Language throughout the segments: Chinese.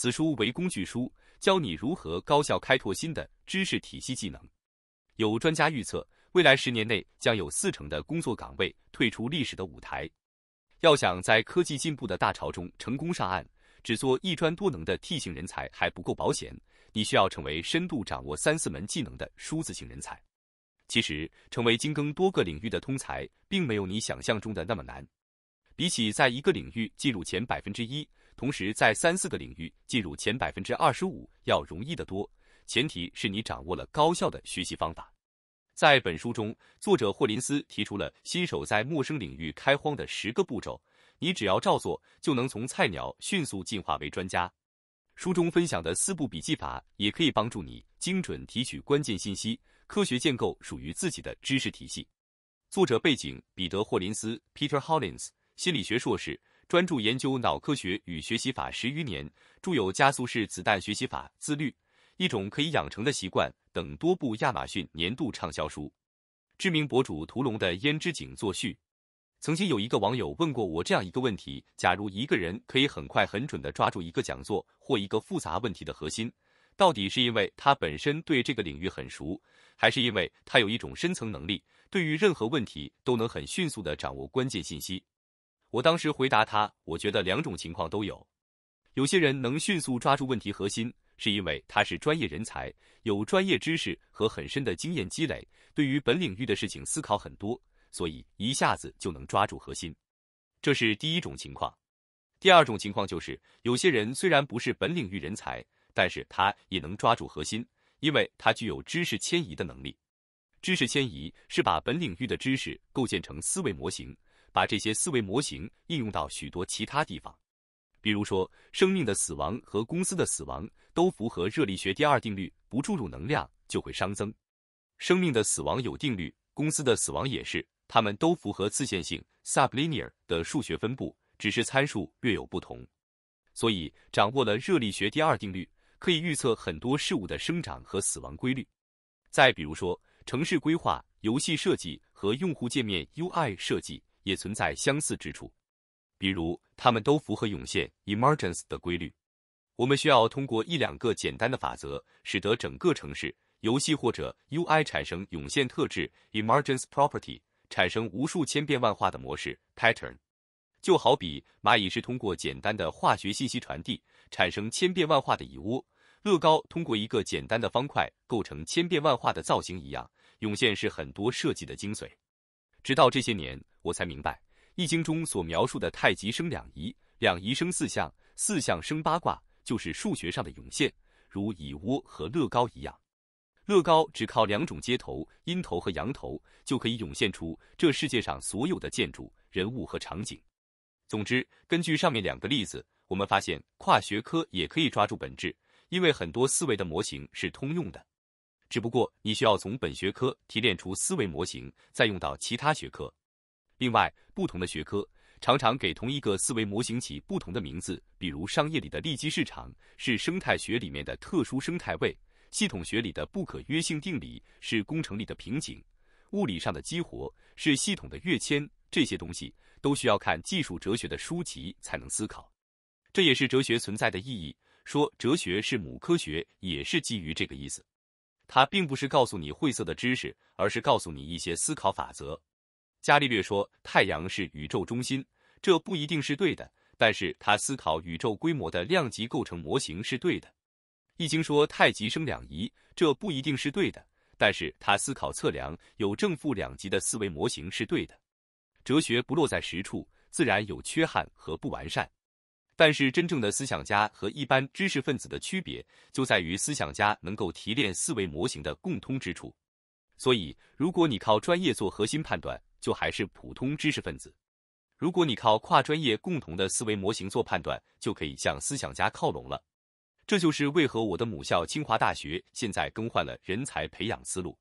此书为工具书，教你如何高效开拓新的知识体系、技能。有专家预测，未来十年内将有四成的工作岗位退出历史的舞台。要想在科技进步的大潮中成功上岸，只做一专多能的 T 型人才还不够保险。你需要成为深度掌握三四门技能的数字型人才。其实，成为精耕多个领域的通才，并没有你想象中的那么难。比起在一个领域进入前百分之一，同时，在三四个领域进入前百分之二十五要容易得多，前提是你掌握了高效的学习方法。在本书中，作者霍林斯提出了新手在陌生领域开荒的十个步骤，你只要照做，就能从菜鸟迅速进化为专家。书中分享的四步笔记法也可以帮助你精准提取关键信息，科学建构属于自己的知识体系。作者背景：彼得·霍林斯 （Peter Hollins），心理学硕士。专注研究脑科学与学习法十余年，著有《加速式子弹学习法》《自律：一种可以养成的习惯》等多部亚马逊年度畅销书。知名博主屠龙的《胭脂井》作序。曾经有一个网友问过我这样一个问题：假如一个人可以很快很准的抓住一个讲座或一个复杂问题的核心，到底是因为他本身对这个领域很熟，还是因为他有一种深层能力，对于任何问题都能很迅速的掌握关键信息？我当时回答他：“我觉得两种情况都有，有些人能迅速抓住问题核心，是因为他是专业人才，有专业知识和很深的经验积累，对于本领域的事情思考很多，所以一下子就能抓住核心，这是第一种情况。第二种情况就是，有些人虽然不是本领域人才，但是他也能抓住核心，因为他具有知识迁移的能力。知识迁移是把本领域的知识构建成思维模型。”把这些思维模型应用到许多其他地方，比如说生命的死亡和公司的死亡都符合热力学第二定律，不注入能量就会熵增。生命的死亡有定律，公司的死亡也是，它们都符合自限性 sublinear 的数学分布，只是参数略有不同。所以掌握了热力学第二定律，可以预测很多事物的生长和死亡规律。再比如说城市规划、游戏设计和用户界面 UI 设计。也存在相似之处，比如它们都符合涌现 （emergence） 的规律。我们需要通过一两个简单的法则，使得整个城市、游戏或者 UI 产生涌现特质 （emergence property），产生无数千变万化的模式 （pattern）。就好比蚂蚁是通过简单的化学信息传递，产生千变万化的蚁窝；乐高通过一个简单的方块构成千变万化的造型一样，涌现是很多设计的精髓。直到这些年。我才明白，《易经》中所描述的太极生两仪，两仪生四象，四象生八卦，就是数学上的涌现，如蚁窝和乐高一样。乐高只靠两种接头，阴头和阳头，就可以涌现出这世界上所有的建筑、人物和场景。总之，根据上面两个例子，我们发现跨学科也可以抓住本质，因为很多思维的模型是通用的，只不过你需要从本学科提炼出思维模型，再用到其他学科。另外，不同的学科常常给同一个思维模型起不同的名字，比如商业里的利基市场是生态学里面的特殊生态位，系统学里的不可约性定理是工程里的瓶颈，物理上的激活是系统的跃迁。这些东西都需要看技术哲学的书籍才能思考，这也是哲学存在的意义。说哲学是母科学，也是基于这个意思。它并不是告诉你晦涩的知识，而是告诉你一些思考法则。伽利略说太阳是宇宙中心，这不一定是对的，但是他思考宇宙规模的量级构成模型是对的。易经说太极生两仪，这不一定是对的，但是他思考测量有正负两极的思维模型是对的。哲学不落在实处，自然有缺憾和不完善。但是真正的思想家和一般知识分子的区别就在于思想家能够提炼思维模型的共通之处。所以，如果你靠专业做核心判断，就还是普通知识分子。如果你靠跨专业共同的思维模型做判断，就可以向思想家靠拢了。这就是为何我的母校清华大学现在更换了人才培养思路。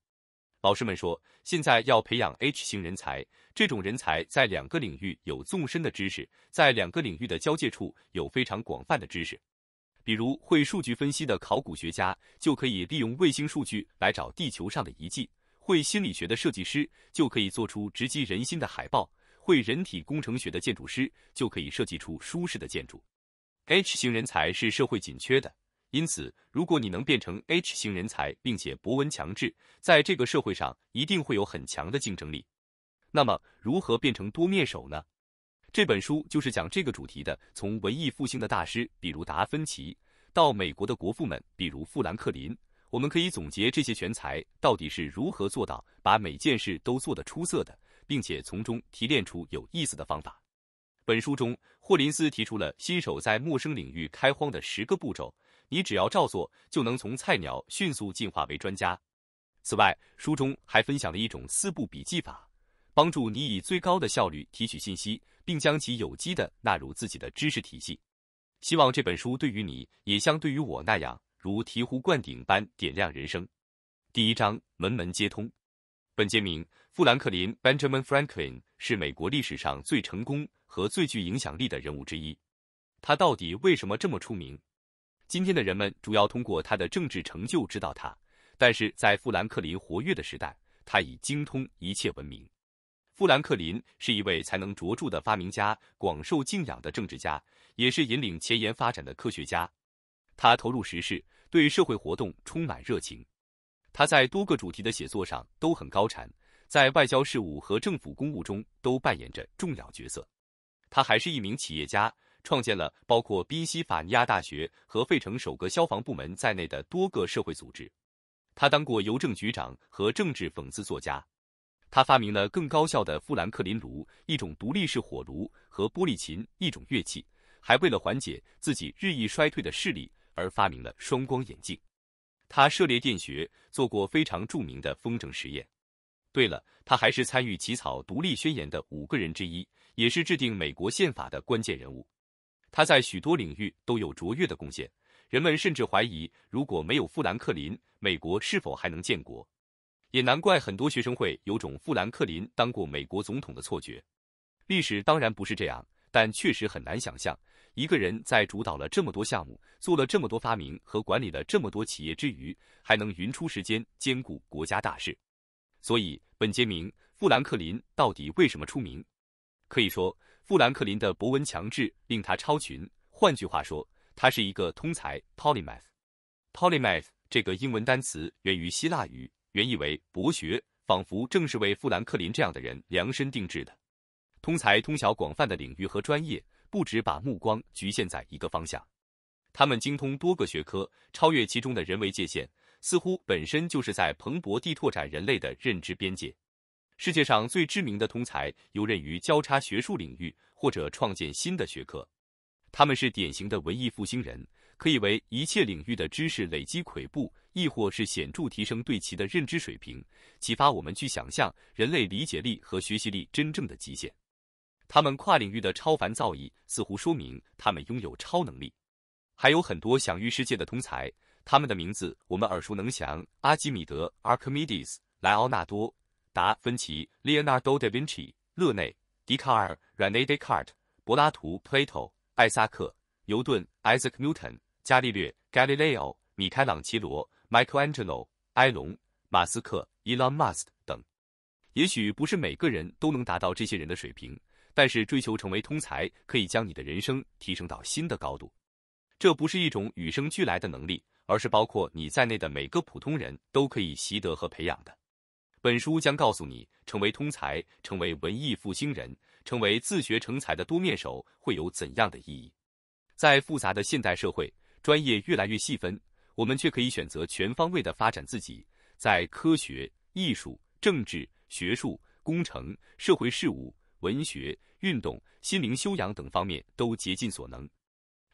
老师们说，现在要培养 H 型人才，这种人才在两个领域有纵深的知识，在两个领域的交界处有非常广泛的知识。比如会数据分析的考古学家，就可以利用卫星数据来找地球上的遗迹。会心理学的设计师就可以做出直击人心的海报，会人体工程学的建筑师就可以设计出舒适的建筑。H 型人才是社会紧缺的，因此如果你能变成 H 型人才，并且博闻强志，在这个社会上一定会有很强的竞争力。那么如何变成多面手呢？这本书就是讲这个主题的，从文艺复兴的大师比如达芬奇，到美国的国父们比如富兰克林。我们可以总结这些全才到底是如何做到把每件事都做得出色的，并且从中提炼出有意思的方法。本书中，霍林斯提出了新手在陌生领域开荒的十个步骤，你只要照做，就能从菜鸟迅速进化为专家。此外，书中还分享了一种四步笔记法，帮助你以最高的效率提取信息，并将其有机的纳入自己的知识体系。希望这本书对于你也像对于我那样。如醍醐灌顶般点亮人生。第一章，门门皆通。本杰明·富兰克林 （Benjamin Franklin） 是美国历史上最成功和最具影响力的人物之一。他到底为什么这么出名？今天的人们主要通过他的政治成就知道他，但是在富兰克林活跃的时代，他已精通一切文明。富兰克林是一位才能卓著的发明家，广受敬仰的政治家，也是引领前沿发展的科学家。他投入时事，对社会活动充满热情。他在多个主题的写作上都很高产，在外交事务和政府公务中都扮演着重要角色。他还是一名企业家，创建了包括宾夕法尼亚大学和费城首个消防部门在内的多个社会组织。他当过邮政局长和政治讽刺作家。他发明了更高效的富兰克林炉，一种独立式火炉和玻璃琴，一种乐器。还为了缓解自己日益衰退的视力。而发明了双光眼镜，他涉猎电学，做过非常著名的风筝实验。对了，他还是参与起草独立宣言的五个人之一，也是制定美国宪法的关键人物。他在许多领域都有卓越的贡献，人们甚至怀疑如果没有富兰克林，美国是否还能建国。也难怪很多学生会有种富兰克林当过美国总统的错觉。历史当然不是这样，但确实很难想象。一个人在主导了这么多项目、做了这么多发明和管理了这么多企业之余，还能匀出时间兼顾国家大事。所以，本杰明·富兰克林到底为什么出名？可以说，富兰克林的博闻强志令他超群。换句话说，他是一个通才 （Polymath）。Polymath 这个英文单词源于希腊语，原意为博学，仿佛正是为富兰克林这样的人量身定制的。通才通晓广泛的领域和专业。不止把目光局限在一个方向，他们精通多个学科，超越其中的人为界限，似乎本身就是在蓬勃地拓展人类的认知边界。世界上最知名的通才游刃于交叉学术领域，或者创建新的学科，他们是典型的文艺复兴人，可以为一切领域的知识累积跬步，亦或是显著提升对其的认知水平，启发我们去想象人类理解力和学习力真正的极限。他们跨领域的超凡造诣似乎说明他们拥有超能力，还有很多享誉世界的通才，他们的名字我们耳熟能详：阿基米德 （Archimedes）、莱奥纳多·达·芬奇 （Leonardo da Vinci）、勒内·笛卡尔 （René Descartes）、柏拉图 （Plato）、艾萨克·牛顿 （Isaac Newton）、伽利略 （Galileo）、米开朗奇罗 （Michelangelo）、埃隆·马斯克 （Elon Musk） 等。也许不是每个人都能达到这些人的水平。但是，追求成为通才，可以将你的人生提升到新的高度。这不是一种与生俱来的能力，而是包括你在内的每个普通人都可以习得和培养的。本书将告诉你，成为通才、成为文艺复兴人、成为自学成才的多面手，会有怎样的意义。在复杂的现代社会，专业越来越细分，我们却可以选择全方位的发展自己，在科学、艺术、政治、学术、工程、社会事务。文学、运动、心灵修养等方面都竭尽所能，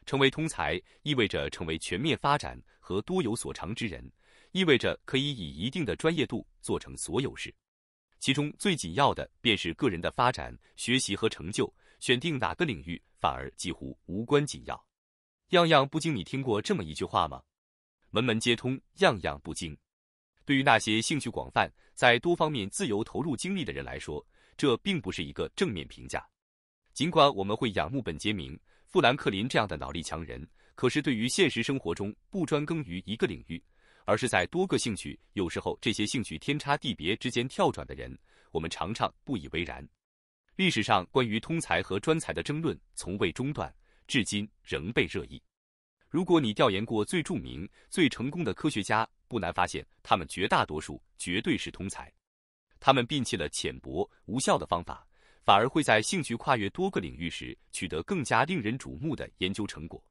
成为通才意味着成为全面发展和多有所长之人，意味着可以以一定的专业度做成所有事。其中最紧要的便是个人的发展、学习和成就。选定哪个领域反而几乎无关紧要。样样不精，你听过这么一句话吗？门门皆通，样样不精。对于那些兴趣广泛、在多方面自由投入精力的人来说。这并不是一个正面评价。尽管我们会仰慕本杰明、富兰克林这样的脑力强人，可是对于现实生活中不专攻于一个领域，而是在多个兴趣，有时候这些兴趣天差地别之间跳转的人，我们常常不以为然。历史上关于通才和专才的争论从未中断，至今仍被热议。如果你调研过最著名、最成功的科学家，不难发现，他们绝大多数绝对是通才。他们摒弃了浅薄无效的方法，反而会在兴趣跨越多个领域时取得更加令人瞩目的研究成果。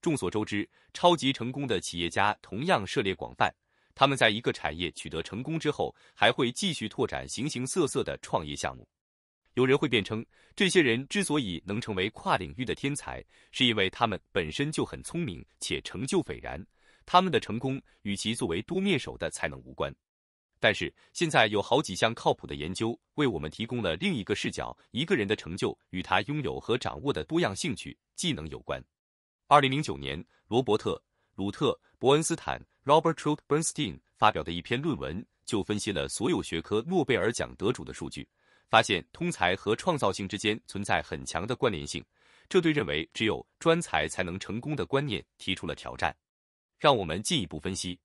众所周知，超级成功的企业家同样涉猎广泛，他们在一个产业取得成功之后，还会继续拓展形形色色的创业项目。有人会辩称，这些人之所以能成为跨领域的天才，是因为他们本身就很聪明且成就斐然，他们的成功与其作为多面手的才能无关。但是现在有好几项靠谱的研究为我们提供了另一个视角：一个人的成就与他拥有和掌握的多样兴趣、技能有关。二零零九年，罗伯特·鲁特·伯恩斯坦 （Robert Trout Bernstein） 发表的一篇论文就分析了所有学科诺贝尔奖得主的数据，发现通才和创造性之间存在很强的关联性，这对认为只有专才才能成功的观念提出了挑战。让我们进一步分析。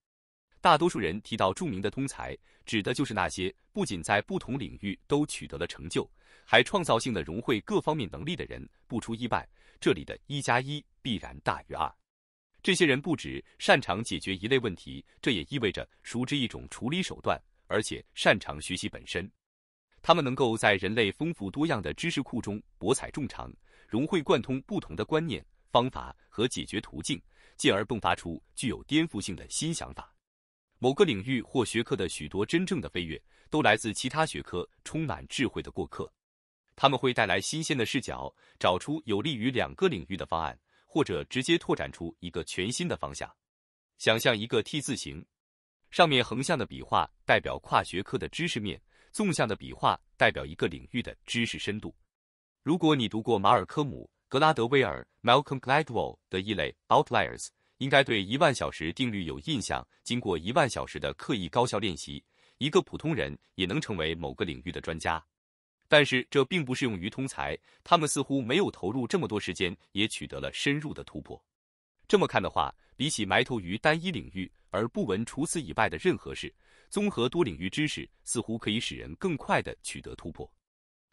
大多数人提到著名的通才，指的就是那些不仅在不同领域都取得了成就，还创造性的融汇各方面能力的人。不出意外，这里的一加一必然大于二。这些人不止擅长解决一类问题，这也意味着熟知一种处理手段，而且擅长学习本身。他们能够在人类丰富多样的知识库中博采众长，融会贯通不同的观念、方法和解决途径，进而迸发出具有颠覆性的新想法。某个领域或学科的许多真正的飞跃，都来自其他学科充满智慧的过客。他们会带来新鲜的视角，找出有利于两个领域的方案，或者直接拓展出一个全新的方向。想象一个 T 字形，上面横向的笔画代表跨学科的知识面，纵向的笔画代表一个领域的知识深度。如果你读过马尔科姆·格拉德威尔 （Malcolm Gladwell） 的《一类》（Outliers）。应该对一万小时定律有印象，经过一万小时的刻意高效练习，一个普通人也能成为某个领域的专家。但是这并不适用于通才，他们似乎没有投入这么多时间，也取得了深入的突破。这么看的话，比起埋头于单一领域而不闻除此以外的任何事，综合多领域知识似乎可以使人更快地取得突破。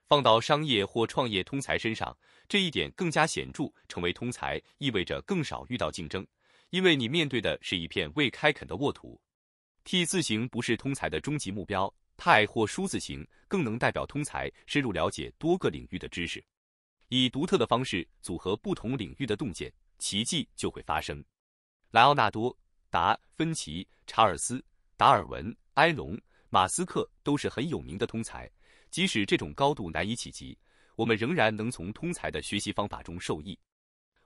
放到商业或创业通才身上，这一点更加显著。成为通才意味着更少遇到竞争。因为你面对的是一片未开垦的沃土，T 字形不是通才的终极目标，太或书字形更能代表通才深入了解多个领域的知识，以独特的方式组合不同领域的洞见，奇迹就会发生。莱奥纳多·达·芬奇、查尔斯·达尔文、埃隆·马斯克都是很有名的通才，即使这种高度难以企及，我们仍然能从通才的学习方法中受益。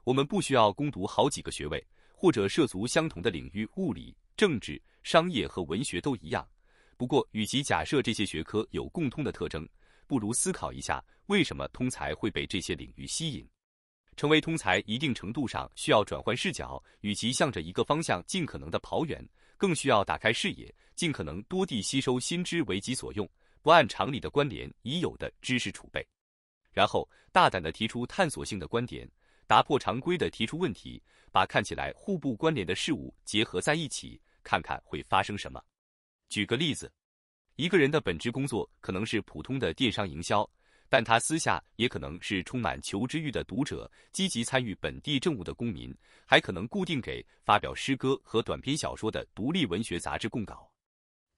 我们不需要攻读好几个学位。或者涉足相同的领域，物理、政治、商业和文学都一样。不过，与其假设这些学科有共通的特征，不如思考一下为什么通才会被这些领域吸引。成为通才，一定程度上需要转换视角，与其向着一个方向尽可能的跑远，更需要打开视野，尽可能多地吸收新知为己所用，不按常理的关联已有的知识储备，然后大胆地提出探索性的观点。打破常规的提出问题，把看起来互不关联的事物结合在一起，看看会发生什么。举个例子，一个人的本职工作可能是普通的电商营销，但他私下也可能是充满求知欲的读者，积极参与本地政务的公民，还可能固定给发表诗歌和短篇小说的独立文学杂志供稿。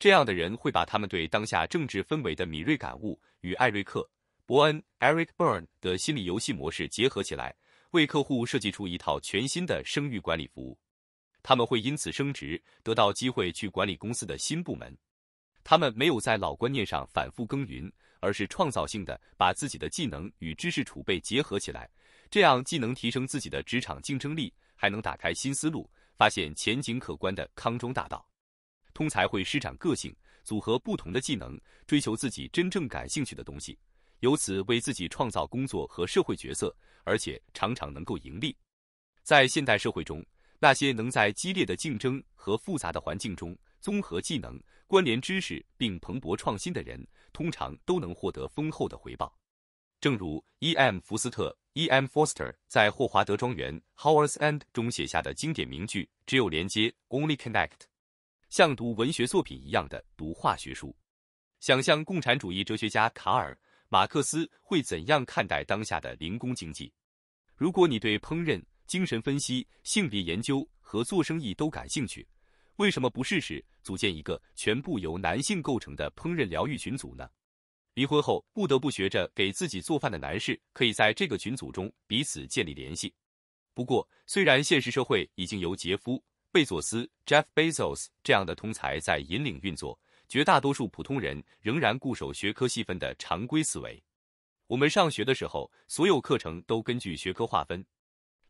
这样的人会把他们对当下政治氛围的敏锐感悟与艾瑞克·伯恩 （Eric b y r n 的心理游戏模式结合起来。为客户设计出一套全新的生育管理服务，他们会因此升职，得到机会去管理公司的新部门。他们没有在老观念上反复耕耘，而是创造性的把自己的技能与知识储备结合起来，这样既能提升自己的职场竞争力，还能打开新思路，发现前景可观的康庄大道。通才会施展个性，组合不同的技能，追求自己真正感兴趣的东西。由此为自己创造工作和社会角色，而且常常能够盈利。在现代社会中，那些能在激烈的竞争和复杂的环境中，综合技能、关联知识并蓬勃创新的人，通常都能获得丰厚的回报。正如 E.M. 福斯特 （E.M. f o s t e r 在《霍华德庄园》（Howards End） 中写下的经典名句：“只有连接 （Only Connect）。”像读文学作品一样的读化学书，想象共产主义哲学家卡尔。马克思会怎样看待当下的零工经济？如果你对烹饪、精神分析、性别研究和做生意都感兴趣，为什么不试试组建一个全部由男性构成的烹饪疗愈群组呢？离婚后不得不学着给自己做饭的男士可以在这个群组中彼此建立联系。不过，虽然现实社会已经由杰夫·贝佐斯 （Jeff Bezos） 这样的通才在引领运作。绝大多数普通人仍然固守学科细分的常规思维。我们上学的时候，所有课程都根据学科划分。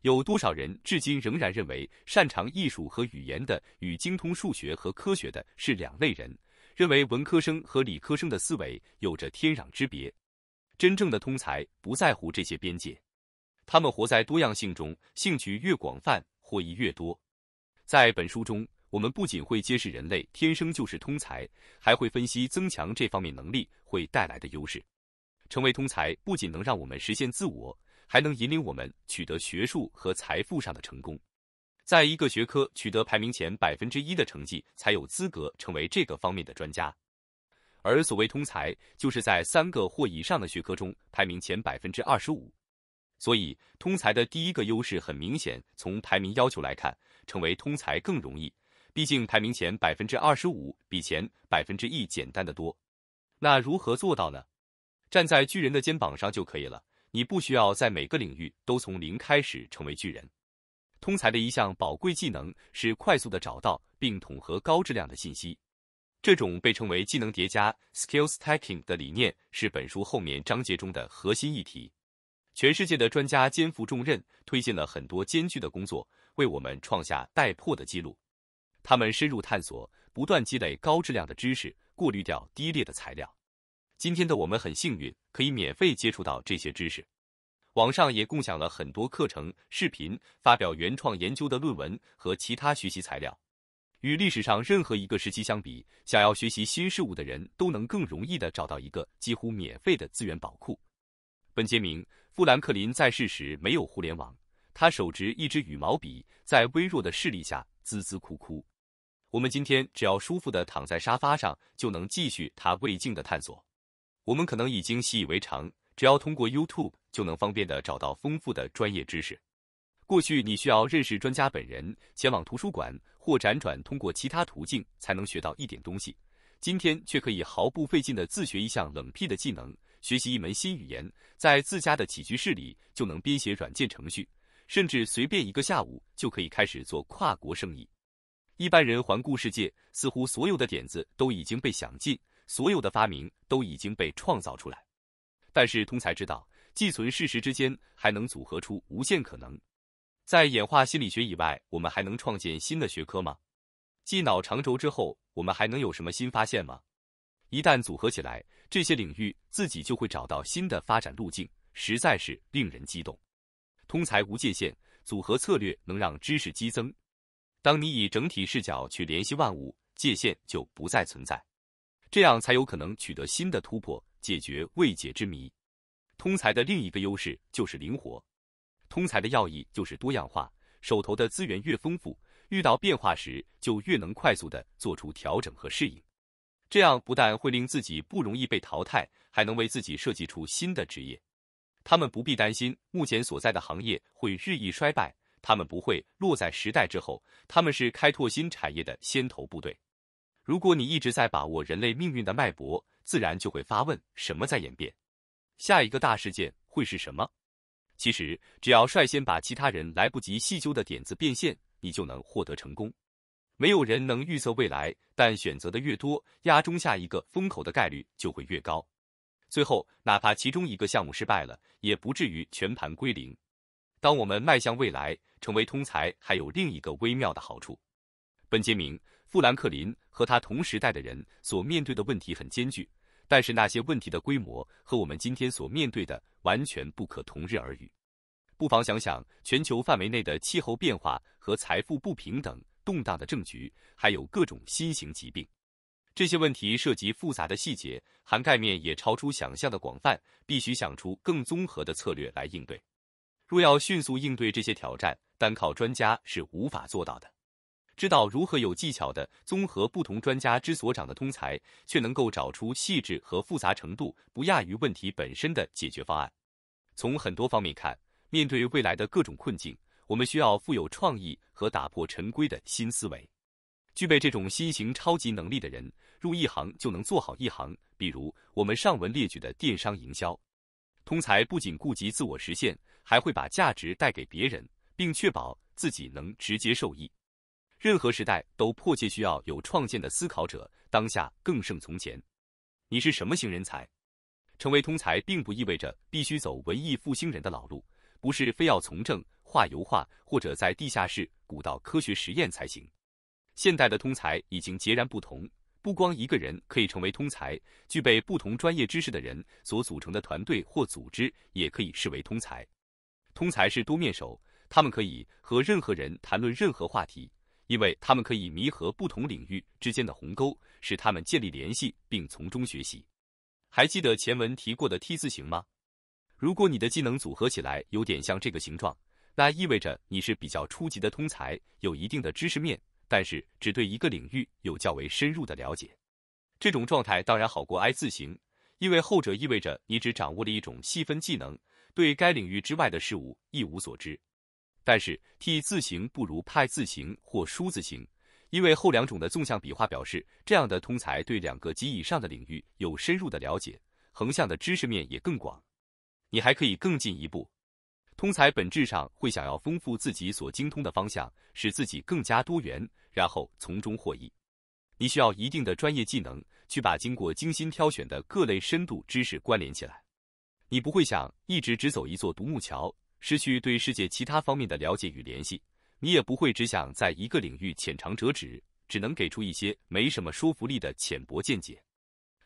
有多少人至今仍然认为擅长艺术和语言的与精通数学和科学的是两类人？认为文科生和理科生的思维有着天壤之别。真正的通才不在乎这些边界，他们活在多样性中，兴趣越广泛，获益越多。在本书中。我们不仅会揭示人类天生就是通才，还会分析增强这方面能力会带来的优势。成为通才不仅能让我们实现自我，还能引领我们取得学术和财富上的成功。在一个学科取得排名前百分之一的成绩，才有资格成为这个方面的专家。而所谓通才，就是在三个或以上的学科中排名前百分之二十五。所以，通才的第一个优势很明显：从排名要求来看，成为通才更容易。毕竟排名前百分之二十五比前百分之一简单的多。那如何做到呢？站在巨人的肩膀上就可以了。你不需要在每个领域都从零开始成为巨人。通才的一项宝贵技能是快速的找到并统合高质量的信息。这种被称为技能叠加 （skills stacking） 的理念是本书后面章节中的核心议题。全世界的专家肩负重任，推进了很多艰巨的工作，为我们创下待破的记录。他们深入探索，不断积累高质量的知识，过滤掉低劣的材料。今天的我们很幸运，可以免费接触到这些知识。网上也共享了很多课程、视频、发表原创研究的论文和其他学习材料。与历史上任何一个时期相比，想要学习新事物的人都能更容易的找到一个几乎免费的资源宝库。本杰明·富兰克林在世时没有互联网，他手执一支羽毛笔，在微弱的视力下孜孜哭哭。我们今天只要舒服的躺在沙发上，就能继续他未竟的探索。我们可能已经习以为常，只要通过 YouTube 就能方便的找到丰富的专业知识。过去你需要认识专家本人，前往图书馆或辗转通过其他途径才能学到一点东西。今天却可以毫不费劲的自学一项冷僻的技能，学习一门新语言，在自家的起居室里就能编写软件程序，甚至随便一个下午就可以开始做跨国生意。一般人环顾世界，似乎所有的点子都已经被想尽，所有的发明都已经被创造出来。但是通才知道，寄存事实之间还能组合出无限可能。在演化心理学以外，我们还能创建新的学科吗？继脑长轴之后，我们还能有什么新发现吗？一旦组合起来，这些领域自己就会找到新的发展路径，实在是令人激动。通才无界限，组合策略能让知识激增。当你以整体视角去联系万物，界限就不再存在，这样才有可能取得新的突破，解决未解之谜。通才的另一个优势就是灵活，通才的要义就是多样化。手头的资源越丰富，遇到变化时就越能快速的做出调整和适应。这样不但会令自己不容易被淘汰，还能为自己设计出新的职业。他们不必担心目前所在的行业会日益衰败。他们不会落在时代之后，他们是开拓新产业的先头部队。如果你一直在把握人类命运的脉搏，自然就会发问：什么在演变？下一个大事件会是什么？其实，只要率先把其他人来不及细究的点子变现，你就能获得成功。没有人能预测未来，但选择的越多，押中下一个风口的概率就会越高。最后，哪怕其中一个项目失败了，也不至于全盘归零。当我们迈向未来，成为通才，还有另一个微妙的好处。本杰明·富兰克林和他同时代的人所面对的问题很艰巨，但是那些问题的规模和我们今天所面对的完全不可同日而语。不妨想想全球范围内的气候变化和财富不平等、动荡的政局，还有各种新型疾病。这些问题涉及复杂的细节，涵盖面也超出想象的广泛，必须想出更综合的策略来应对。若要迅速应对这些挑战，单靠专家是无法做到的。知道如何有技巧的综合不同专家之所长的通才，却能够找出细致和复杂程度不亚于问题本身的解决方案。从很多方面看，面对未来的各种困境，我们需要富有创意和打破陈规的新思维。具备这种新型超级能力的人，入一行就能做好一行。比如我们上文列举的电商营销。通才不仅顾及自我实现，还会把价值带给别人，并确保自己能直接受益。任何时代都迫切需要有创建的思考者，当下更胜从前。你是什么型人才？成为通才并不意味着必须走文艺复兴人的老路，不是非要从政、画油画或者在地下室鼓捣科学实验才行。现代的通才已经截然不同。不光一个人可以成为通才，具备不同专业知识的人所组成的团队或组织也可以视为通才。通才是多面手，他们可以和任何人谈论任何话题，因为他们可以弥合不同领域之间的鸿沟，使他们建立联系并从中学习。还记得前文提过的 T 字形吗？如果你的技能组合起来有点像这个形状，那意味着你是比较初级的通才，有一定的知识面。但是只对一个领域有较为深入的了解，这种状态当然好过 “I” 字形，因为后者意味着你只掌握了一种细分技能，对该领域之外的事物一无所知。但是 “T” 字形不如“派”字形或“书”字形，因为后两种的纵向笔画表示，这样的通才对两个及以上的领域有深入的了解，横向的知识面也更广。你还可以更进一步，通才本质上会想要丰富自己所精通的方向，使自己更加多元。然后从中获益，你需要一定的专业技能去把经过精心挑选的各类深度知识关联起来。你不会想一直只走一座独木桥，失去对世界其他方面的了解与联系。你也不会只想在一个领域浅尝辄止，只能给出一些没什么说服力的浅薄见解。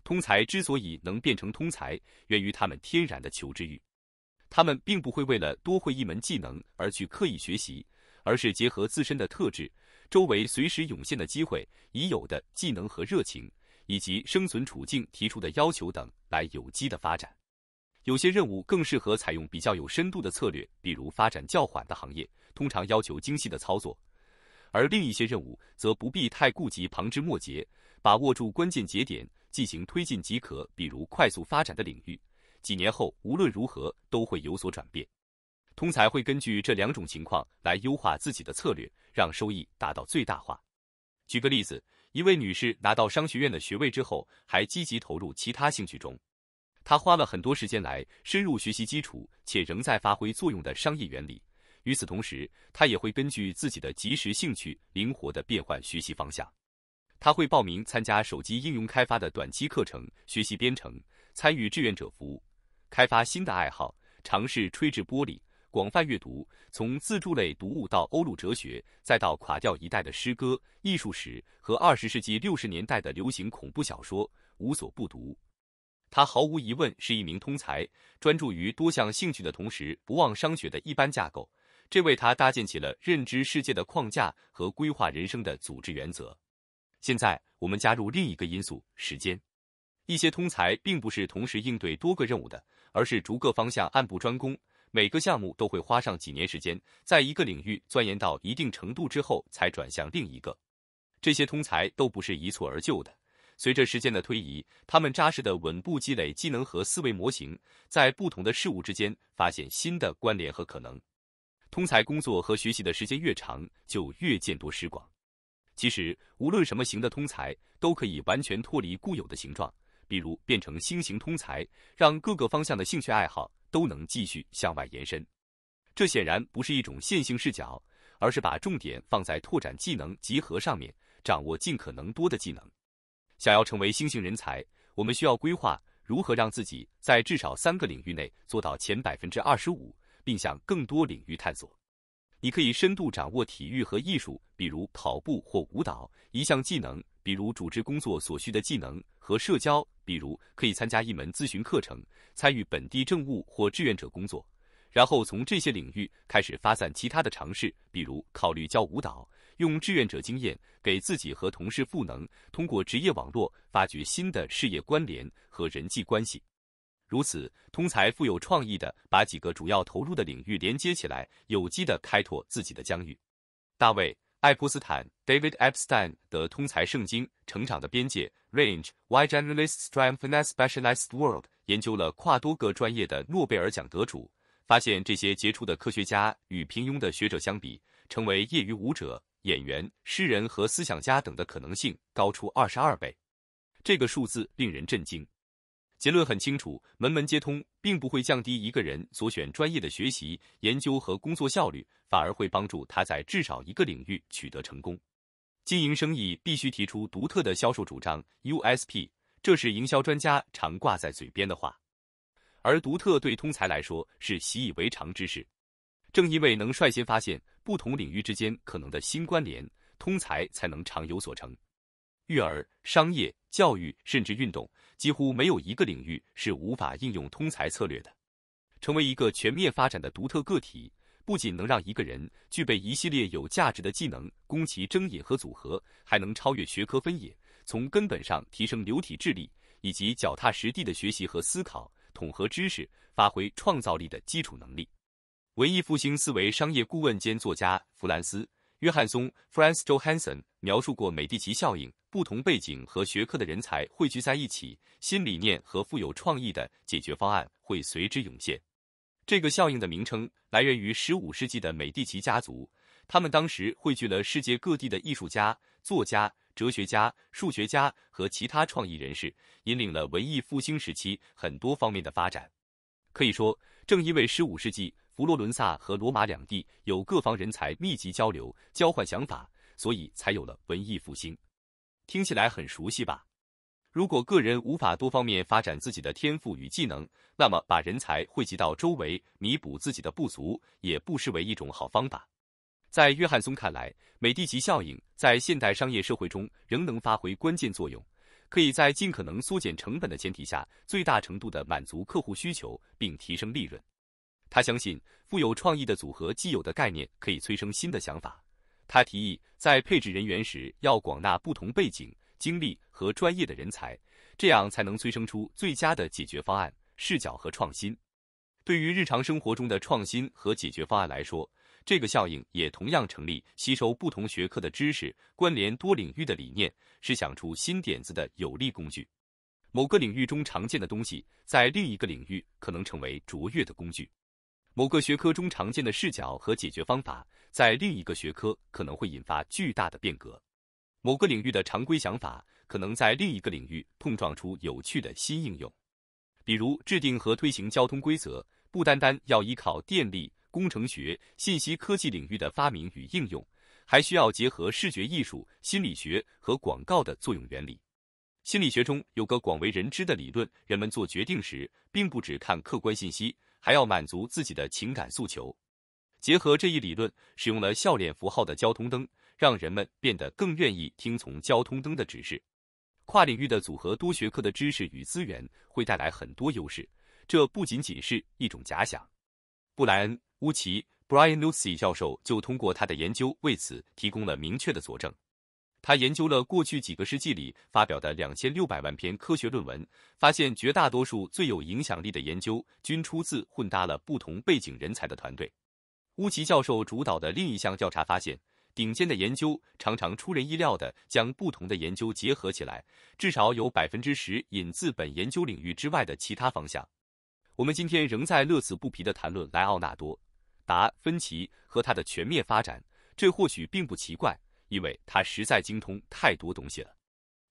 通才之所以能变成通才，源于他们天然的求知欲。他们并不会为了多会一门技能而去刻意学习，而是结合自身的特质。周围随时涌现的机会、已有的技能和热情，以及生存处境提出的要求等来有机的发展。有些任务更适合采用比较有深度的策略，比如发展较缓的行业，通常要求精细的操作；而另一些任务则不必太顾及旁枝末节，把握住关键节点进行推进即可。比如快速发展的领域，几年后无论如何都会有所转变。通才会根据这两种情况来优化自己的策略，让收益达到最大化。举个例子，一位女士拿到商学院的学位之后，还积极投入其他兴趣中。她花了很多时间来深入学习基础且仍在发挥作用的商业原理，与此同时，她也会根据自己的即时兴趣灵活的变换学习方向。她会报名参加手机应用开发的短期课程，学习编程，参与志愿者服务，开发新的爱好，尝试吹制玻璃。广泛阅读，从自助类读物到欧陆哲学，再到垮掉一代的诗歌、艺术史和二十世纪六十年代的流行恐怖小说，无所不读。他毫无疑问是一名通才，专注于多项兴趣的同时不忘商学的一般架构，这为他搭建起了认知世界的框架和规划人生的组织原则。现在我们加入另一个因素——时间。一些通才并不是同时应对多个任务的，而是逐个方向按部专攻。每个项目都会花上几年时间，在一个领域钻研到一定程度之后，才转向另一个。这些通才都不是一蹴而就的。随着时间的推移，他们扎实的稳步积累技能和思维模型，在不同的事物之间发现新的关联和可能。通才工作和学习的时间越长，就越见多识广。其实，无论什么型的通才，都可以完全脱离固有的形状，比如变成新型通才，让各个方向的兴趣爱好。都能继续向外延伸，这显然不是一种线性视角，而是把重点放在拓展技能集合上面，掌握尽可能多的技能。想要成为新型人才，我们需要规划如何让自己在至少三个领域内做到前百分之二十五，并向更多领域探索。你可以深度掌握体育和艺术，比如跑步或舞蹈一项技能。比如，组织工作所需的技能和社交，比如可以参加一门咨询课程，参与本地政务或志愿者工作，然后从这些领域开始发散其他的尝试，比如考虑教舞蹈，用志愿者经验给自己和同事赋能，通过职业网络发掘新的事业关联和人际关系。如此，通才富有创意的把几个主要投入的领域连接起来，有机的开拓自己的疆域。大卫。爱泼斯坦 （David Epstein） 的通才圣经《成长的边界 （Range）》Why Generalists Triumph in a Specialized World） 研究了跨多个专业的诺贝尔奖得主，发现这些杰出的科学家与平庸的学者相比，成为业余舞者、演员、诗人和思想家等的可能性高出二十二倍。这个数字令人震惊。结论很清楚，门门皆通并不会降低一个人所选专业的学习、研究和工作效率，反而会帮助他在至少一个领域取得成功。经营生意必须提出独特的销售主张 （USP），这是营销专家常挂在嘴边的话。而独特对通才来说是习以为常之事。正因为能率先发现不同领域之间可能的新关联，通才才能常有所成。育儿、商业、教育甚至运动，几乎没有一个领域是无法应用通才策略的。成为一个全面发展的独特个体，不仅能让一个人具备一系列有价值的技能供其征引和组合，还能超越学科分野，从根本上提升流体智力以及脚踏实地的学习和思考、统合知识、发挥创造力的基础能力。文艺复兴思维商业顾问兼作家弗兰斯。约翰松 f r a n c i Johansson） 描述过美第奇效应：不同背景和学科的人才汇聚在一起，新理念和富有创意的解决方案会随之涌现。这个效应的名称来源于15世纪的美第奇家族，他们当时汇聚了世界各地的艺术家、作家、哲学家、数学家和其他创意人士，引领了文艺复兴时期很多方面的发展。可以说，正因为15世纪佛罗伦萨和罗马两地有各方人才密集交流、交换想法，所以才有了文艺复兴。听起来很熟悉吧？如果个人无法多方面发展自己的天赋与技能，那么把人才汇集到周围，弥补自己的不足，也不失为一种好方法。在约翰松看来，美第奇效应在现代商业社会中仍能发挥关键作用。可以在尽可能缩减成本的前提下，最大程度地满足客户需求，并提升利润。他相信，富有创意的组合既有的概念可以催生新的想法。他提议，在配置人员时要广纳不同背景、经历和专业的人才，这样才能催生出最佳的解决方案、视角和创新。对于日常生活中的创新和解决方案来说，这个效应也同样成立。吸收不同学科的知识，关联多领域的理念，是想出新点子的有力工具。某个领域中常见的东西，在另一个领域可能成为卓越的工具。某个学科中常见的视角和解决方法，在另一个学科可能会引发巨大的变革。某个领域的常规想法，可能在另一个领域碰撞出有趣的新应用。比如，制定和推行交通规则，不单单要依靠电力。工程学、信息科技领域的发明与应用，还需要结合视觉艺术、心理学和广告的作用原理。心理学中有个广为人知的理论：人们做决定时，并不只看客观信息，还要满足自己的情感诉求。结合这一理论，使用了笑脸符号的交通灯，让人们变得更愿意听从交通灯的指示。跨领域的组合，多学科的知识与资源会带来很多优势。这不仅仅是一种假想，布莱恩。乌奇 （Brian n u c y 教授就通过他的研究为此提供了明确的佐证。他研究了过去几个世纪里发表的两千六百万篇科学论文，发现绝大多数最有影响力的研究均出自混搭了不同背景人才的团队。乌奇教授主导的另一项调查发现，顶尖的研究常常出人意料地将不同的研究结合起来，至少有百分之十引自本研究领域之外的其他方向。我们今天仍在乐此不疲地谈论莱奥纳多。达芬奇和他的全面发展，这或许并不奇怪，因为他实在精通太多东西了。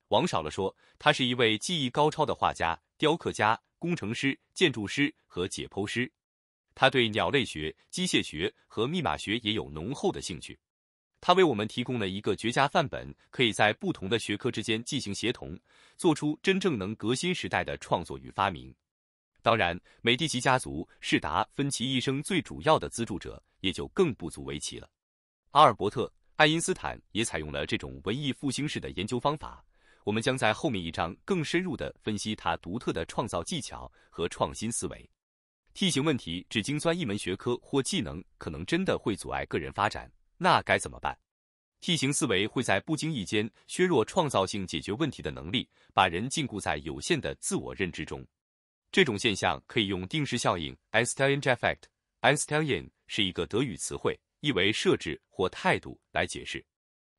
王少了说，他是一位技艺高超的画家、雕刻家、工程师、建筑师和解剖师。他对鸟类学、机械学和密码学也有浓厚的兴趣。他为我们提供了一个绝佳范本，可以在不同的学科之间进行协同，做出真正能革新时代的创作与发明。当然，美第奇家族是达芬奇一生最主要的资助者，也就更不足为奇了。阿尔伯特·爱因斯坦也采用了这种文艺复兴式的研究方法。我们将在后面一章更深入的分析他独特的创造技巧和创新思维。T 型问题只精钻一门学科或技能，可能真的会阻碍个人发展，那该怎么办？T 型思维会在不经意间削弱创造性解决问题的能力，把人禁锢在有限的自我认知中。这种现象可以用定时效应 （Einstellung effect）。e i n s t e l i u n 是一个德语词汇，意为设置或态度来解释。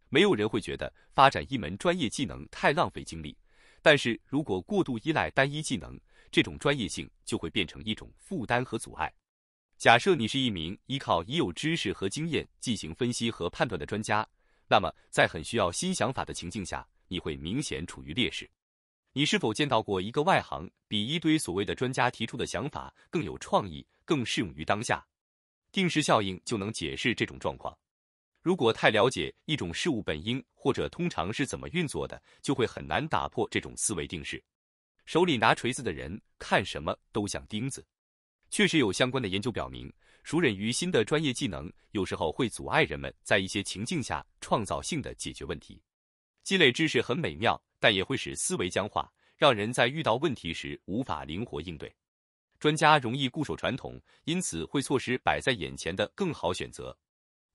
没有人会觉得发展一门专业技能太浪费精力，但是如果过度依赖单一技能，这种专业性就会变成一种负担和阻碍。假设你是一名依靠已有知识和经验进行分析和判断的专家，那么在很需要新想法的情境下，你会明显处于劣势。你是否见到过一个外行比一堆所谓的专家提出的想法更有创意、更适用于当下？定时效应就能解释这种状况。如果太了解一种事物本应或者通常是怎么运作的，就会很难打破这种思维定式。手里拿锤子的人看什么都像钉子。确实有相关的研究表明，熟忍于心的专业技能有时候会阻碍人们在一些情境下创造性的解决问题。积累知识很美妙。但也会使思维僵化，让人在遇到问题时无法灵活应对。专家容易固守传统，因此会错失摆在眼前的更好选择。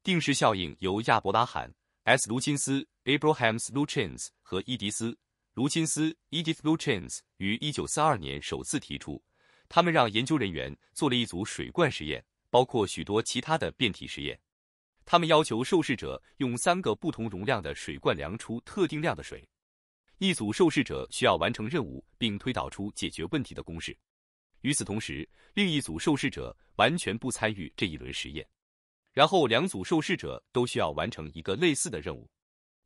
定时效应由亚伯拉罕 ·S· 卢金斯 （Abraham S. l u c h e n s 和伊迪丝·卢金斯 （Edith Luchins） 于1942年首次提出。他们让研究人员做了一组水罐实验，包括许多其他的变体实验。他们要求受试者用三个不同容量的水罐量出特定量的水。一组受试者需要完成任务并推导出解决问题的公式，与此同时，另一组受试者完全不参与这一轮实验。然后，两组受试者都需要完成一个类似的任务。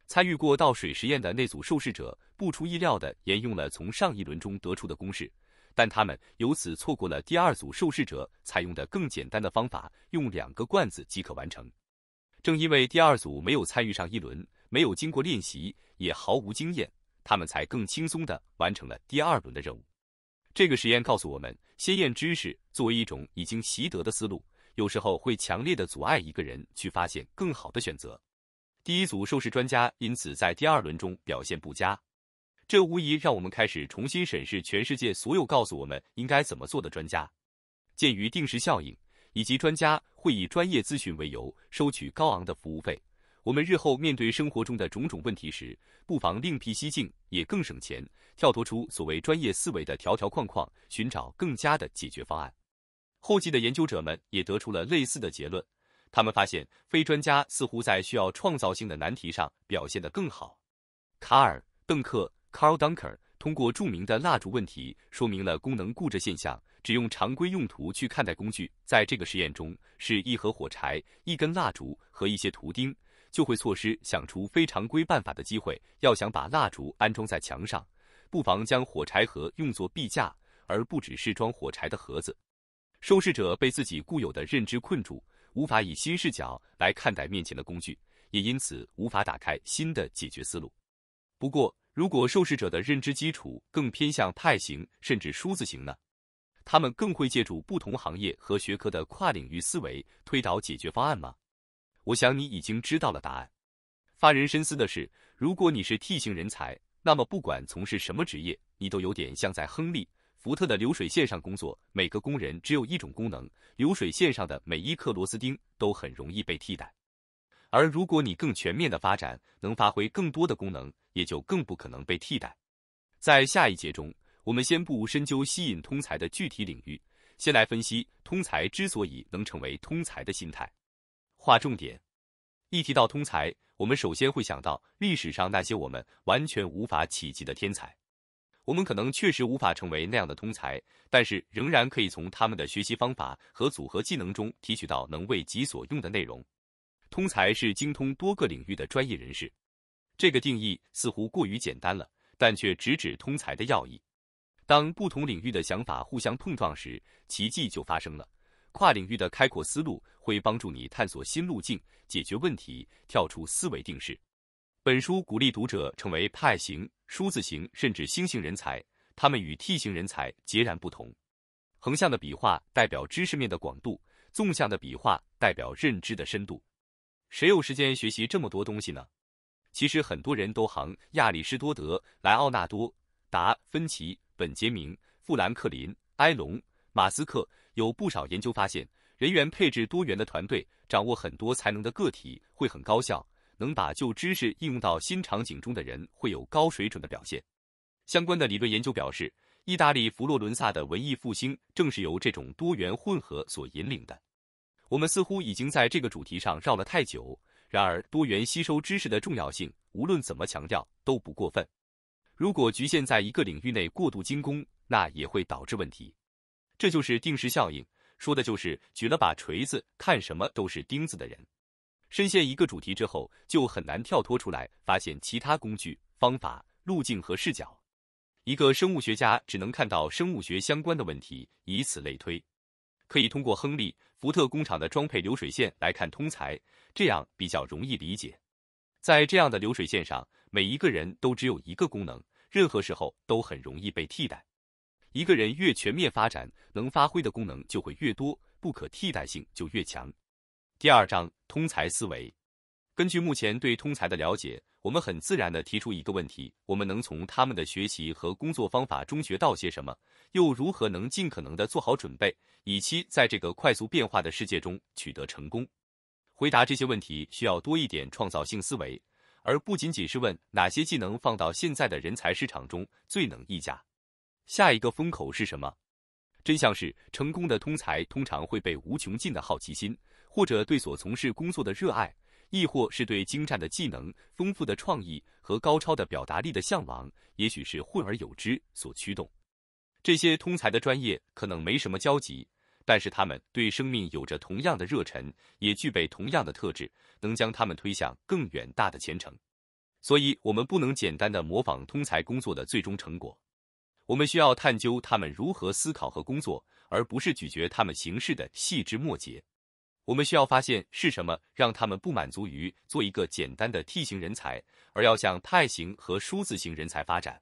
参与过倒水实验的那组受试者不出意料地沿用了从上一轮中得出的公式，但他们由此错过了第二组受试者采用的更简单的方法，用两个罐子即可完成。正因为第二组没有参与上一轮，没有经过练习，也毫无经验。他们才更轻松地完成了第二轮的任务。这个实验告诉我们，先验知识作为一种已经习得的思路，有时候会强烈的阻碍一个人去发现更好的选择。第一组受试专家因此在第二轮中表现不佳，这无疑让我们开始重新审视全世界所有告诉我们应该怎么做的专家。鉴于定时效应，以及专家会以专业咨询为由收取高昂的服务费。我们日后面对生活中的种种问题时，不妨另辟蹊径，也更省钱，跳脱出所谓专业思维的条条框框，寻找更佳的解决方案。后继的研究者们也得出了类似的结论。他们发现，非专家似乎在需要创造性的难题上表现得更好。卡尔·邓克 （Carl Dunker） 通过著名的蜡烛问题，说明了功能固着现象。只用常规用途去看待工具，在这个实验中，是一盒火柴、一根蜡烛和一些图钉。就会错失想出非常规办法的机会。要想把蜡烛安装在墙上，不妨将火柴盒用作壁架，而不只是装火柴的盒子。受试者被自己固有的认知困住，无法以新视角来看待面前的工具，也因此无法打开新的解决思路。不过，如果受试者的认知基础更偏向派型甚至梳子型呢？他们更会借助不同行业和学科的跨领域思维推导解决方案吗？我想你已经知道了答案。发人深思的是，如果你是 T 型人才，那么不管从事什么职业，你都有点像在亨利·福特的流水线上工作。每个工人只有一种功能，流水线上的每一颗螺丝钉都很容易被替代。而如果你更全面的发展，能发挥更多的功能，也就更不可能被替代。在下一节中，我们先不深究吸引通才的具体领域，先来分析通才之所以能成为通才的心态。划重点，一提到通才，我们首先会想到历史上那些我们完全无法企及的天才。我们可能确实无法成为那样的通才，但是仍然可以从他们的学习方法和组合技能中提取到能为己所用的内容。通才是精通多个领域的专业人士，这个定义似乎过于简单了，但却直指通才的要义。当不同领域的想法互相碰撞时，奇迹就发生了。跨领域的开阔思路会帮助你探索新路径，解决问题，跳出思维定式。本书鼓励读者成为派型、梳子型，甚至星型人才，他们与 T 型人才截然不同。横向的笔画代表知识面的广度，纵向的笔画代表认知的深度。谁有时间学习这么多东西呢？其实很多人都行。亚里士多德、莱奥纳多、达芬奇、本杰明、富兰克林、埃隆、马斯克。有不少研究发现，人员配置多元的团队，掌握很多才能的个体会很高效，能把旧知识应用到新场景中的人会有高水准的表现。相关的理论研究表示，意大利佛罗伦萨的文艺复兴正是由这种多元混合所引领的。我们似乎已经在这个主题上绕了太久，然而多元吸收知识的重要性，无论怎么强调都不过分。如果局限在一个领域内过度精工，那也会导致问题。这就是定时效应，说的就是举了把锤子看什么都是钉子的人，深陷一个主题之后就很难跳脱出来，发现其他工具、方法、路径和视角。一个生物学家只能看到生物学相关的问题，以此类推。可以通过亨利福特工厂的装配流水线来看通才，这样比较容易理解。在这样的流水线上，每一个人都只有一个功能，任何时候都很容易被替代。一个人越全面发展，能发挥的功能就会越多，不可替代性就越强。第二章，通才思维。根据目前对通才的了解，我们很自然地提出一个问题：我们能从他们的学习和工作方法中学到些什么？又如何能尽可能的做好准备，以期在这个快速变化的世界中取得成功？回答这些问题需要多一点创造性思维，而不仅仅是问哪些技能放到现在的人才市场中最能溢价。下一个风口是什么？真相是，成功的通才通常会被无穷尽的好奇心，或者对所从事工作的热爱，亦或是对精湛的技能、丰富的创意和高超的表达力的向往，也许是混而有之所驱动。这些通才的专业可能没什么交集，但是他们对生命有着同样的热忱，也具备同样的特质，能将他们推向更远大的前程。所以，我们不能简单的模仿通才工作的最终成果。我们需要探究他们如何思考和工作，而不是咀嚼他们行事的细枝末节。我们需要发现是什么让他们不满足于做一个简单的 T 型人才，而要向派型和数字型人才发展。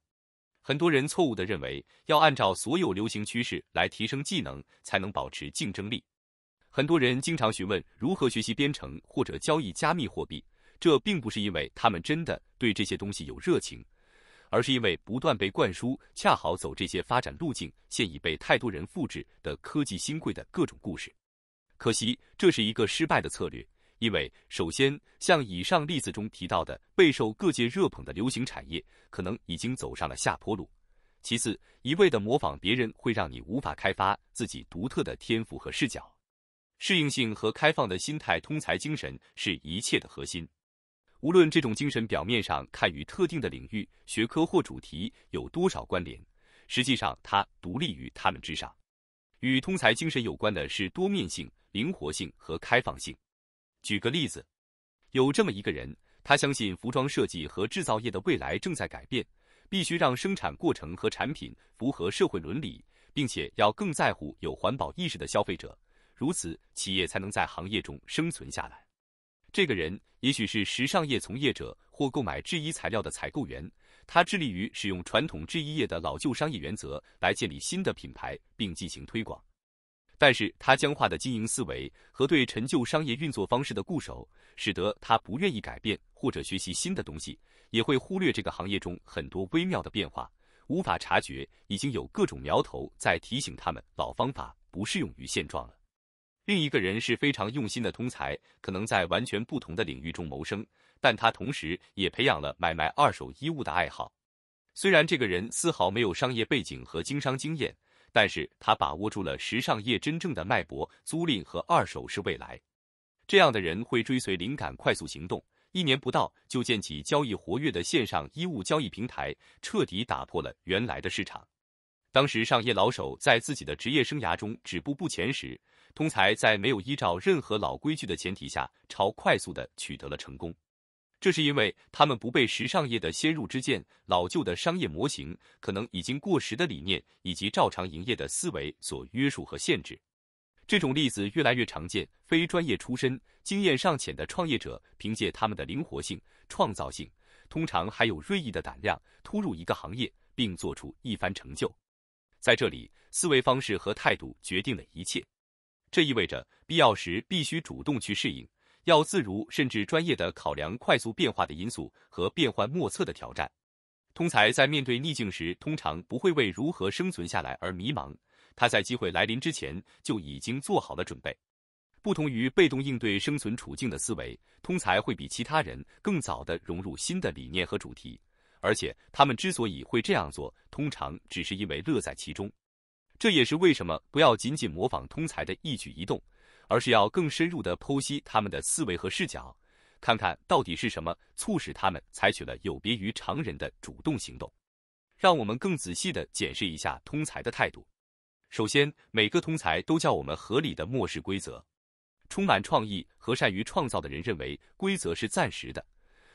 很多人错误地认为，要按照所有流行趋势来提升技能才能保持竞争力。很多人经常询问如何学习编程或者交易加密货币，这并不是因为他们真的对这些东西有热情。而是因为不断被灌输恰好走这些发展路径，现已被太多人复制的科技新贵的各种故事。可惜，这是一个失败的策略，因为首先，像以上例子中提到的备受各界热捧的流行产业，可能已经走上了下坡路；其次，一味的模仿别人会让你无法开发自己独特的天赋和视角。适应性和开放的心态、通才精神是一切的核心。无论这种精神表面上看与特定的领域、学科或主题有多少关联，实际上它独立于他们之上。与通才精神有关的是多面性、灵活性和开放性。举个例子，有这么一个人，他相信服装设计和制造业的未来正在改变，必须让生产过程和产品符合社会伦理，并且要更在乎有环保意识的消费者，如此企业才能在行业中生存下来。这个人也许是时尚业从业者或购买制衣材料的采购员，他致力于使用传统制衣业的老旧商业原则来建立新的品牌并进行推广。但是他僵化的经营思维和对陈旧商业运作方式的固守，使得他不愿意改变或者学习新的东西，也会忽略这个行业中很多微妙的变化，无法察觉已经有各种苗头在提醒他们老方法不适用于现状了。另一个人是非常用心的通才，可能在完全不同的领域中谋生，但他同时也培养了买卖二手衣物的爱好。虽然这个人丝毫没有商业背景和经商经验，但是他把握住了时尚业真正的脉搏：租赁和二手是未来。这样的人会追随灵感，快速行动，一年不到就建起交易活跃的线上衣物交易平台，彻底打破了原来的市场。当时，上业老手在自己的职业生涯中止步不前时。通才在没有依照任何老规矩的前提下，超快速的取得了成功。这是因为他们不被时尚业的先入之见、老旧的商业模型、可能已经过时的理念以及照常营业的思维所约束和限制。这种例子越来越常见。非专业出身、经验尚浅的创业者，凭借他们的灵活性、创造性，通常还有锐意的胆量，突入一个行业并做出一番成就。在这里，思维方式和态度决定了一切。这意味着，必要时必须主动去适应，要自如甚至专业的考量快速变化的因素和变幻莫测的挑战。通才在面对逆境时，通常不会为如何生存下来而迷茫，他在机会来临之前就已经做好了准备。不同于被动应对生存处境的思维，通才会比其他人更早的融入新的理念和主题，而且他们之所以会这样做，通常只是因为乐在其中。这也是为什么不要仅仅模仿通才的一举一动，而是要更深入地剖析他们的思维和视角，看看到底是什么促使他们采取了有别于常人的主动行动。让我们更仔细地检视一下通才的态度。首先，每个通才都叫我们合理的漠视规则。充满创意和善于创造的人认为，规则是暂时的，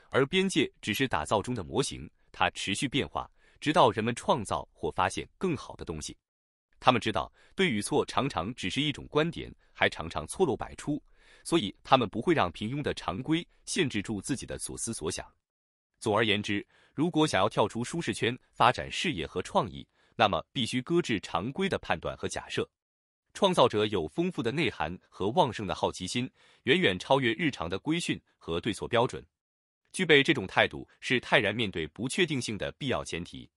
而边界只是打造中的模型，它持续变化，直到人们创造或发现更好的东西。他们知道对与错常常只是一种观点，还常常错漏百出，所以他们不会让平庸的常规限制住自己的所思所想。总而言之，如果想要跳出舒适圈，发展事业和创意，那么必须搁置常规的判断和假设。创造者有丰富的内涵和旺盛的好奇心，远远超越日常的规训和对错标准。具备这种态度是泰然面对不确定性的必要前提。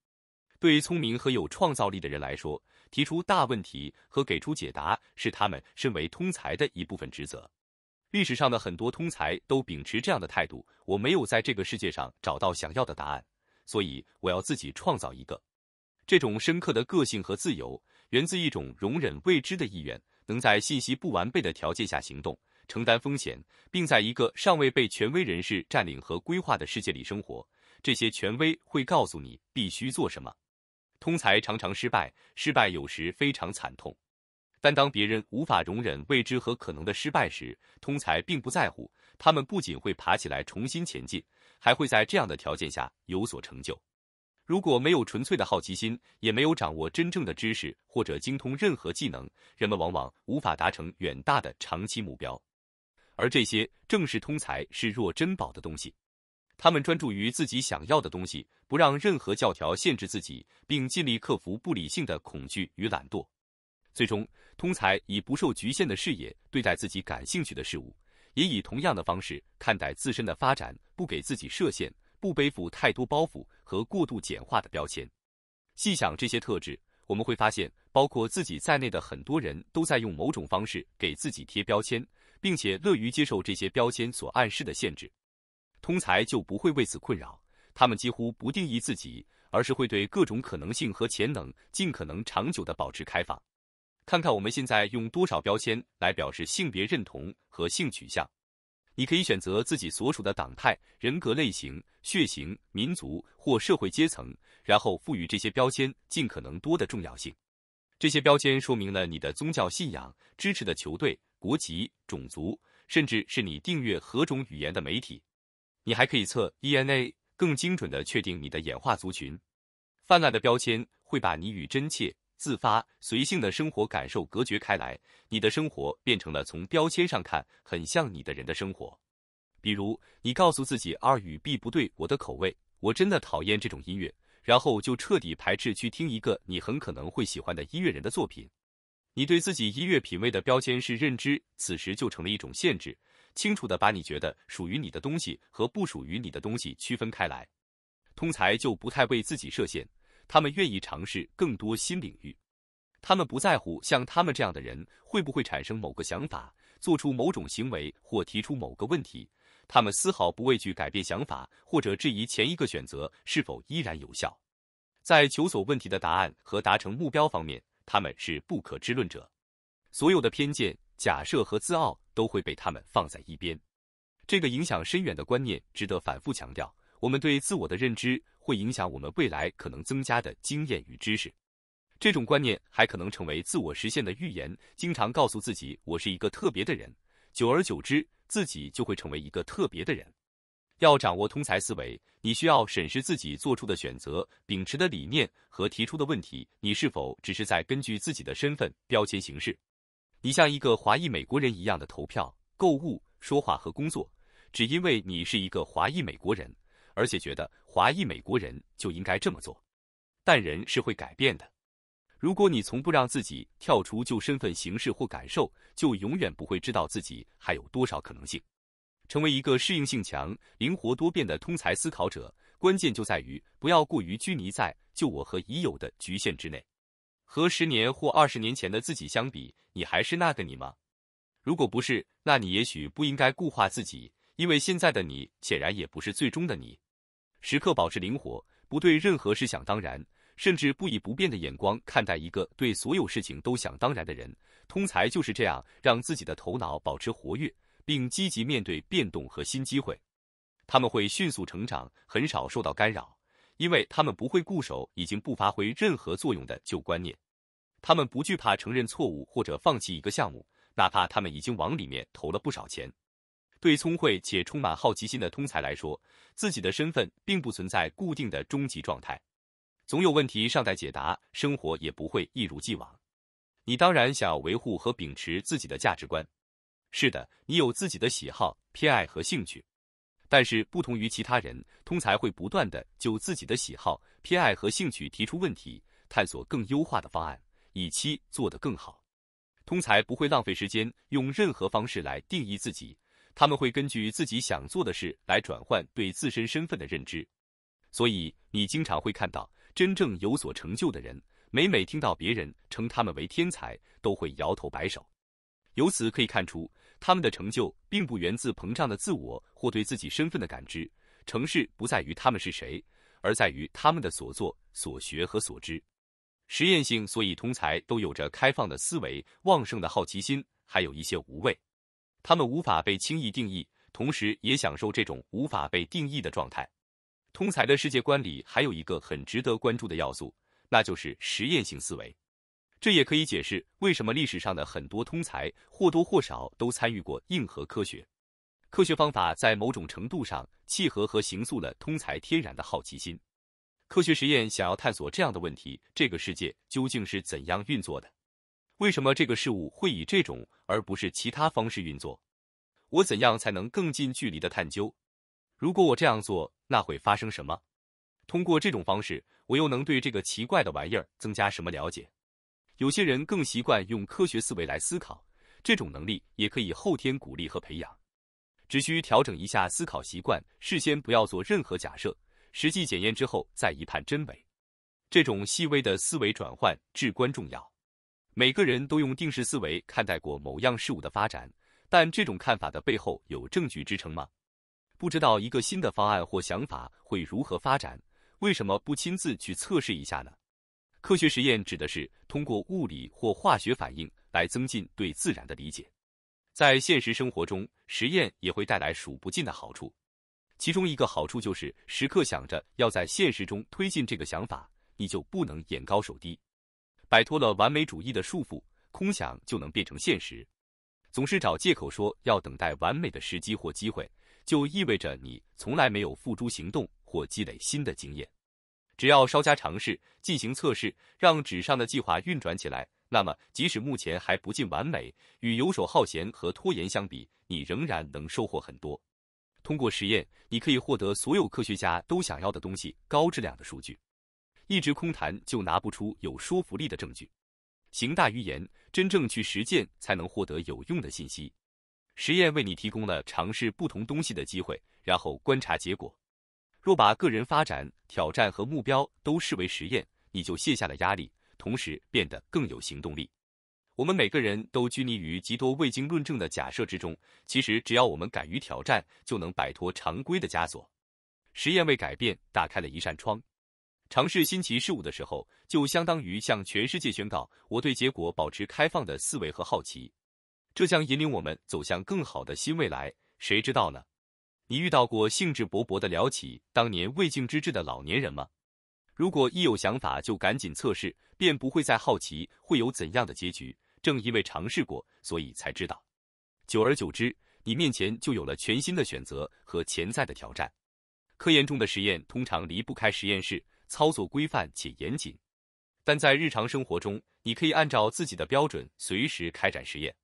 对于聪明和有创造力的人来说，提出大问题和给出解答是他们身为通才的一部分职责。历史上的很多通才都秉持这样的态度。我没有在这个世界上找到想要的答案，所以我要自己创造一个。这种深刻的个性和自由，源自一种容忍未知的意愿，能在信息不完备的条件下行动，承担风险，并在一个尚未被权威人士占领和规划的世界里生活。这些权威会告诉你必须做什么。通才常常失败，失败有时非常惨痛，但当别人无法容忍未知和可能的失败时，通才并不在乎。他们不仅会爬起来重新前进，还会在这样的条件下有所成就。如果没有纯粹的好奇心，也没有掌握真正的知识或者精通任何技能，人们往往无法达成远大的长期目标，而这些正是通才视若珍宝的东西。他们专注于自己想要的东西，不让任何教条限制自己，并尽力克服不理性的恐惧与懒惰。最终，通才以不受局限的视野对待自己感兴趣的事物，也以同样的方式看待自身的发展，不给自己设限，不背负太多包袱和过度简化的标签。细想这些特质，我们会发现，包括自己在内的很多人都在用某种方式给自己贴标签，并且乐于接受这些标签所暗示的限制。通才就不会为此困扰，他们几乎不定义自己，而是会对各种可能性和潜能尽可能长久地保持开放。看看我们现在用多少标签来表示性别认同和性取向。你可以选择自己所属的党派、人格类型、血型、民族或社会阶层，然后赋予这些标签尽可能多的重要性。这些标签说明了你的宗教信仰、支持的球队、国籍、种族，甚至是你订阅何种语言的媒体。你还可以测 DNA，更精准地确定你的演化族群。泛滥的标签会把你与真切、自发、随性的生活感受隔绝开来，你的生活变成了从标签上看很像你的人的生活。比如，你告诉自己 R 与 B 不对我的口味，我真的讨厌这种音乐，然后就彻底排斥去听一个你很可能会喜欢的音乐人的作品。你对自己音乐品味的标签是认知，此时就成了一种限制。清楚地把你觉得属于你的东西和不属于你的东西区分开来，通才就不太为自己设限，他们愿意尝试更多新领域，他们不在乎像他们这样的人会不会产生某个想法、做出某种行为或提出某个问题，他们丝毫不畏惧改变想法或者质疑前一个选择是否依然有效，在求索问题的答案和达成目标方面，他们是不可知论者，所有的偏见。假设和自傲都会被他们放在一边。这个影响深远的观念值得反复强调。我们对自我的认知会影响我们未来可能增加的经验与知识。这种观念还可能成为自我实现的预言，经常告诉自己“我是一个特别的人”，久而久之，自己就会成为一个特别的人。要掌握通才思维，你需要审视自己做出的选择、秉持的理念和提出的问题。你是否只是在根据自己的身份标签行事？你像一个华裔美国人一样的投票、购物、说话和工作，只因为你是一个华裔美国人，而且觉得华裔美国人就应该这么做。但人是会改变的。如果你从不让自己跳出旧身份、形式或感受，就永远不会知道自己还有多少可能性。成为一个适应性强、灵活多变的通才思考者，关键就在于不要过于拘泥在就我和已有的局限之内。和十年或二十年前的自己相比。你还是那个你吗？如果不是，那你也许不应该固化自己，因为现在的你显然也不是最终的你。时刻保持灵活，不对任何事想当然，甚至不以不变的眼光看待一个对所有事情都想当然的人。通才就是这样，让自己的头脑保持活跃，并积极面对变动和新机会。他们会迅速成长，很少受到干扰，因为他们不会固守已经不发挥任何作用的旧观念。他们不惧怕承认错误或者放弃一个项目，哪怕他们已经往里面投了不少钱。对聪慧且充满好奇心的通才来说，自己的身份并不存在固定的终极状态，总有问题尚待解答，生活也不会一如既往。你当然想要维护和秉持自己的价值观，是的，你有自己的喜好、偏爱和兴趣，但是不同于其他人，通才会不断的就自己的喜好、偏爱和兴趣提出问题，探索更优化的方案。以期做得更好。通才不会浪费时间用任何方式来定义自己，他们会根据自己想做的事来转换对自身身份的认知。所以，你经常会看到真正有所成就的人，每每听到别人称他们为天才，都会摇头摆手。由此可以看出，他们的成就并不源自膨胀的自我或对自己身份的感知。成事不在于他们是谁，而在于他们的所作所学和所知。实验性，所以通才都有着开放的思维、旺盛的好奇心，还有一些无畏。他们无法被轻易定义，同时也享受这种无法被定义的状态。通才的世界观里还有一个很值得关注的要素，那就是实验性思维。这也可以解释为什么历史上的很多通才或多或少都参与过硬核科学。科学方法在某种程度上契合和形塑了通才天然的好奇心。科学实验想要探索这样的问题：这个世界究竟是怎样运作的？为什么这个事物会以这种而不是其他方式运作？我怎样才能更近距离的探究？如果我这样做，那会发生什么？通过这种方式，我又能对这个奇怪的玩意儿增加什么了解？有些人更习惯用科学思维来思考，这种能力也可以后天鼓励和培养。只需调整一下思考习惯，事先不要做任何假设。实际检验之后再一判真伪，这种细微的思维转换至关重要。每个人都用定式思维看待过某样事物的发展，但这种看法的背后有证据支撑吗？不知道一个新的方案或想法会如何发展，为什么不亲自去测试一下呢？科学实验指的是通过物理或化学反应来增进对自然的理解，在现实生活中，实验也会带来数不尽的好处。其中一个好处就是时刻想着要在现实中推进这个想法，你就不能眼高手低，摆脱了完美主义的束缚，空想就能变成现实。总是找借口说要等待完美的时机或机会，就意味着你从来没有付诸行动或积累新的经验。只要稍加尝试，进行测试，让纸上的计划运转起来，那么即使目前还不尽完美，与游手好闲和拖延相比，你仍然能收获很多。通过实验，你可以获得所有科学家都想要的东西——高质量的数据。一直空谈就拿不出有说服力的证据。行大于言，真正去实践才能获得有用的信息。实验为你提供了尝试不同东西的机会，然后观察结果。若把个人发展、挑战和目标都视为实验，你就卸下了压力，同时变得更有行动力。我们每个人都拘泥于极多未经论证的假设之中。其实，只要我们敢于挑战，就能摆脱常规的枷锁。实验为改变打开了一扇窗。尝试新奇事物的时候，就相当于向全世界宣告：我对结果保持开放的思维和好奇。这将引领我们走向更好的新未来。谁知道呢？你遇到过兴致勃勃的聊起当年未竟之志的老年人吗？如果一有想法就赶紧测试，便不会再好奇会有怎样的结局。正因为尝试过，所以才知道。久而久之，你面前就有了全新的选择和潜在的挑战。科研中的实验通常离不开实验室，操作规范且严谨。但在日常生活中，你可以按照自己的标准随时开展实验。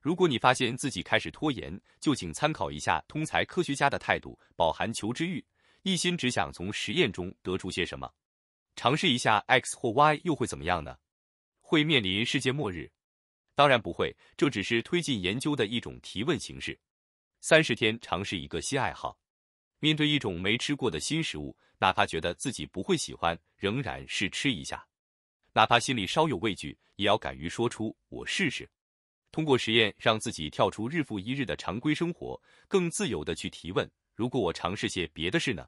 如果你发现自己开始拖延，就请参考一下通才科学家的态度，饱含求知欲，一心只想从实验中得出些什么。尝试一下 X 或 Y 又会怎么样呢？会面临世界末日？当然不会，这只是推进研究的一种提问形式。三十天尝试一个新爱好，面对一种没吃过的新食物，哪怕觉得自己不会喜欢，仍然试吃一下；哪怕心里稍有畏惧，也要敢于说出“我试试”。通过实验，让自己跳出日复一日的常规生活，更自由的去提问：如果我尝试些别的事呢？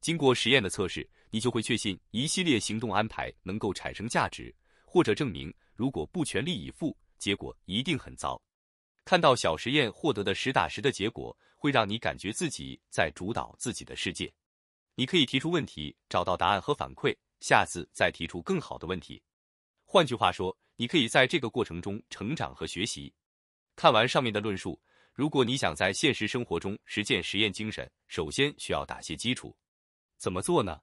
经过实验的测试，你就会确信一系列行动安排能够产生价值，或者证明如果不全力以赴。结果一定很糟。看到小实验获得的实打实的结果，会让你感觉自己在主导自己的世界。你可以提出问题，找到答案和反馈，下次再提出更好的问题。换句话说，你可以在这个过程中成长和学习。看完上面的论述，如果你想在现实生活中实践实验精神，首先需要打些基础。怎么做呢？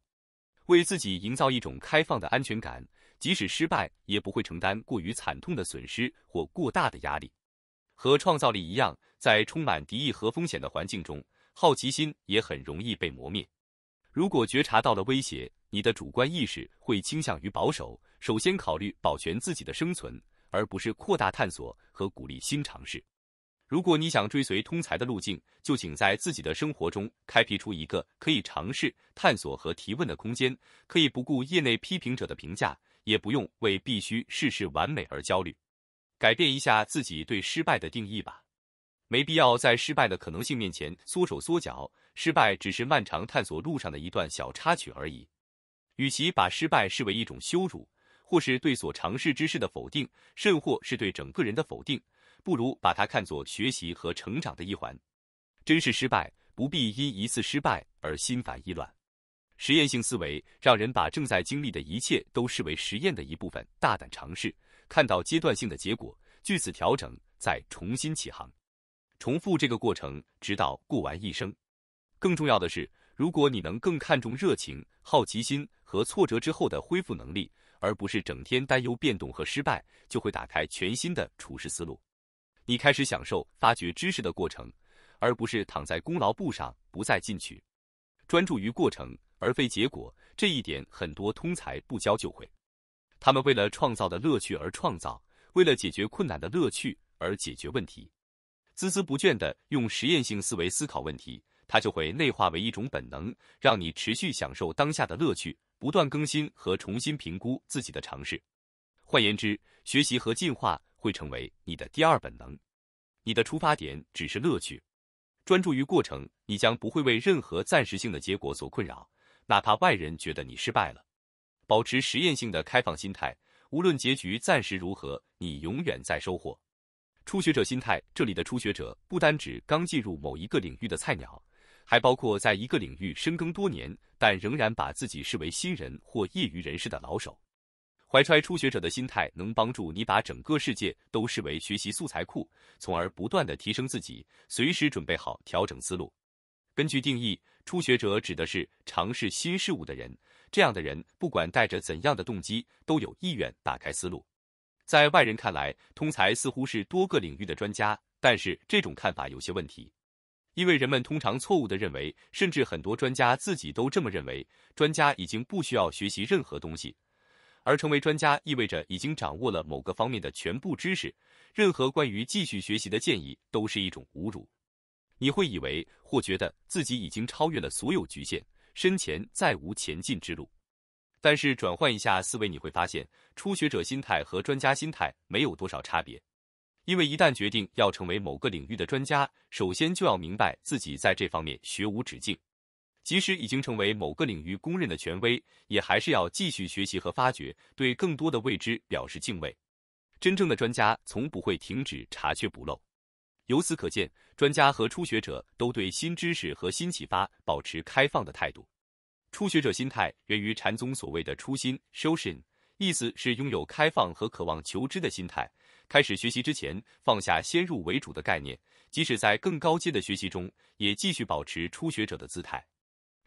为自己营造一种开放的安全感。即使失败，也不会承担过于惨痛的损失或过大的压力。和创造力一样，在充满敌意和风险的环境中，好奇心也很容易被磨灭。如果觉察到了威胁，你的主观意识会倾向于保守，首先考虑保全自己的生存，而不是扩大探索和鼓励新尝试。如果你想追随通才的路径，就请在自己的生活中开辟出一个可以尝试、探索和提问的空间，可以不顾业内批评者的评价。也不用为必须事事完美而焦虑，改变一下自己对失败的定义吧。没必要在失败的可能性面前缩手缩脚，失败只是漫长探索路上的一段小插曲而已。与其把失败视为一种羞辱，或是对所尝试之事的否定，甚或是对整个人的否定，不如把它看作学习和成长的一环。真是失败，不必因一次失败而心烦意乱。实验性思维让人把正在经历的一切都视为实验的一部分，大胆尝试，看到阶段性的结果，据此调整，再重新起航，重复这个过程，直到过完一生。更重要的是，如果你能更看重热情、好奇心和挫折之后的恢复能力，而不是整天担忧变动和失败，就会打开全新的处事思路。你开始享受发掘知识的过程，而不是躺在功劳簿上不再进取，专注于过程。而非结果这一点，很多通才不教就会。他们为了创造的乐趣而创造，为了解决困难的乐趣而解决问题，孜孜不倦的用实验性思维思考问题，它就会内化为一种本能，让你持续享受当下的乐趣，不断更新和重新评估自己的尝试。换言之，学习和进化会成为你的第二本能。你的出发点只是乐趣，专注于过程，你将不会为任何暂时性的结果所困扰。哪怕外人觉得你失败了，保持实验性的开放心态，无论结局暂时如何，你永远在收获。初学者心态，这里的初学者不单指刚进入某一个领域的菜鸟，还包括在一个领域深耕多年，但仍然把自己视为新人或业余人士的老手。怀揣初学者的心态，能帮助你把整个世界都视为学习素材库，从而不断的提升自己，随时准备好调整思路。根据定义。初学者指的是尝试新事物的人，这样的人不管带着怎样的动机，都有意愿打开思路。在外人看来，通才似乎是多个领域的专家，但是这种看法有些问题，因为人们通常错误地认为，甚至很多专家自己都这么认为，专家已经不需要学习任何东西，而成为专家意味着已经掌握了某个方面的全部知识，任何关于继续学习的建议都是一种侮辱。你会以为或觉得自己已经超越了所有局限，身前再无前进之路。但是转换一下思维，你会发现初学者心态和专家心态没有多少差别。因为一旦决定要成为某个领域的专家，首先就要明白自己在这方面学无止境。即使已经成为某个领域公认的权威，也还是要继续学习和发掘，对更多的未知表示敬畏。真正的专家从不会停止查缺补漏。由此可见，专家和初学者都对新知识和新启发保持开放的态度。初学者心态源于禅宗所谓的初心 （shoshin），意思是拥有开放和渴望求知的心态。开始学习之前，放下先入为主的概念；即使在更高阶的学习中，也继续保持初学者的姿态。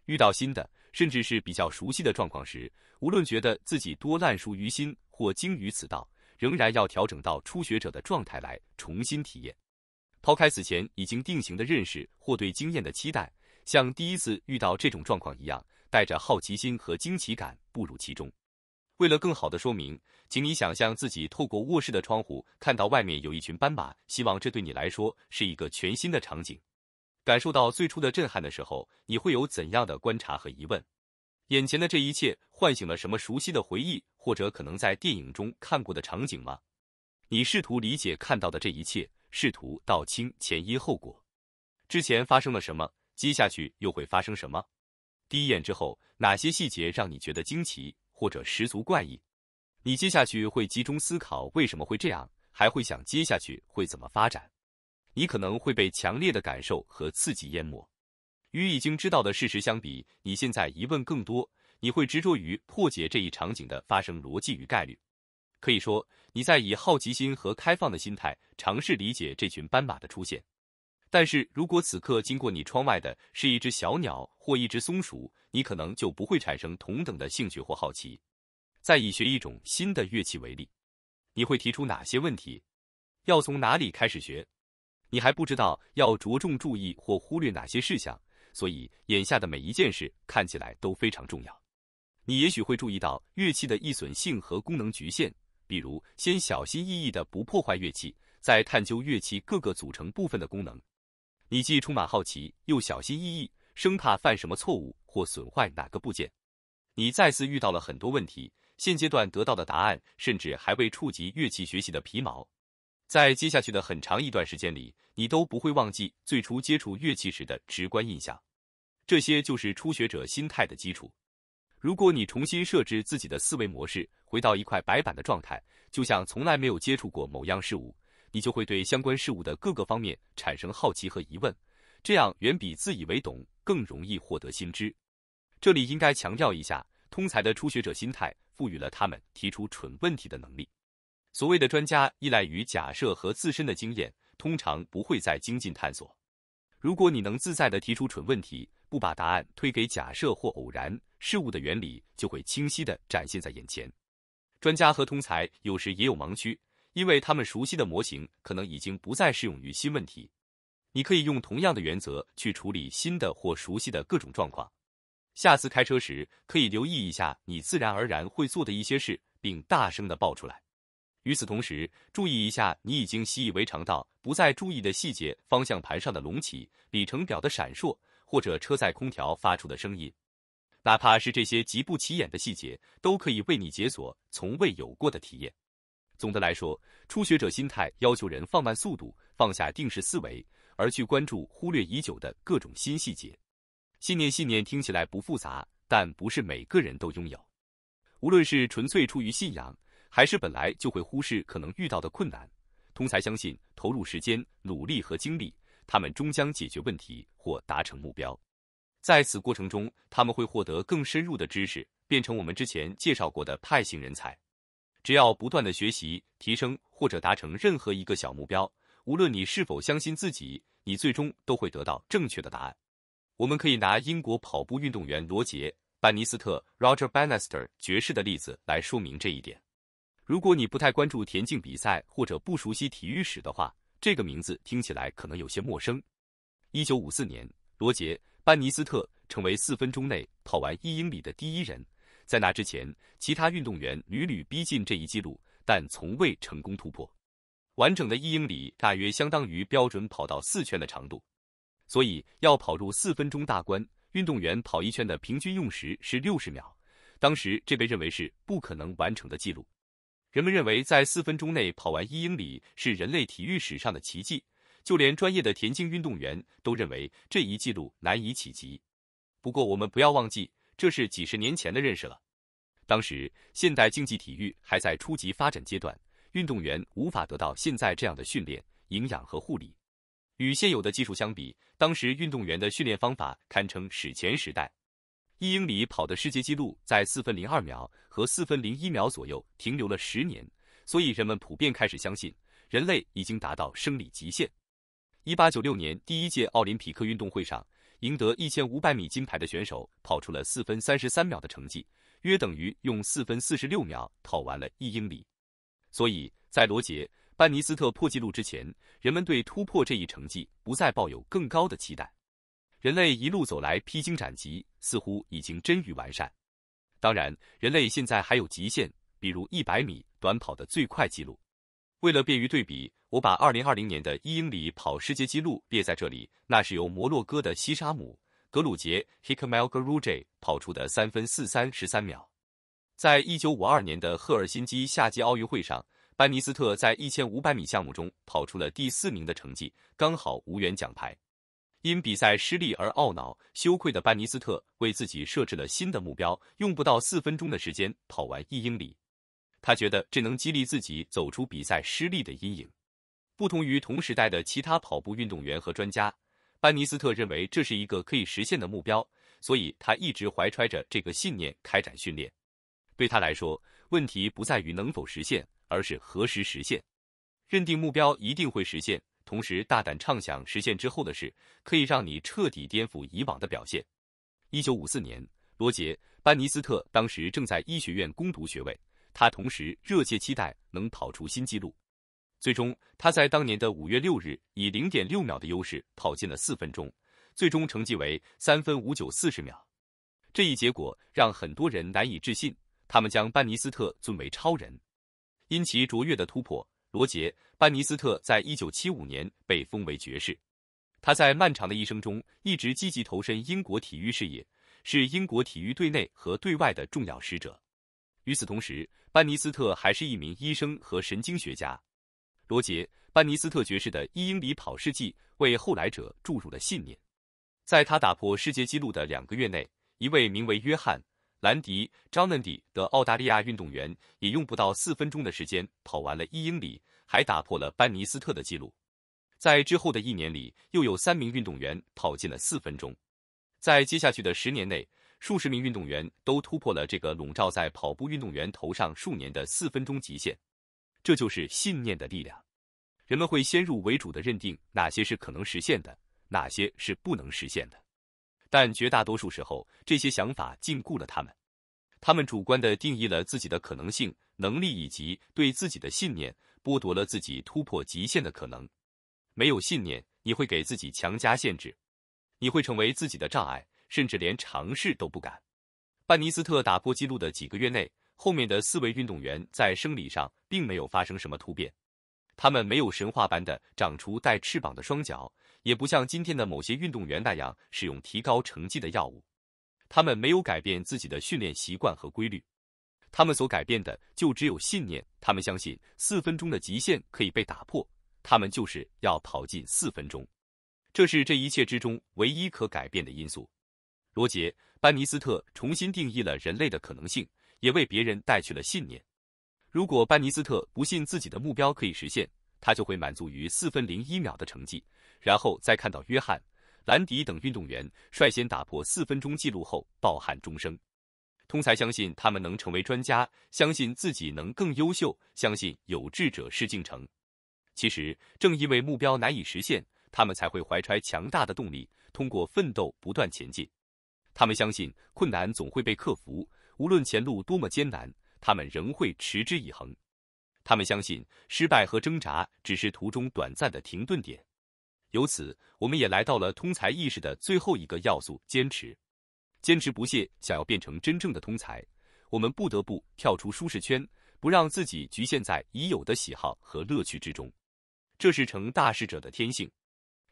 遇到新的，甚至是比较熟悉的状况时，无论觉得自己多烂熟于心或精于此道，仍然要调整到初学者的状态来重新体验。抛开此前已经定型的认识或对经验的期待，像第一次遇到这种状况一样，带着好奇心和惊奇感步入其中。为了更好的说明，请你想象自己透过卧室的窗户看到外面有一群斑马，希望这对你来说是一个全新的场景。感受到最初的震撼的时候，你会有怎样的观察和疑问？眼前的这一切唤醒了什么熟悉的回忆，或者可能在电影中看过的场景吗？你试图理解看到的这一切。试图道清前因后果，之前发生了什么，接下去又会发生什么？第一眼之后，哪些细节让你觉得惊奇或者十足怪异？你接下去会集中思考为什么会这样，还会想接下去会怎么发展？你可能会被强烈的感受和刺激淹没。与已经知道的事实相比，你现在疑问更多，你会执着于破解这一场景的发生逻辑与概率。可以说，你在以好奇心和开放的心态尝试理解这群斑马的出现。但是，如果此刻经过你窗外的是一只小鸟或一只松鼠，你可能就不会产生同等的兴趣或好奇。再以学一种新的乐器为例，你会提出哪些问题？要从哪里开始学？你还不知道要着重注意或忽略哪些事项，所以眼下的每一件事看起来都非常重要。你也许会注意到乐器的易损性和功能局限。比如，先小心翼翼的不破坏乐器，再探究乐器各个组成部分的功能。你既充满好奇，又小心翼翼，生怕犯什么错误或损坏哪个部件。你再次遇到了很多问题，现阶段得到的答案甚至还未触及乐器学习的皮毛。在接下去的很长一段时间里，你都不会忘记最初接触乐器时的直观印象。这些就是初学者心态的基础。如果你重新设置自己的思维模式，回到一块白板的状态，就像从来没有接触过某样事物，你就会对相关事物的各个方面产生好奇和疑问。这样远比自以为懂更容易获得新知。这里应该强调一下，通才的初学者心态赋予了他们提出蠢问题的能力。所谓的专家依赖于假设和自身的经验，通常不会再精进探索。如果你能自在的提出蠢问题，不把答案推给假设或偶然，事物的原理就会清晰地展现在眼前。专家和通才有时也有盲区，因为他们熟悉的模型可能已经不再适用于新问题。你可以用同样的原则去处理新的或熟悉的各种状况。下次开车时，可以留意一下你自然而然会做的一些事，并大声地报出来。与此同时，注意一下你已经习以为常到不再注意的细节：方向盘上的隆起，里程表的闪烁。或者车载空调发出的声音，哪怕是这些极不起眼的细节，都可以为你解锁从未有过的体验。总的来说，初学者心态要求人放慢速度，放下定式思维，而去关注忽略已久的各种新细节。信念信念听起来不复杂，但不是每个人都拥有。无论是纯粹出于信仰，还是本来就会忽视可能遇到的困难，通才相信投入时间、努力和精力。他们终将解决问题或达成目标，在此过程中，他们会获得更深入的知识，变成我们之前介绍过的派型人才。只要不断的学习提升或者达成任何一个小目标，无论你是否相信自己，你最终都会得到正确的答案。我们可以拿英国跑步运动员罗杰·班尼斯特 （Roger Bannister） 爵士的例子来说明这一点。如果你不太关注田径比赛或者不熟悉体育史的话，这个名字听起来可能有些陌生。一九五四年，罗杰·班尼斯特成为四分钟内跑完一英里的第一人。在那之前，其他运动员屡屡逼近这一记录，但从未成功突破。完整的一英里大约相当于标准跑道四圈的长度，所以要跑入四分钟大关，运动员跑一圈的平均用时是六十秒。当时，这被认为是不可能完成的记录。人们认为，在四分钟内跑完一英里是人类体育史上的奇迹，就连专业的田径运动员都认为这一记录难以企及。不过，我们不要忘记，这是几十年前的认识了。当时，现代竞技体育还在初级发展阶段，运动员无法得到现在这样的训练、营养和护理。与现有的技术相比，当时运动员的训练方法堪称史前时代。一英里跑的世界纪录在四分零二秒和四分零一秒左右停留了十年，所以人们普遍开始相信人类已经达到生理极限。一八九六年第一届奥林匹克运动会上，赢得一千五百米金牌的选手跑出了四分三十三秒的成绩，约等于用四分四十六秒跑完了一英里。所以在罗杰·班尼斯特破纪录之前，人们对突破这一成绩不再抱有更高的期待。人类一路走来，披荆斩棘，似乎已经臻于完善。当然，人类现在还有极限，比如一百米短跑的最快纪录。为了便于对比，我把二零二零年的一英里跑世界纪录列在这里，那是由摩洛哥的西沙姆·格鲁杰 （Hikmal Geruje） 跑出的三分四三十三秒。在一九五二年的赫尔辛基夏季奥运会上，班尼斯特在一千五百米项目中跑出了第四名的成绩，刚好无缘奖牌。因比赛失利而懊恼、羞愧的班尼斯特为自己设置了新的目标：用不到四分钟的时间跑完一英里。他觉得这能激励自己走出比赛失利的阴影。不同于同时代的其他跑步运动员和专家，班尼斯特认为这是一个可以实现的目标，所以他一直怀揣着这个信念开展训练。对他来说，问题不在于能否实现，而是何时实现。认定目标一定会实现。同时大胆畅想实现之后的事，可以让你彻底颠覆以往的表现。一九五四年，罗杰·班尼斯特当时正在医学院攻读学位，他同时热切期待能跑出新纪录。最终，他在当年的五月六日以零点六秒的优势跑进了四分钟，最终成绩为三分五九四十秒。这一结果让很多人难以置信，他们将班尼斯特尊为超人，因其卓越的突破。罗杰。班尼斯特在一九七五年被封为爵士。他在漫长的一生中一直积极投身英国体育事业，是英国体育队内和对外的重要使者。与此同时，班尼斯特还是一名医生和神经学家。罗杰·班尼斯特爵士的一英里跑世纪为后来者注入了信念。在他打破世界纪录的两个月内，一位名为约翰·兰迪·张嫩迪的澳大利亚运动员也用不到四分钟的时间跑完了一英里。还打破了班尼斯特的记录，在之后的一年里，又有三名运动员跑进了四分钟。在接下去的十年内，数十名运动员都突破了这个笼罩在跑步运动员头上数年的四分钟极限。这就是信念的力量。人们会先入为主的认定哪些是可能实现的，哪些是不能实现的。但绝大多数时候，这些想法禁锢了他们，他们主观地定义了自己的可能性、能力以及对自己的信念。剥夺了自己突破极限的可能。没有信念，你会给自己强加限制，你会成为自己的障碍，甚至连尝试都不敢。班尼斯特打破纪录的几个月内，后面的四位运动员在生理上并没有发生什么突变。他们没有神话般的长出带翅膀的双脚，也不像今天的某些运动员那样使用提高成绩的药物。他们没有改变自己的训练习惯和规律。他们所改变的就只有信念。他们相信四分钟的极限可以被打破，他们就是要跑进四分钟。这是这一切之中唯一可改变的因素。罗杰·班尼斯特重新定义了人类的可能性，也为别人带去了信念。如果班尼斯特不信自己的目标可以实现，他就会满足于四分零一秒的成绩，然后再看到约翰·兰迪等运动员率先打破四分钟记录后，抱憾终生。通才相信他们能成为专家，相信自己能更优秀，相信有志者事竟成。其实，正因为目标难以实现，他们才会怀揣强大的动力，通过奋斗不断前进。他们相信困难总会被克服，无论前路多么艰难，他们仍会持之以恒。他们相信失败和挣扎只是途中短暂的停顿点。由此，我们也来到了通才意识的最后一个要素——坚持。坚持不懈，想要变成真正的通才，我们不得不跳出舒适圈，不让自己局限在已有的喜好和乐趣之中。这是成大事者的天性。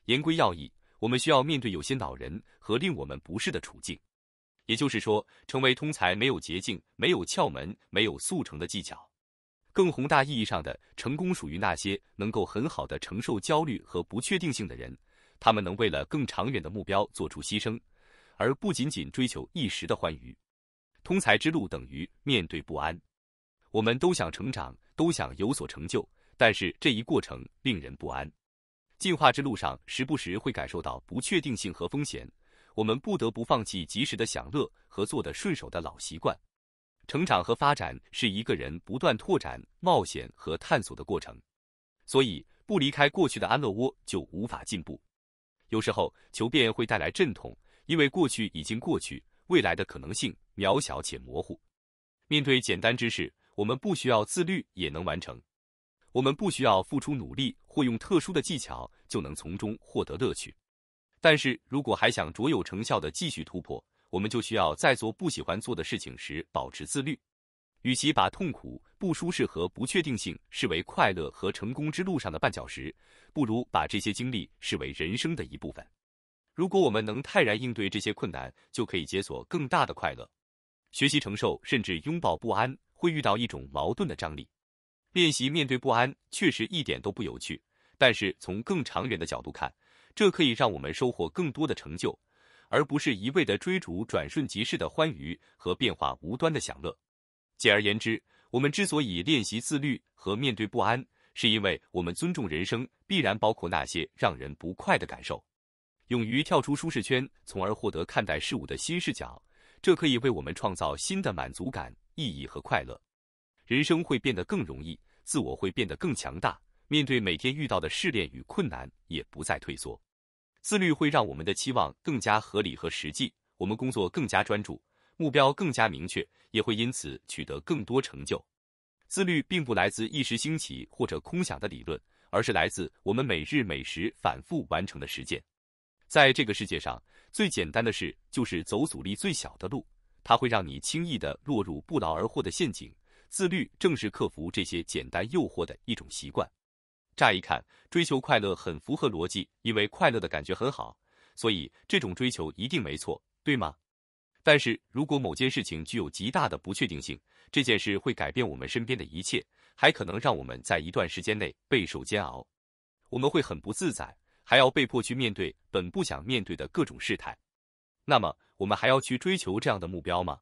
言归要义，我们需要面对有些恼人和令我们不适的处境。也就是说，成为通才没有捷径，没有窍门，没有速成的技巧。更宏大意义上的成功，属于那些能够很好的承受焦虑和不确定性的人，他们能为了更长远的目标做出牺牲。而不仅仅追求一时的欢愉，通才之路等于面对不安。我们都想成长，都想有所成就，但是这一过程令人不安。进化之路上，时不时会感受到不确定性和风险，我们不得不放弃及时的享乐和做的顺手的老习惯。成长和发展是一个人不断拓展、冒险和探索的过程，所以不离开过去的安乐窝就无法进步。有时候，求变会带来阵痛。因为过去已经过去，未来的可能性渺小且模糊。面对简单之事，我们不需要自律也能完成；我们不需要付出努力或用特殊的技巧就能从中获得乐趣。但是如果还想卓有成效地继续突破，我们就需要在做不喜欢做的事情时保持自律。与其把痛苦、不舒适和不确定性视为快乐和成功之路上的绊脚石，不如把这些经历视为人生的一部分。如果我们能泰然应对这些困难，就可以解锁更大的快乐。学习承受甚至拥抱不安，会遇到一种矛盾的张力。练习面对不安确实一点都不有趣，但是从更长远的角度看，这可以让我们收获更多的成就，而不是一味地追逐转瞬即逝的欢愉和变化无端的享乐。简而言之，我们之所以练习自律和面对不安，是因为我们尊重人生必然包括那些让人不快的感受。勇于跳出舒适圈，从而获得看待事物的新视角，这可以为我们创造新的满足感、意义和快乐，人生会变得更容易，自我会变得更强大，面对每天遇到的试炼与困难也不再退缩。自律会让我们的期望更加合理和实际，我们工作更加专注，目标更加明确，也会因此取得更多成就。自律并不来自一时兴起或者空想的理论，而是来自我们每日每时反复完成的实践。在这个世界上，最简单的事就是走阻力最小的路，它会让你轻易的落入不劳而获的陷阱。自律正是克服这些简单诱惑的一种习惯。乍一看，追求快乐很符合逻辑，因为快乐的感觉很好，所以这种追求一定没错，对吗？但是如果某件事情具有极大的不确定性，这件事会改变我们身边的一切，还可能让我们在一段时间内备受煎熬，我们会很不自在。还要被迫去面对本不想面对的各种事态，那么我们还要去追求这样的目标吗？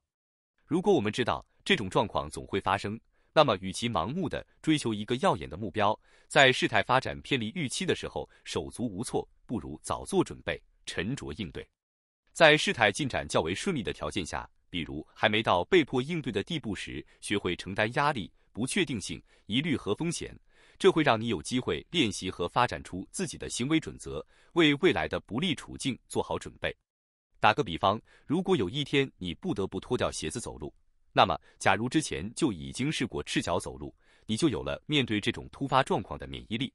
如果我们知道这种状况总会发生，那么与其盲目的追求一个耀眼的目标，在事态发展偏离预期的时候手足无措，不如早做准备，沉着应对。在事态进展较为顺利的条件下，比如还没到被迫应对的地步时，学会承担压力、不确定性、疑虑和风险。这会让你有机会练习和发展出自己的行为准则，为未来的不利处境做好准备。打个比方，如果有一天你不得不脱掉鞋子走路，那么假如之前就已经试过赤脚走路，你就有了面对这种突发状况的免疫力。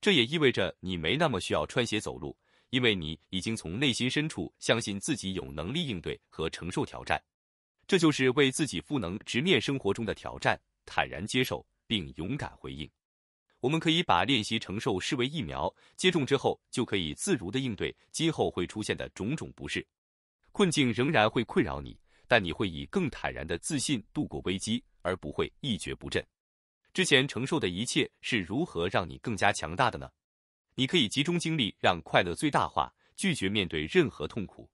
这也意味着你没那么需要穿鞋走路，因为你已经从内心深处相信自己有能力应对和承受挑战。这就是为自己赋能，直面生活中的挑战，坦然接受并勇敢回应。我们可以把练习承受视为疫苗接种之后，就可以自如的应对今后会出现的种种不适。困境仍然会困扰你，但你会以更坦然的自信度过危机，而不会一蹶不振。之前承受的一切是如何让你更加强大的呢？你可以集中精力让快乐最大化，拒绝面对任何痛苦。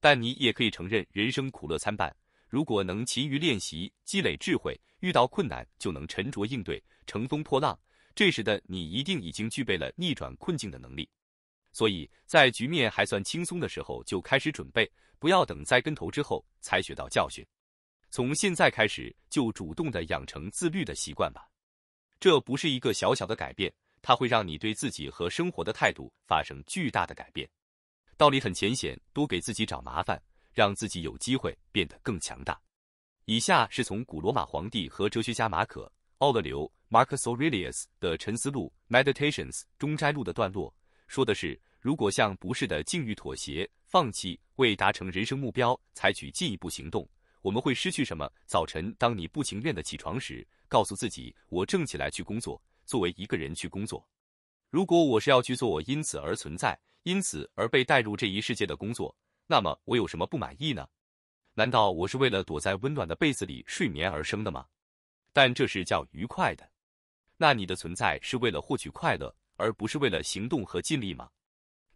但你也可以承认人生苦乐参半。如果能勤于练习，积累智慧，遇到困难就能沉着应对，乘风破浪。这时的你一定已经具备了逆转困境的能力，所以，在局面还算轻松的时候就开始准备，不要等栽跟头之后才学到教训。从现在开始就主动的养成自律的习惯吧。这不是一个小小的改变，它会让你对自己和生活的态度发生巨大的改变。道理很浅显，多给自己找麻烦，让自己有机会变得更强大。以下是从古罗马皇帝和哲学家马可·奥勒留。Marcus Aurelius 的《沉思录》（Meditations） 中摘录的段落，说的是：如果向不适的境遇妥协、放弃为达成人生目标采取进一步行动，我们会失去什么？早晨，当你不情愿地起床时，告诉自己：我正起来去工作，作为一个人去工作。如果我是要去做我因此而存在、因此而被带入这一世界的工作，那么我有什么不满意呢？难道我是为了躲在温暖的被子里睡眠而生的吗？但这是叫愉快的。那你的存在是为了获取快乐，而不是为了行动和尽力吗？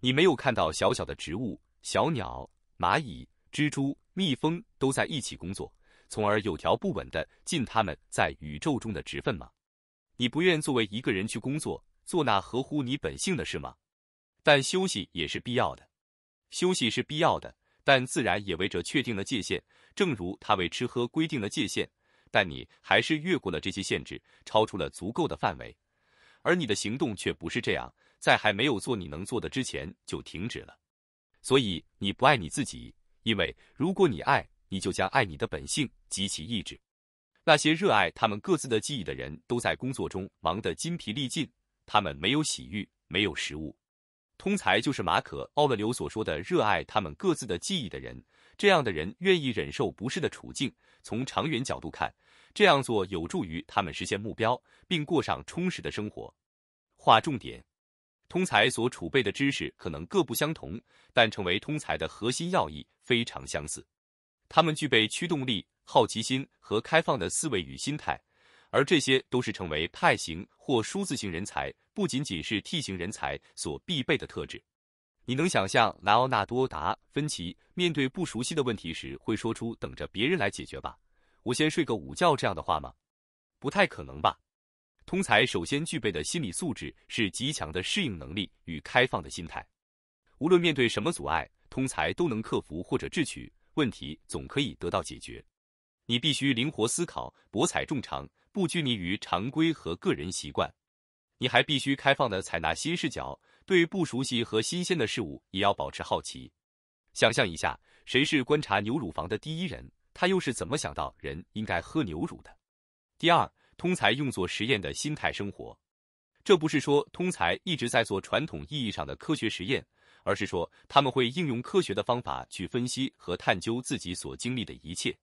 你没有看到小小的植物、小鸟、蚂蚁、蜘蛛、蜜蜂都在一起工作，从而有条不紊地尽他们在宇宙中的职分吗？你不愿作为一个人去工作，做那合乎你本性的事吗？但休息也是必要的，休息是必要的，但自然也为这确定了界限，正如他为吃喝规定的界限。但你还是越过了这些限制，超出了足够的范围，而你的行动却不是这样，在还没有做你能做的之前就停止了。所以你不爱你自己，因为如果你爱你，就将爱你的本性及其意志。那些热爱他们各自的记忆的人都在工作中忙得筋疲力尽，他们没有洗浴，没有食物。通才就是马可·奥勒留所说的热爱他们各自的记忆的人，这样的人愿意忍受不适的处境。从长远角度看，这样做有助于他们实现目标，并过上充实的生活。划重点：通才所储备的知识可能各不相同，但成为通才的核心要义非常相似。他们具备驱动力、好奇心和开放的思维与心态，而这些都是成为派型或数字型人才，不仅仅是 T 型人才所必备的特质。你能想象莱奥纳多·达·芬奇面对不熟悉的问题时，会说出“等着别人来解决吧，我先睡个午觉”这样的话吗？不太可能吧。通才首先具备的心理素质是极强的适应能力与开放的心态。无论面对什么阻碍，通才都能克服或者智取，问题总可以得到解决。你必须灵活思考，博采众长，不拘泥于常规和个人习惯。你还必须开放的采纳新视角。对不熟悉和新鲜的事物也要保持好奇。想象一下，谁是观察牛乳房的第一人？他又是怎么想到人应该喝牛乳的？第二，通才用作实验的心态生活，这不是说通才一直在做传统意义上的科学实验，而是说他们会应用科学的方法去分析和探究自己所经历的一切。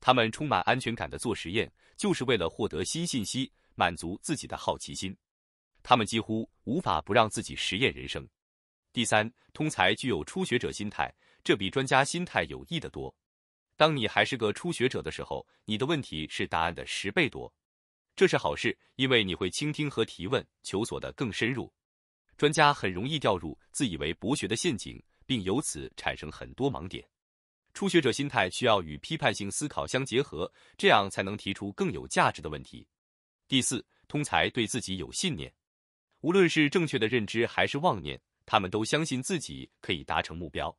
他们充满安全感的做实验，就是为了获得新信息，满足自己的好奇心。他们几乎无法不让自己实验人生。第三，通才具有初学者心态，这比专家心态有益的多。当你还是个初学者的时候，你的问题是答案的十倍多，这是好事，因为你会倾听和提问，求索的更深入。专家很容易掉入自以为博学的陷阱，并由此产生很多盲点。初学者心态需要与批判性思考相结合，这样才能提出更有价值的问题。第四，通才对自己有信念。无论是正确的认知还是妄念，他们都相信自己可以达成目标。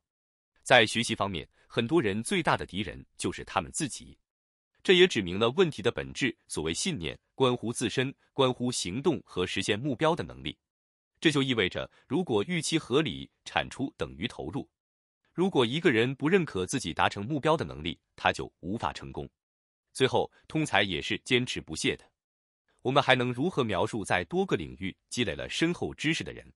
在学习方面，很多人最大的敌人就是他们自己。这也指明了问题的本质：所谓信念，关乎自身，关乎行动和实现目标的能力。这就意味着，如果预期合理，产出等于投入。如果一个人不认可自己达成目标的能力，他就无法成功。最后，通才也是坚持不懈的。我们还能如何描述在多个领域积累了深厚知识的人？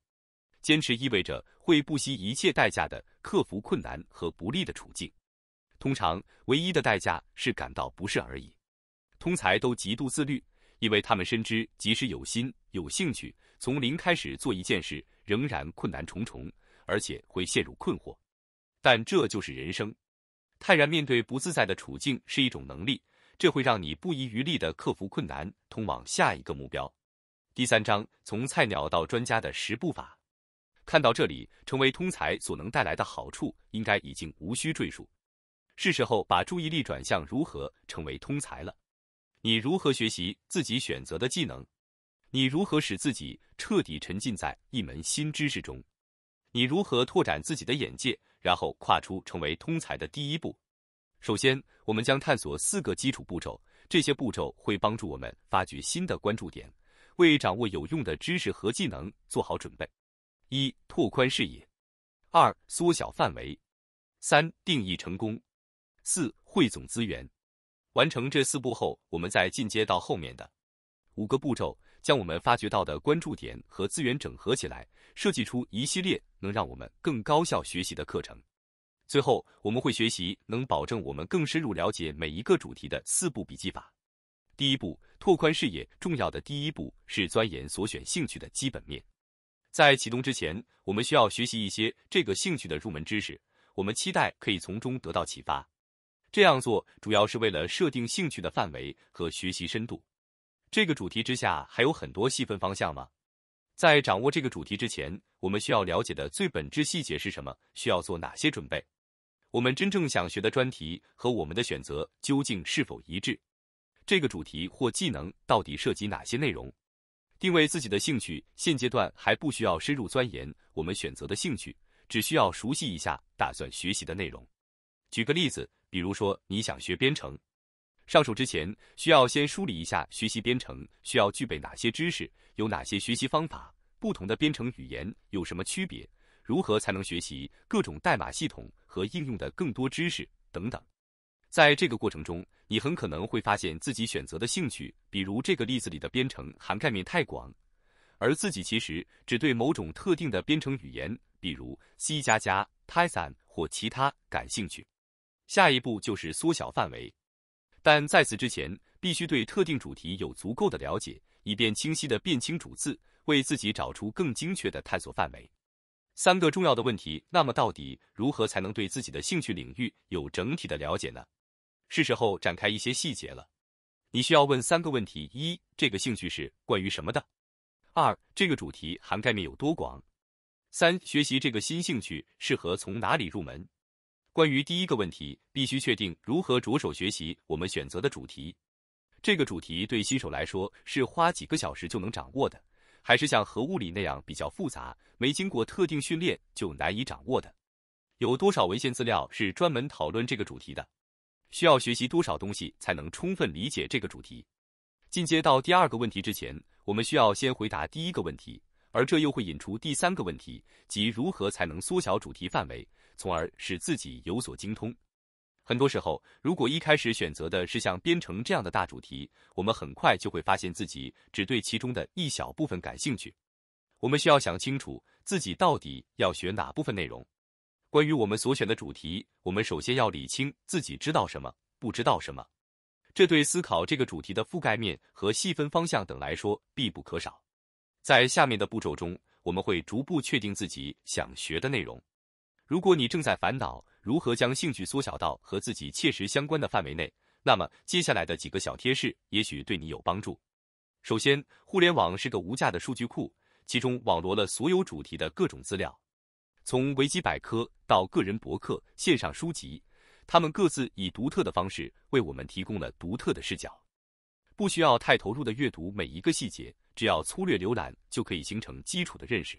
坚持意味着会不惜一切代价的克服困难和不利的处境，通常唯一的代价是感到不适而已。通才都极度自律，因为他们深知，即使有心、有兴趣，从零开始做一件事，仍然困难重重，而且会陷入困惑。但这就是人生，泰然面对不自在的处境是一种能力。这会让你不遗余力地克服困难，通往下一个目标。第三章：从菜鸟到专家的十步法。看到这里，成为通才所能带来的好处，应该已经无需赘述。是时候把注意力转向如何成为通才了。你如何学习自己选择的技能？你如何使自己彻底沉浸在一门新知识中？你如何拓展自己的眼界，然后跨出成为通才的第一步？首先，我们将探索四个基础步骤，这些步骤会帮助我们发掘新的关注点，为掌握有用的知识和技能做好准备。一、拓宽视野；二、缩小范围；三、定义成功；四、汇总资源。完成这四步后，我们再进阶到后面的五个步骤，将我们发掘到的关注点和资源整合起来，设计出一系列能让我们更高效学习的课程。最后，我们会学习能保证我们更深入了解每一个主题的四步笔记法。第一步，拓宽视野。重要的第一步是钻研所选兴趣的基本面。在启动之前，我们需要学习一些这个兴趣的入门知识。我们期待可以从中得到启发。这样做主要是为了设定兴趣的范围和学习深度。这个主题之下还有很多细分方向吗？在掌握这个主题之前，我们需要了解的最本质细节是什么？需要做哪些准备？我们真正想学的专题和我们的选择究竟是否一致？这个主题或技能到底涉及哪些内容？定位自己的兴趣，现阶段还不需要深入钻研。我们选择的兴趣，只需要熟悉一下打算学习的内容。举个例子，比如说你想学编程，上手之前需要先梳理一下学习编程需要具备哪些知识，有哪些学习方法，不同的编程语言有什么区别。如何才能学习各种代码系统和应用的更多知识等等？在这个过程中，你很可能会发现自己选择的兴趣，比如这个例子里的编程涵盖面太广，而自己其实只对某种特定的编程语言，比如 C 加加、Python 或其他感兴趣。下一步就是缩小范围，但在此之前，必须对特定主题有足够的了解，以便清晰的辨清主次，为自己找出更精确的探索范围。三个重要的问题，那么到底如何才能对自己的兴趣领域有整体的了解呢？是时候展开一些细节了。你需要问三个问题：一、这个兴趣是关于什么的；二、这个主题涵盖面有多广；三、学习这个新兴趣适合从哪里入门。关于第一个问题，必须确定如何着手学习我们选择的主题。这个主题对新手来说是花几个小时就能掌握的。还是像核物理那样比较复杂，没经过特定训练就难以掌握的。有多少文献资料是专门讨论这个主题的？需要学习多少东西才能充分理解这个主题？进阶到第二个问题之前，我们需要先回答第一个问题，而这又会引出第三个问题，即如何才能缩小主题范围，从而使自己有所精通？很多时候，如果一开始选择的是像编程这样的大主题，我们很快就会发现自己只对其中的一小部分感兴趣。我们需要想清楚自己到底要学哪部分内容。关于我们所选的主题，我们首先要理清自己知道什么，不知道什么。这对思考这个主题的覆盖面和细分方向等来说必不可少。在下面的步骤中，我们会逐步确定自己想学的内容。如果你正在烦恼如何将兴趣缩小到和自己切实相关的范围内，那么接下来的几个小贴士也许对你有帮助。首先，互联网是个无价的数据库，其中网罗了所有主题的各种资料，从维基百科到个人博客、线上书籍，他们各自以独特的方式为我们提供了独特的视角。不需要太投入的阅读每一个细节，只要粗略浏览就可以形成基础的认识。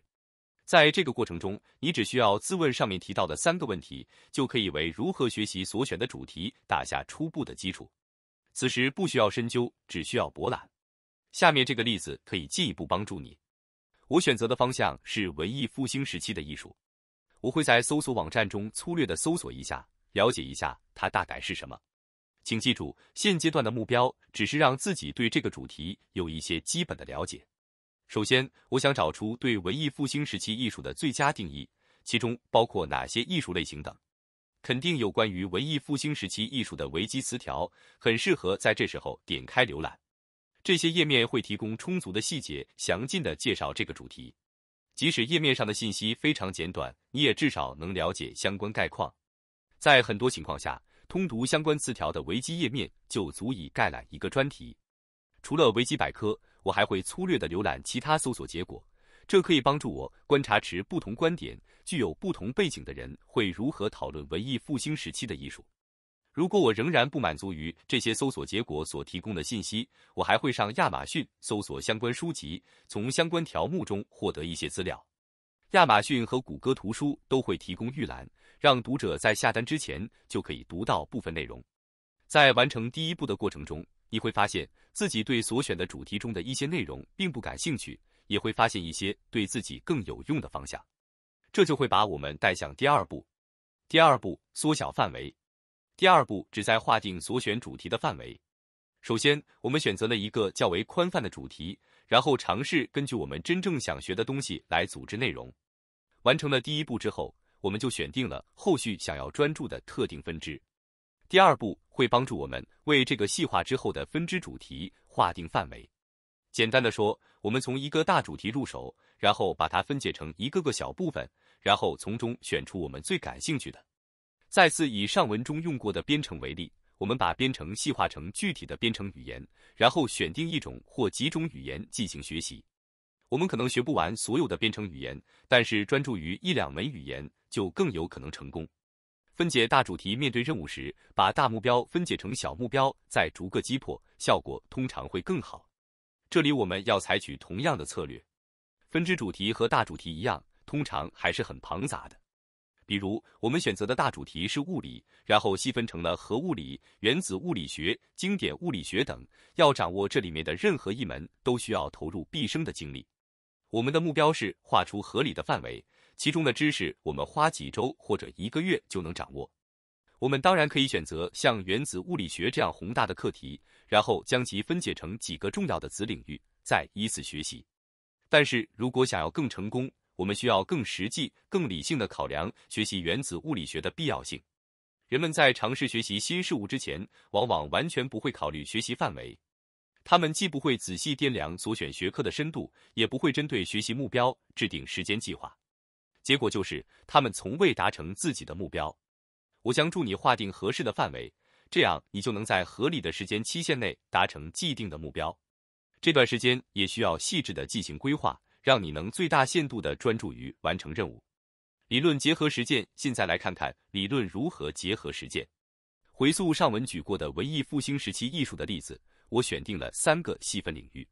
在这个过程中，你只需要自问上面提到的三个问题，就可以为如何学习所选的主题打下初步的基础。此时不需要深究，只需要博览。下面这个例子可以进一步帮助你。我选择的方向是文艺复兴时期的艺术，我会在搜索网站中粗略的搜索一下，了解一下它大概是什么。请记住，现阶段的目标只是让自己对这个主题有一些基本的了解。首先，我想找出对文艺复兴时期艺术的最佳定义，其中包括哪些艺术类型等。肯定有关于文艺复兴时期艺术的维基词条，很适合在这时候点开浏览。这些页面会提供充足的细节，详尽的介绍这个主题。即使页面上的信息非常简短，你也至少能了解相关概况。在很多情况下，通读相关词条的维基页面就足以概览一个专题。除了维基百科。我还会粗略地浏览其他搜索结果，这可以帮助我观察持不同观点、具有不同背景的人会如何讨论文艺复兴时期的艺术。如果我仍然不满足于这些搜索结果所提供的信息，我还会上亚马逊搜索相关书籍，从相关条目中获得一些资料。亚马逊和谷歌图书都会提供预览，让读者在下单之前就可以读到部分内容。在完成第一步的过程中。你会发现自己对所选的主题中的一些内容并不感兴趣，也会发现一些对自己更有用的方向，这就会把我们带向第二步。第二步，缩小范围。第二步旨在划定所选主题的范围。首先，我们选择了一个较为宽泛的主题，然后尝试根据我们真正想学的东西来组织内容。完成了第一步之后，我们就选定了后续想要专注的特定分支。第二步会帮助我们为这个细化之后的分支主题划定范围。简单的说，我们从一个大主题入手，然后把它分解成一个个小部分，然后从中选出我们最感兴趣的。再次以上文中用过的编程为例，我们把编程细化成具体的编程语言，然后选定一种或几种语言进行学习。我们可能学不完所有的编程语言，但是专注于一两门语言就更有可能成功。分解大主题，面对任务时，把大目标分解成小目标，再逐个击破，效果通常会更好。这里我们要采取同样的策略。分支主题和大主题一样，通常还是很庞杂的。比如，我们选择的大主题是物理，然后细分成了核物理、原子物理学、经典物理学等。要掌握这里面的任何一门，都需要投入毕生的精力。我们的目标是画出合理的范围。其中的知识，我们花几周或者一个月就能掌握。我们当然可以选择像原子物理学这样宏大的课题，然后将其分解成几个重要的子领域，再依次学习。但是如果想要更成功，我们需要更实际、更理性的考量学习原子物理学的必要性。人们在尝试学习新事物之前，往往完全不会考虑学习范围，他们既不会仔细掂量所选学科的深度，也不会针对学习目标制定时间计划。结果就是他们从未达成自己的目标。我将助你划定合适的范围，这样你就能在合理的时间期限内达成既定的目标。这段时间也需要细致的进行规划，让你能最大限度的专注于完成任务。理论结合实践，现在来看看理论如何结合实践。回溯上文举过的文艺复兴时期艺术的例子，我选定了三个细分领域，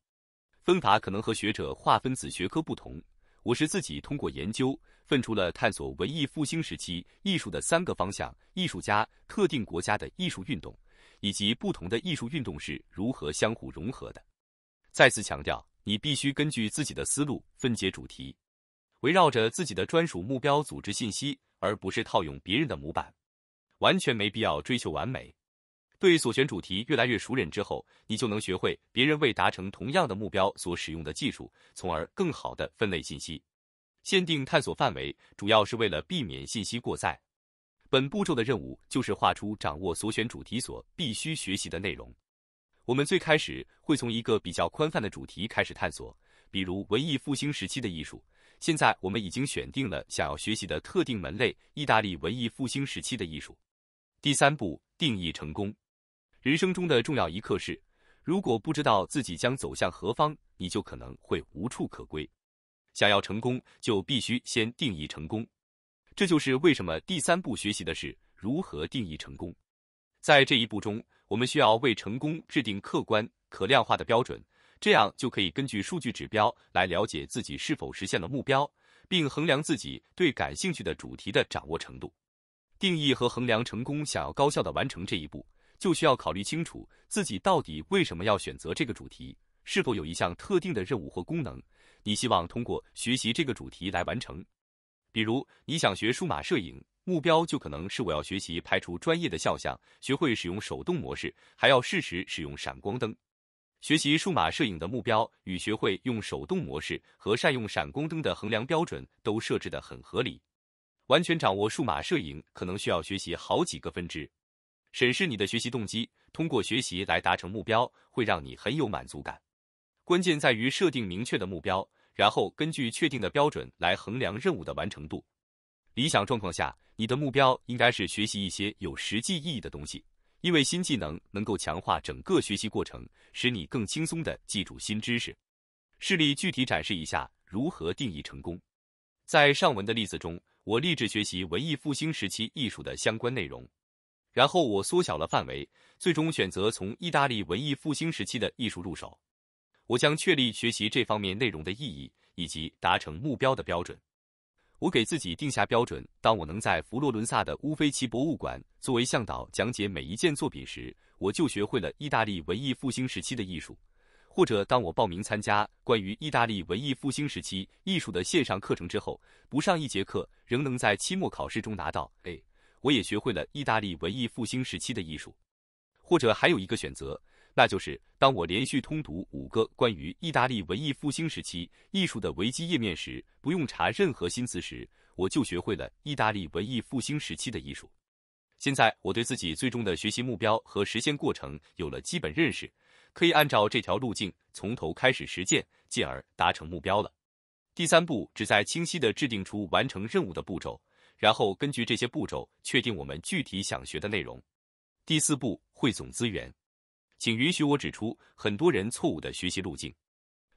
分法可能和学者划分子学科不同。我是自己通过研究分出了探索文艺复兴时期艺术的三个方向：艺术家、特定国家的艺术运动，以及不同的艺术运动是如何相互融合的。再次强调，你必须根据自己的思路分解主题，围绕着自己的专属目标组织信息，而不是套用别人的模板。完全没必要追求完美。对所选主题越来越熟稔之后，你就能学会别人为达成同样的目标所使用的技术，从而更好地分类信息。限定探索范围主要是为了避免信息过载。本步骤的任务就是画出掌握所选主题所必须学习的内容。我们最开始会从一个比较宽泛的主题开始探索，比如文艺复兴时期的艺术。现在我们已经选定了想要学习的特定门类——意大利文艺复兴时期的艺术。第三步，定义成功。人生中的重要一刻是，如果不知道自己将走向何方，你就可能会无处可归。想要成功，就必须先定义成功。这就是为什么第三步学习的是如何定义成功。在这一步中，我们需要为成功制定客观、可量化的标准，这样就可以根据数据指标来了解自己是否实现了目标，并衡量自己对感兴趣的主题的掌握程度。定义和衡量成功，想要高效的完成这一步。就需要考虑清楚自己到底为什么要选择这个主题，是否有一项特定的任务或功能，你希望通过学习这个主题来完成。比如你想学数码摄影，目标就可能是我要学习拍出专业的肖像，学会使用手动模式，还要适时使用闪光灯。学习数码摄影的目标与学会用手动模式和善用闪光灯的衡量标准都设置得很合理。完全掌握数码摄影可能需要学习好几个分支。审视你的学习动机，通过学习来达成目标会让你很有满足感。关键在于设定明确的目标，然后根据确定的标准来衡量任务的完成度。理想状况下，你的目标应该是学习一些有实际意义的东西，因为新技能能够强化整个学习过程，使你更轻松地记住新知识。示例具体展示一下如何定义成功。在上文的例子中，我立志学习文艺复兴时期艺术的相关内容。然后我缩小了范围，最终选择从意大利文艺复兴时期的艺术入手。我将确立学习这方面内容的意义以及达成目标的标准。我给自己定下标准：当我能在佛罗伦萨的乌菲奇博物馆作为向导讲解每一件作品时，我就学会了意大利文艺复兴时期的艺术；或者当我报名参加关于意大利文艺复兴时期艺术的线上课程之后，不上一节课仍能在期末考试中拿到 A。我也学会了意大利文艺复兴时期的艺术，或者还有一个选择，那就是当我连续通读五个关于意大利文艺复兴时期艺术的维基页面时，不用查任何新词时，我就学会了意大利文艺复兴时期的艺术。现在我对自己最终的学习目标和实现过程有了基本认识，可以按照这条路径从头开始实践，进而达成目标了。第三步，旨在清晰地制定出完成任务的步骤。然后根据这些步骤确定我们具体想学的内容。第四步，汇总资源。请允许我指出，很多人错误的学习路径。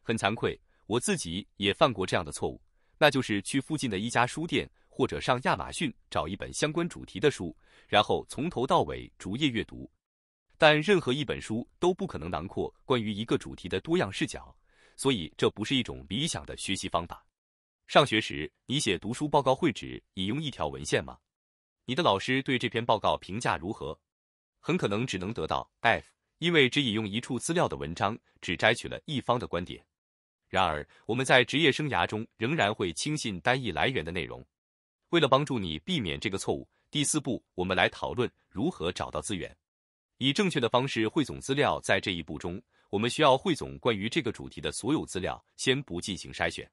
很惭愧，我自己也犯过这样的错误，那就是去附近的一家书店或者上亚马逊找一本相关主题的书，然后从头到尾逐页阅读。但任何一本书都不可能囊括关于一个主题的多样视角，所以这不是一种理想的学习方法。上学时，你写读书报告会只引用一条文献吗？你的老师对这篇报告评价如何？很可能只能得到 F，因为只引用一处资料的文章只摘取了一方的观点。然而，我们在职业生涯中仍然会轻信单一来源的内容。为了帮助你避免这个错误，第四步，我们来讨论如何找到资源，以正确的方式汇总资料。在这一步中，我们需要汇总关于这个主题的所有资料，先不进行筛选。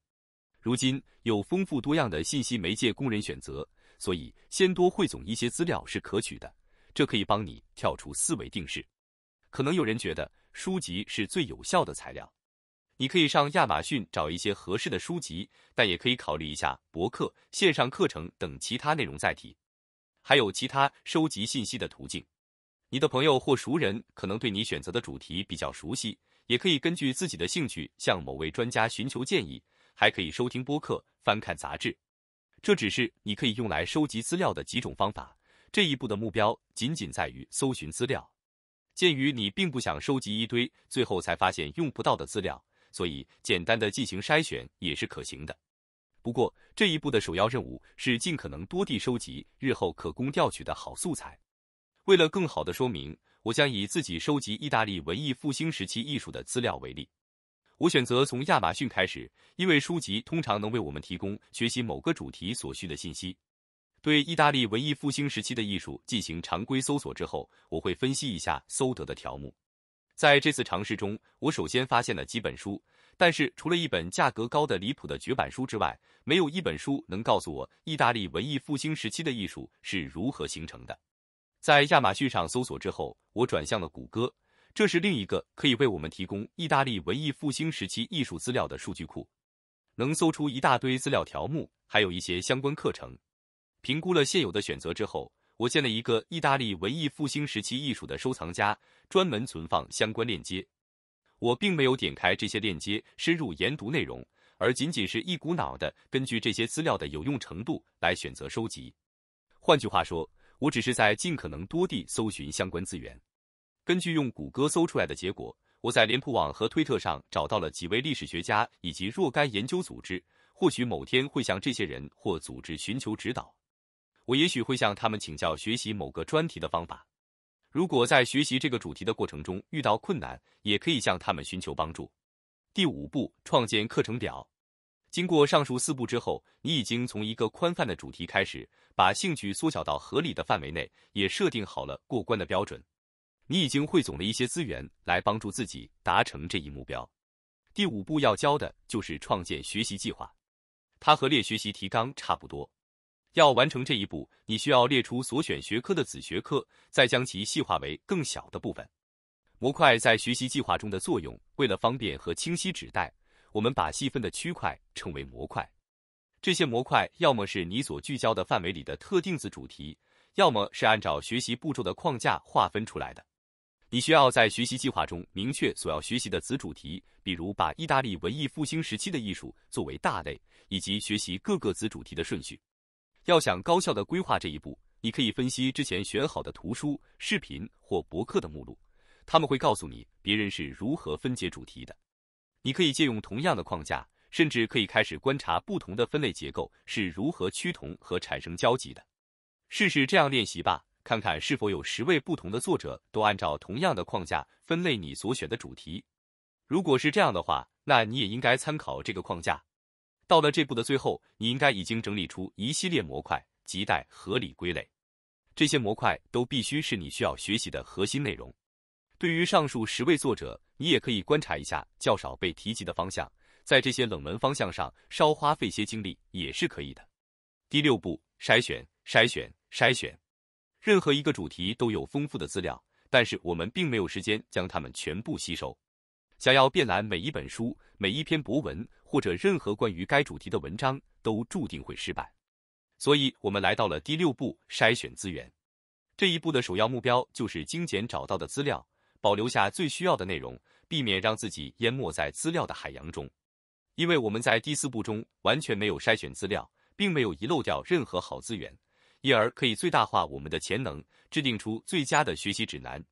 如今有丰富多样的信息媒介供人选择，所以先多汇总一些资料是可取的，这可以帮你跳出思维定式。可能有人觉得书籍是最有效的材料，你可以上亚马逊找一些合适的书籍，但也可以考虑一下博客、线上课程等其他内容载体。还有其他收集信息的途径，你的朋友或熟人可能对你选择的主题比较熟悉，也可以根据自己的兴趣向某位专家寻求建议。还可以收听播客、翻看杂志，这只是你可以用来收集资料的几种方法。这一步的目标仅仅在于搜寻资料。鉴于你并不想收集一堆最后才发现用不到的资料，所以简单的进行筛选也是可行的。不过，这一步的首要任务是尽可能多地收集日后可供调取的好素材。为了更好的说明，我将以自己收集意大利文艺复兴时期艺术的资料为例。我选择从亚马逊开始，因为书籍通常能为我们提供学习某个主题所需的信息。对意大利文艺复兴时期的艺术进行常规搜索之后，我会分析一下搜得的条目。在这次尝试中，我首先发现了几本书，但是除了一本价格高的离谱的绝版书之外，没有一本书能告诉我意大利文艺复兴时期的艺术是如何形成的。在亚马逊上搜索之后，我转向了谷歌。这是另一个可以为我们提供意大利文艺复兴时期艺术资料的数据库，能搜出一大堆资料条目，还有一些相关课程。评估了现有的选择之后，我建了一个意大利文艺复兴时期艺术的收藏家，专门存放相关链接。我并没有点开这些链接深入研读内容，而仅仅是一股脑的根据这些资料的有用程度来选择收集。换句话说，我只是在尽可能多地搜寻相关资源。根据用谷歌搜出来的结果，我在脸谱网和推特上找到了几位历史学家以及若干研究组织，或许某天会向这些人或组织寻求指导。我也许会向他们请教学习某个专题的方法。如果在学习这个主题的过程中遇到困难，也可以向他们寻求帮助。第五步，创建课程表。经过上述四步之后，你已经从一个宽泛的主题开始，把兴趣缩小到合理的范围内，也设定好了过关的标准。你已经汇总了一些资源来帮助自己达成这一目标。第五步要教的就是创建学习计划，它和列学习提纲差不多。要完成这一步，你需要列出所选学科的子学科，再将其细化为更小的部分。模块在学习计划中的作用，为了方便和清晰指代，我们把细分的区块称为模块。这些模块要么是你所聚焦的范围里的特定子主题，要么是按照学习步骤的框架划分出来的。你需要在学习计划中明确所要学习的子主题，比如把意大利文艺复兴时期的艺术作为大类，以及学习各个子主题的顺序。要想高效的规划这一步，你可以分析之前选好的图书、视频或博客的目录，他们会告诉你别人是如何分解主题的。你可以借用同样的框架，甚至可以开始观察不同的分类结构是如何趋同和产生交集的。试试这样练习吧。看看是否有十位不同的作者都按照同样的框架分类你所选的主题，如果是这样的话，那你也应该参考这个框架。到了这步的最后，你应该已经整理出一系列模块，亟待合理归类。这些模块都必须是你需要学习的核心内容。对于上述十位作者，你也可以观察一下较少被提及的方向，在这些冷门方向上稍花费些精力也是可以的。第六步，筛选，筛选，筛选。任何一个主题都有丰富的资料，但是我们并没有时间将它们全部吸收。想要遍览每一本书、每一篇博文或者任何关于该主题的文章，都注定会失败。所以，我们来到了第六步——筛选资源。这一步的首要目标就是精简找到的资料，保留下最需要的内容，避免让自己淹没在资料的海洋中。因为我们在第四步中完全没有筛选资料，并没有遗漏掉任何好资源。因而可以最大化我们的潜能，制定出最佳的学习指南，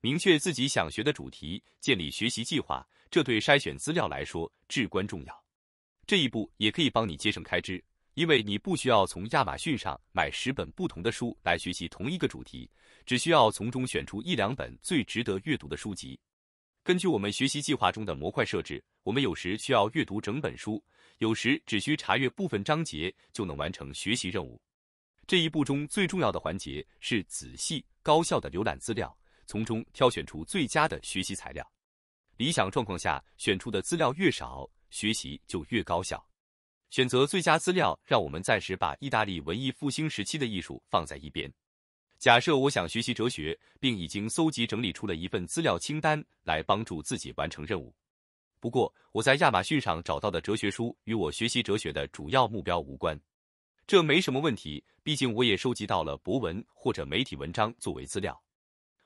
明确自己想学的主题，建立学习计划。这对筛选资料来说至关重要。这一步也可以帮你节省开支，因为你不需要从亚马逊上买十本不同的书来学习同一个主题，只需要从中选出一两本最值得阅读的书籍。根据我们学习计划中的模块设置，我们有时需要阅读整本书，有时只需查阅部分章节就能完成学习任务。这一步中最重要的环节是仔细高效的浏览资料，从中挑选出最佳的学习材料。理想状况下，选出的资料越少，学习就越高效。选择最佳资料，让我们暂时把意大利文艺复兴时期的艺术放在一边。假设我想学习哲学，并已经搜集整理出了一份资料清单来帮助自己完成任务。不过，我在亚马逊上找到的哲学书与我学习哲学的主要目标无关。这没什么问题，毕竟我也收集到了博文或者媒体文章作为资料。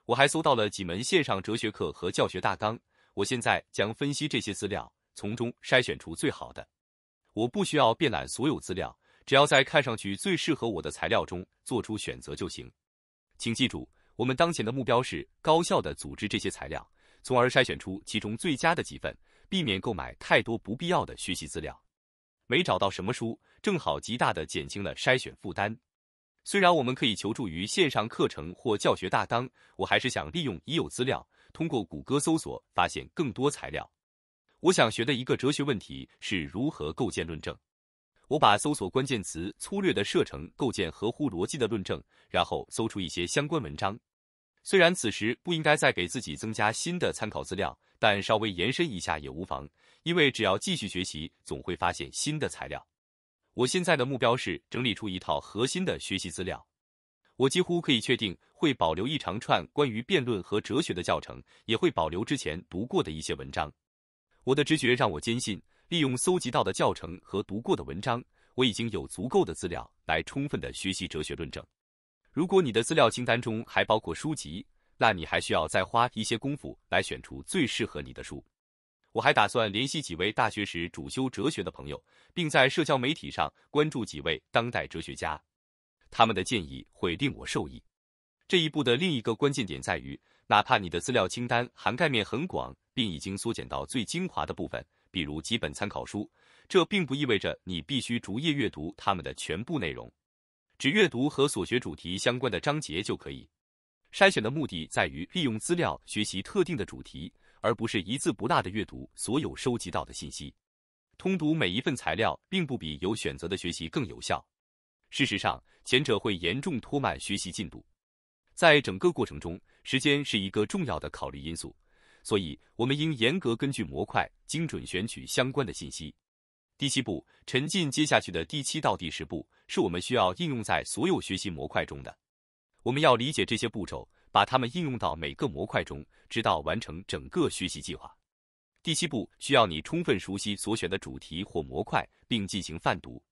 我还搜到了几门线上哲学课和教学大纲。我现在将分析这些资料，从中筛选出最好的。我不需要遍览所有资料，只要在看上去最适合我的材料中做出选择就行。请记住，我们当前的目标是高效的组织这些材料，从而筛选出其中最佳的几份，避免购买太多不必要的学习资料。没找到什么书，正好极大的减轻了筛选负担。虽然我们可以求助于线上课程或教学大纲，我还是想利用已有资料，通过谷歌搜索发现更多材料。我想学的一个哲学问题是如何构建论证。我把搜索关键词粗略的设成构建合乎逻辑的论证，然后搜出一些相关文章。虽然此时不应该再给自己增加新的参考资料，但稍微延伸一下也无妨。因为只要继续学习，总会发现新的材料。我现在的目标是整理出一套核心的学习资料。我几乎可以确定会保留一长串关于辩论和哲学的教程，也会保留之前读过的一些文章。我的直觉让我坚信，利用搜集到的教程和读过的文章，我已经有足够的资料来充分的学习哲学论证。如果你的资料清单中还包括书籍，那你还需要再花一些功夫来选出最适合你的书。我还打算联系几位大学时主修哲学的朋友，并在社交媒体上关注几位当代哲学家，他们的建议会令我受益。这一步的另一个关键点在于，哪怕你的资料清单涵盖面很广，并已经缩减到最精华的部分，比如几本参考书，这并不意味着你必须逐页阅读他们的全部内容，只阅读和所学主题相关的章节就可以。筛选的目的在于利用资料学习特定的主题。而不是一字不落的阅读所有收集到的信息，通读每一份材料并不比有选择的学习更有效，事实上，前者会严重拖慢学习进度。在整个过程中，时间是一个重要的考虑因素，所以，我们应严格根据模块精准选取相关的信息。第七步，沉浸。接下去的第七到第十步是我们需要应用在所有学习模块中的。我们要理解这些步骤。把它们应用到每个模块中，直到完成整个学习计划。第七步需要你充分熟悉所选的主题或模块，并进行泛读。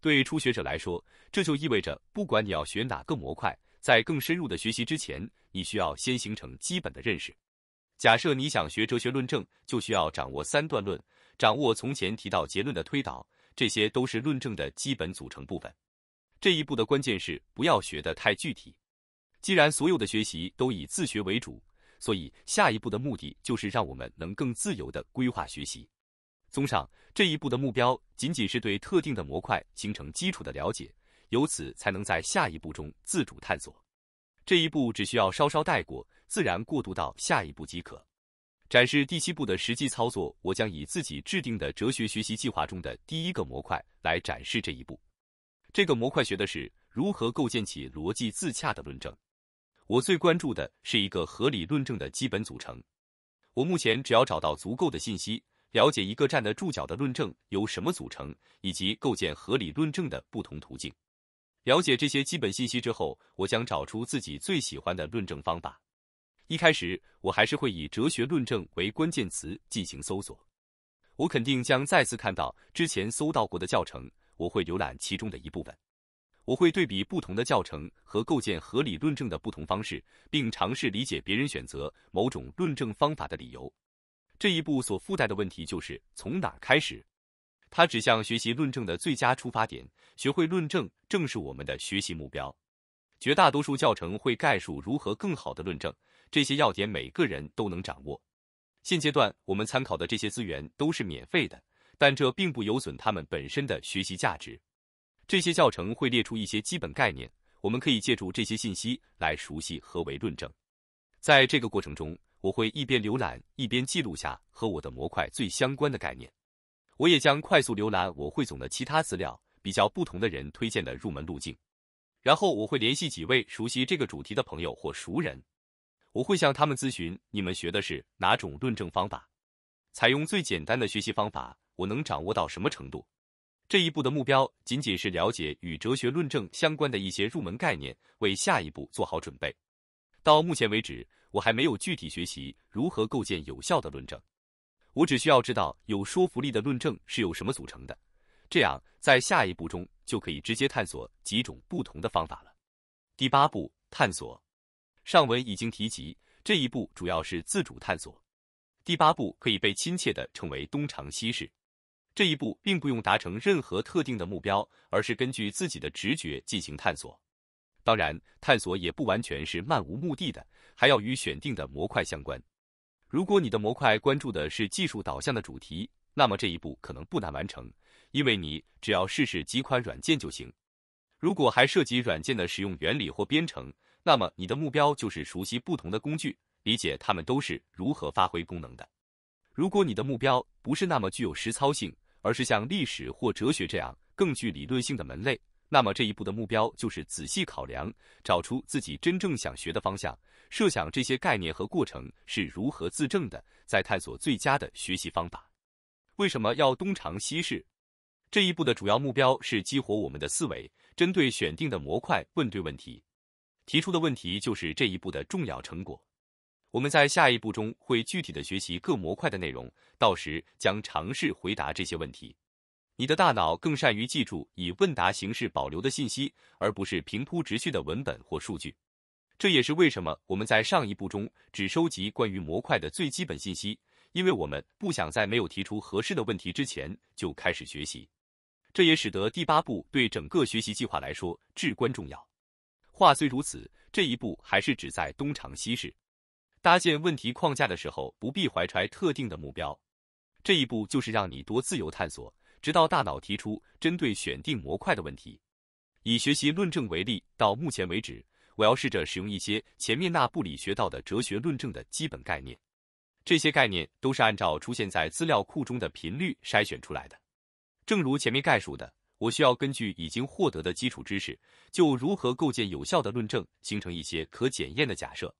对初学者来说，这就意味着不管你要学哪个模块，在更深入的学习之前，你需要先形成基本的认识。假设你想学哲学论证，就需要掌握三段论，掌握从前提到结论的推导，这些都是论证的基本组成部分。这一步的关键是不要学得太具体。既然所有的学习都以自学为主，所以下一步的目的就是让我们能更自由的规划学习。综上，这一步的目标仅仅是对特定的模块形成基础的了解，由此才能在下一步中自主探索。这一步只需要稍稍带过，自然过渡到下一步即可。展示第七步的实际操作，我将以自己制定的哲学学习计划中的第一个模块来展示这一步。这个模块学的是如何构建起逻辑自洽的论证。我最关注的是一个合理论证的基本组成。我目前只要找到足够的信息，了解一个站得住脚的论证由什么组成，以及构建合理论证的不同途径。了解这些基本信息之后，我将找出自己最喜欢的论证方法。一开始，我还是会以哲学论证为关键词进行搜索。我肯定将再次看到之前搜到过的教程，我会浏览其中的一部分。我会对比不同的教程和构建合理论证的不同方式，并尝试理解别人选择某种论证方法的理由。这一步所附带的问题就是从哪开始？它指向学习论证的最佳出发点。学会论证正是我们的学习目标。绝大多数教程会概述如何更好的论证，这些要点每个人都能掌握。现阶段我们参考的这些资源都是免费的，但这并不有损他们本身的学习价值。这些教程会列出一些基本概念，我们可以借助这些信息来熟悉何为论证。在这个过程中，我会一边浏览一边记录下和我的模块最相关的概念。我也将快速浏览我汇总的其他资料，比较不同的人推荐的入门路径。然后我会联系几位熟悉这个主题的朋友或熟人，我会向他们咨询你们学的是哪种论证方法，采用最简单的学习方法，我能掌握到什么程度？这一步的目标仅仅是了解与哲学论证相关的一些入门概念，为下一步做好准备。到目前为止，我还没有具体学习如何构建有效的论证。我只需要知道有说服力的论证是由什么组成的，这样在下一步中就可以直接探索几种不同的方法了。第八步探索，上文已经提及，这一步主要是自主探索。第八步可以被亲切地称为东尝西试。这一步并不用达成任何特定的目标，而是根据自己的直觉进行探索。当然，探索也不完全是漫无目的的，还要与选定的模块相关。如果你的模块关注的是技术导向的主题，那么这一步可能不难完成，因为你只要试试几款软件就行。如果还涉及软件的使用原理或编程，那么你的目标就是熟悉不同的工具，理解它们都是如何发挥功能的。如果你的目标不是那么具有实操性，而是像历史或哲学这样更具理论性的门类，那么这一步的目标就是仔细考量，找出自己真正想学的方向，设想这些概念和过程是如何自证的，在探索最佳的学习方法。为什么要东尝西试？这一步的主要目标是激活我们的思维，针对选定的模块问对问题，提出的问题就是这一步的重要成果。我们在下一步中会具体的学习各模块的内容，到时将尝试回答这些问题。你的大脑更善于记住以问答形式保留的信息，而不是平铺直叙的文本或数据。这也是为什么我们在上一步中只收集关于模块的最基本信息，因为我们不想在没有提出合适的问题之前就开始学习。这也使得第八步对整个学习计划来说至关重要。话虽如此，这一步还是只在东尝西试。搭建问题框架的时候，不必怀揣特定的目标。这一步就是让你多自由探索，直到大脑提出针对选定模块的问题。以学习论证为例，到目前为止，我要试着使用一些前面那部里学到的哲学论证的基本概念。这些概念都是按照出现在资料库中的频率筛选出来的。正如前面概述的，我需要根据已经获得的基础知识，就如何构建有效的论证，形成一些可检验的假设。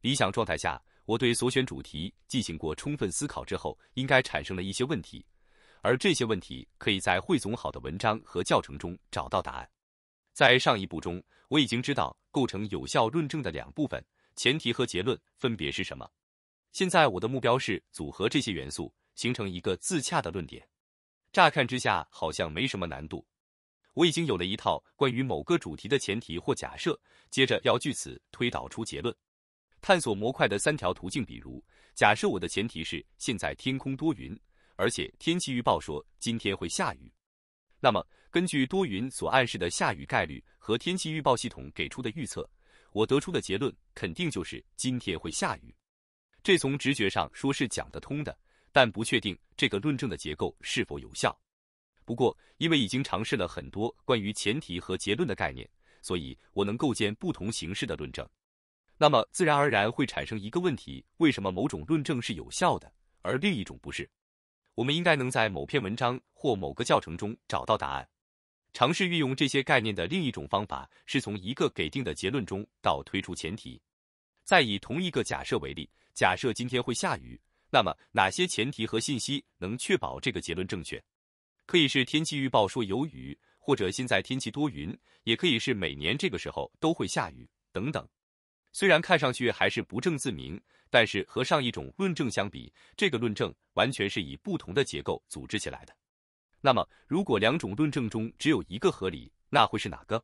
理想状态下，我对所选主题进行过充分思考之后，应该产生了一些问题，而这些问题可以在汇总好的文章和教程中找到答案。在上一步中，我已经知道构成有效论证的两部分——前提和结论分别是什么。现在我的目标是组合这些元素，形成一个自洽的论点。乍看之下好像没什么难度。我已经有了一套关于某个主题的前提或假设，接着要据此推导出结论。探索模块的三条途径，比如，假设我的前提是现在天空多云，而且天气预报说今天会下雨，那么根据多云所暗示的下雨概率和天气预报系统给出的预测，我得出的结论肯定就是今天会下雨。这从直觉上说是讲得通的，但不确定这个论证的结构是否有效。不过，因为已经尝试了很多关于前提和结论的概念，所以我能构建不同形式的论证。那么，自然而然会产生一个问题：为什么某种论证是有效的，而另一种不是？我们应该能在某篇文章或某个教程中找到答案。尝试运用这些概念的另一种方法是从一个给定的结论中到推出前提。再以同一个假设为例，假设今天会下雨，那么哪些前提和信息能确保这个结论正确？可以是天气预报说有雨，或者现在天气多云，也可以是每年这个时候都会下雨，等等。虽然看上去还是不证自明，但是和上一种论证相比，这个论证完全是以不同的结构组织起来的。那么，如果两种论证中只有一个合理，那会是哪个？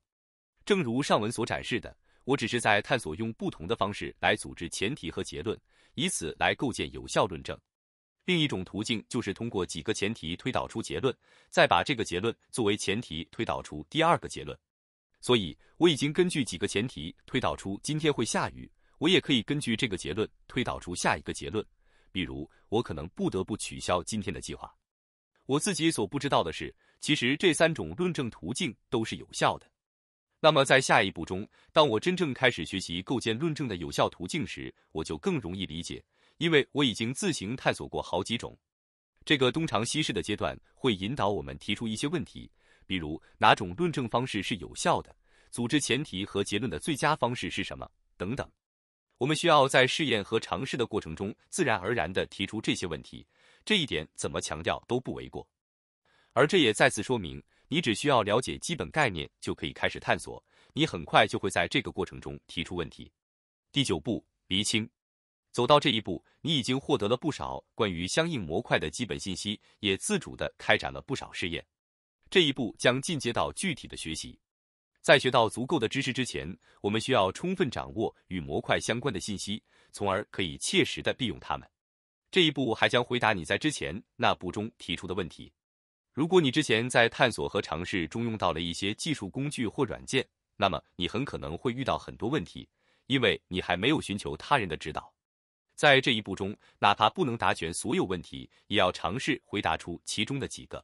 正如上文所展示的，我只是在探索用不同的方式来组织前提和结论，以此来构建有效论证。另一种途径就是通过几个前提推导出结论，再把这个结论作为前提推导出第二个结论。所以，我已经根据几个前提推导出今天会下雨。我也可以根据这个结论推导出下一个结论，比如我可能不得不取消今天的计划。我自己所不知道的是，其实这三种论证途径都是有效的。那么，在下一步中，当我真正开始学习构建论证的有效途径时，我就更容易理解，因为我已经自行探索过好几种。这个东尝西试的阶段会引导我们提出一些问题。比如，哪种论证方式是有效的？组织前提和结论的最佳方式是什么？等等，我们需要在试验和尝试的过程中，自然而然的提出这些问题，这一点怎么强调都不为过。而这也再次说明，你只需要了解基本概念，就可以开始探索，你很快就会在这个过程中提出问题。第九步，厘清。走到这一步，你已经获得了不少关于相应模块的基本信息，也自主的开展了不少试验。这一步将进阶到具体的学习，在学到足够的知识之前，我们需要充分掌握与模块相关的信息，从而可以切实的利用它们。这一步还将回答你在之前那步中提出的问题。如果你之前在探索和尝试中用到了一些技术工具或软件，那么你很可能会遇到很多问题，因为你还没有寻求他人的指导。在这一步中，哪怕不能答全所有问题，也要尝试回答出其中的几个。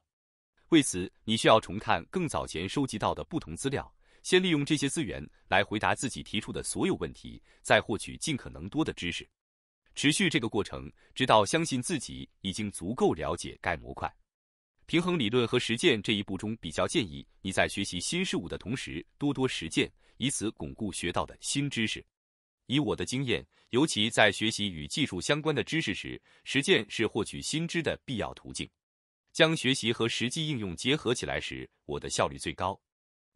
为此，你需要重看更早前收集到的不同资料，先利用这些资源来回答自己提出的所有问题，再获取尽可能多的知识。持续这个过程，直到相信自己已经足够了解该模块。平衡理论和实践这一步中，比较建议你在学习新事物的同时多多实践，以此巩固学到的新知识。以我的经验，尤其在学习与技术相关的知识时，实践是获取新知的必要途径。将学习和实际应用结合起来时，我的效率最高。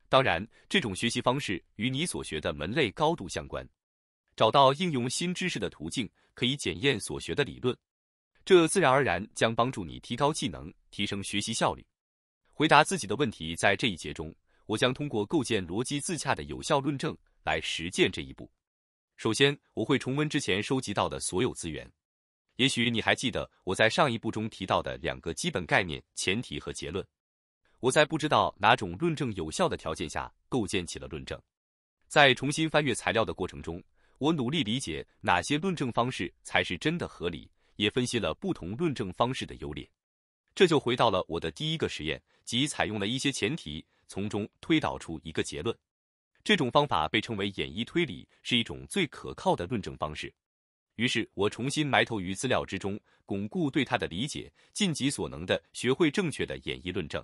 当然，这种学习方式与你所学的门类高度相关。找到应用新知识的途径，可以检验所学的理论，这自然而然将帮助你提高技能，提升学习效率。回答自己的问题。在这一节中，我将通过构建逻辑自洽的有效论证来实践这一步。首先，我会重温之前收集到的所有资源。也许你还记得我在上一部中提到的两个基本概念：前提和结论。我在不知道哪种论证有效的条件下构建起了论证。在重新翻阅材料的过程中，我努力理解哪些论证方式才是真的合理，也分析了不同论证方式的优劣。这就回到了我的第一个实验，即采用了一些前提，从中推导出一个结论。这种方法被称为演绎推理，是一种最可靠的论证方式。于是我重新埋头于资料之中，巩固对他的理解，尽己所能的学会正确的演绎论证。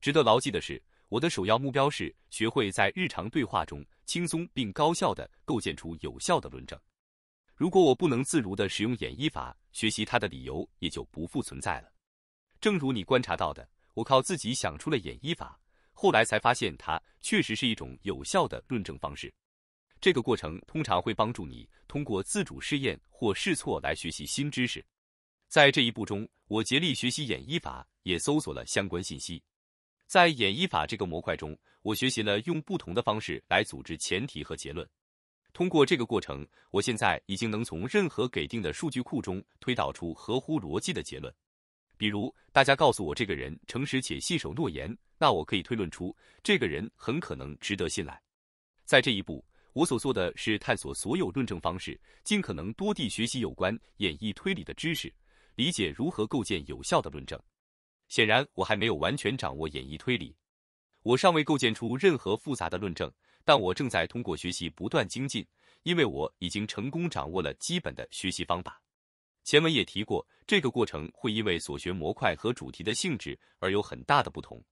值得牢记的是，我的首要目标是学会在日常对话中轻松并高效地构建出有效的论证。如果我不能自如地使用演绎法，学习它的理由也就不复存在了。正如你观察到的，我靠自己想出了演绎法，后来才发现它确实是一种有效的论证方式。这个过程通常会帮助你通过自主试验或试错来学习新知识。在这一步中，我竭力学习演绎法，也搜索了相关信息。在演绎法这个模块中，我学习了用不同的方式来组织前提和结论。通过这个过程，我现在已经能从任何给定的数据库中推导出合乎逻辑的结论。比如，大家告诉我这个人诚实且信守诺言，那我可以推论出这个人很可能值得信赖。在这一步。我所做的是探索所有论证方式，尽可能多地学习有关演绎推理的知识，理解如何构建有效的论证。显然，我还没有完全掌握演绎推理，我尚未构建出任何复杂的论证，但我正在通过学习不断精进，因为我已经成功掌握了基本的学习方法。前文也提过，这个过程会因为所学模块和主题的性质而有很大的不同。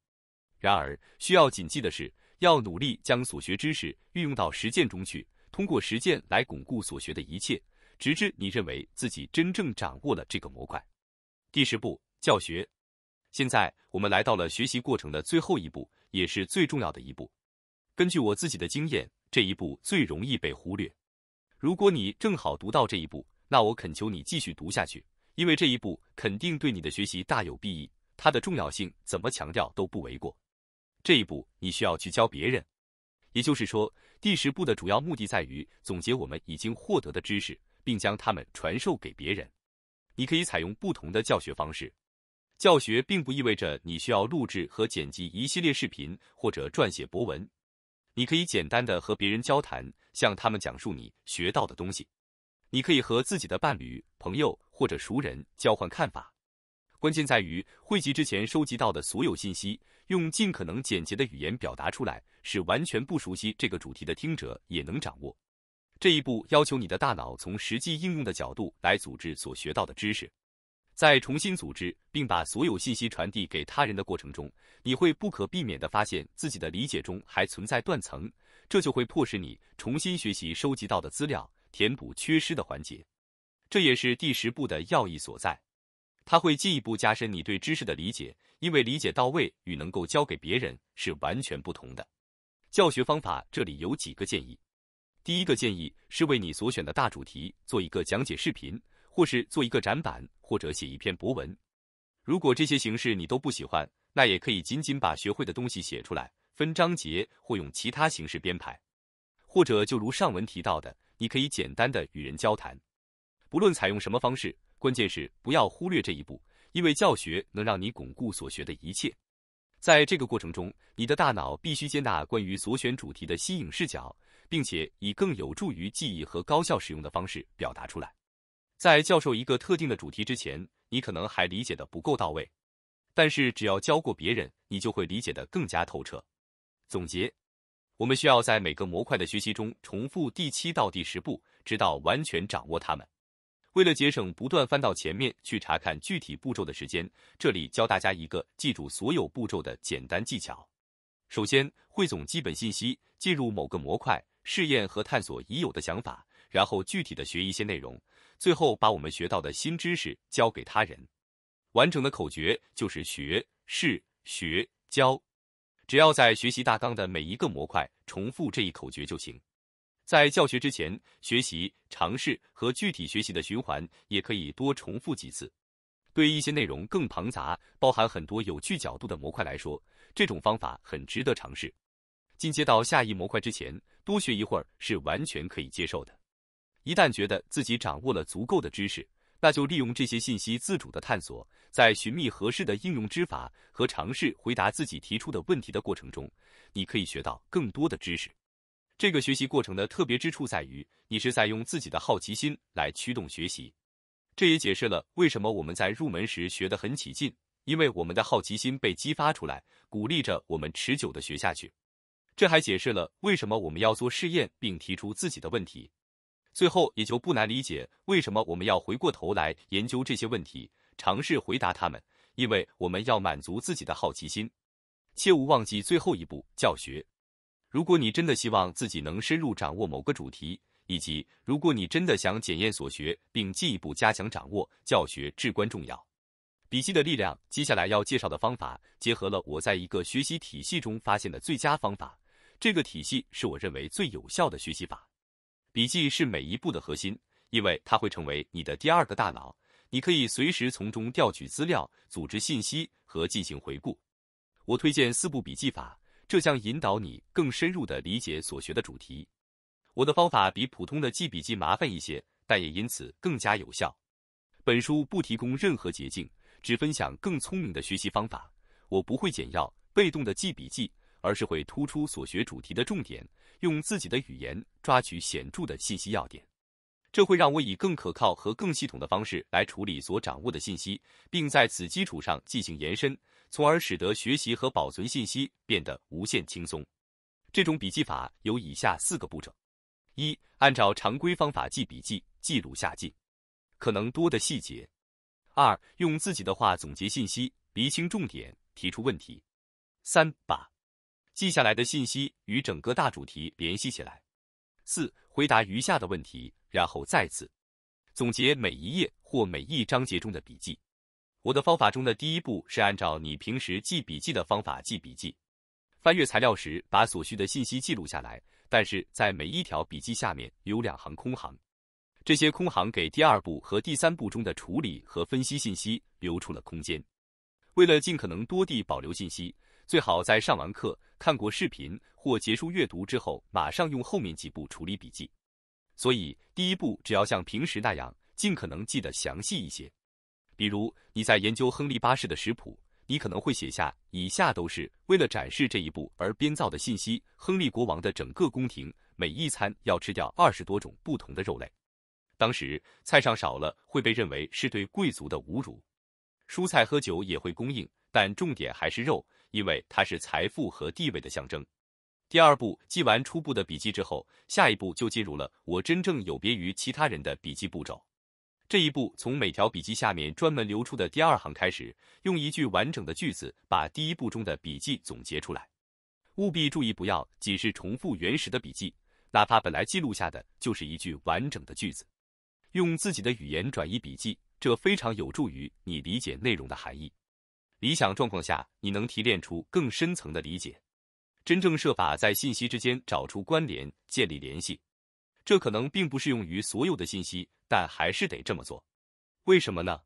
然而，需要谨记的是。要努力将所学知识运用到实践中去，通过实践来巩固所学的一切，直至你认为自己真正掌握了这个模块。第十步，教学。现在我们来到了学习过程的最后一步，也是最重要的一步。根据我自己的经验，这一步最容易被忽略。如果你正好读到这一步，那我恳求你继续读下去，因为这一步肯定对你的学习大有裨益，它的重要性怎么强调都不为过。这一步你需要去教别人，也就是说，第十步的主要目的在于总结我们已经获得的知识，并将它们传授给别人。你可以采用不同的教学方式，教学并不意味着你需要录制和剪辑一系列视频或者撰写博文。你可以简单的和别人交谈，向他们讲述你学到的东西。你可以和自己的伴侣、朋友或者熟人交换看法。关键在于汇集之前收集到的所有信息。用尽可能简洁的语言表达出来，使完全不熟悉这个主题的听者也能掌握。这一步要求你的大脑从实际应用的角度来组织所学到的知识，在重新组织并把所有信息传递给他人的过程中，你会不可避免地发现自己的理解中还存在断层，这就会迫使你重新学习收集到的资料，填补缺失的环节。这也是第十步的要义所在，它会进一步加深你对知识的理解。因为理解到位与能够教给别人是完全不同的。教学方法这里有几个建议。第一个建议是为你所选的大主题做一个讲解视频，或是做一个展板，或者写一篇博文。如果这些形式你都不喜欢，那也可以仅仅把学会的东西写出来，分章节或用其他形式编排。或者就如上文提到的，你可以简单的与人交谈。不论采用什么方式，关键是不要忽略这一步。因为教学能让你巩固所学的一切，在这个过程中，你的大脑必须接纳关于所选主题的新颖视角，并且以更有助于记忆和高效使用的方式表达出来。在教授一个特定的主题之前，你可能还理解的不够到位，但是只要教过别人，你就会理解得更加透彻。总结：我们需要在每个模块的学习中重复第七到第十步，直到完全掌握它们。为了节省不断翻到前面去查看具体步骤的时间，这里教大家一个记住所有步骤的简单技巧。首先，汇总基本信息；进入某个模块，试验和探索已有的想法；然后具体的学一些内容；最后把我们学到的新知识教给他人。完整的口诀就是学、试、学、教。只要在学习大纲的每一个模块重复这一口诀就行。在教学之前，学习、尝试和具体学习的循环也可以多重复几次。对一些内容更庞杂、包含很多有趣角度的模块来说，这种方法很值得尝试。进阶到下一模块之前，多学一会儿是完全可以接受的。一旦觉得自己掌握了足够的知识，那就利用这些信息自主的探索，在寻觅合适的应用之法和尝试回答自己提出的问题的过程中，你可以学到更多的知识。这个学习过程的特别之处在于，你是在用自己的好奇心来驱动学习。这也解释了为什么我们在入门时学得很起劲，因为我们的好奇心被激发出来，鼓励着我们持久的学下去。这还解释了为什么我们要做试验并提出自己的问题。最后也就不难理解为什么我们要回过头来研究这些问题，尝试回答他们，因为我们要满足自己的好奇心。切勿忘记最后一步教学。如果你真的希望自己能深入掌握某个主题，以及如果你真的想检验所学并进一步加强掌握，教学至关重要。笔记的力量。接下来要介绍的方法结合了我在一个学习体系中发现的最佳方法，这个体系是我认为最有效的学习法。笔记是每一步的核心，因为它会成为你的第二个大脑，你可以随时从中调取资料、组织信息和进行回顾。我推荐四步笔记法。这将引导你更深入的理解所学的主题。我的方法比普通的记笔记麻烦一些，但也因此更加有效。本书不提供任何捷径，只分享更聪明的学习方法。我不会简要、被动的记笔记，而是会突出所学主题的重点，用自己的语言抓取显著的信息要点。这会让我以更可靠和更系统的方式来处理所掌握的信息，并在此基础上进行延伸。从而使得学习和保存信息变得无限轻松。这种笔记法有以下四个步骤：一、按照常规方法记笔记，记录下记，可能多的细节；二、用自己的话总结信息，厘清重点，提出问题；三、把记下来的信息与整个大主题联系起来；四、回答余下的问题，然后再次总结每一页或每一章节中的笔记。我的方法中的第一步是按照你平时记笔记的方法记笔记，翻阅材料时把所需的信息记录下来，但是在每一条笔记下面留两行空行，这些空行给第二步和第三步中的处理和分析信息留出了空间。为了尽可能多地保留信息，最好在上完课、看过视频或结束阅读之后马上用后面几步处理笔记。所以，第一步只要像平时那样，尽可能记得详细一些。比如，你在研究亨利八世的食谱，你可能会写下以下都是为了展示这一步而编造的信息：亨利国王的整个宫廷每一餐要吃掉二十多种不同的肉类，当时菜上少了会被认为是对贵族的侮辱，蔬菜、喝酒也会供应，但重点还是肉，因为它是财富和地位的象征。第二步记完初步的笔记之后，下一步就进入了我真正有别于其他人的笔记步骤。这一步从每条笔记下面专门留出的第二行开始，用一句完整的句子把第一步中的笔记总结出来。务必注意，不要仅是重复原始的笔记，哪怕本来记录下的就是一句完整的句子。用自己的语言转移笔记，这非常有助于你理解内容的含义。理想状况下，你能提炼出更深层的理解，真正设法在信息之间找出关联，建立联系。这可能并不适用于所有的信息。但还是得这么做，为什么呢？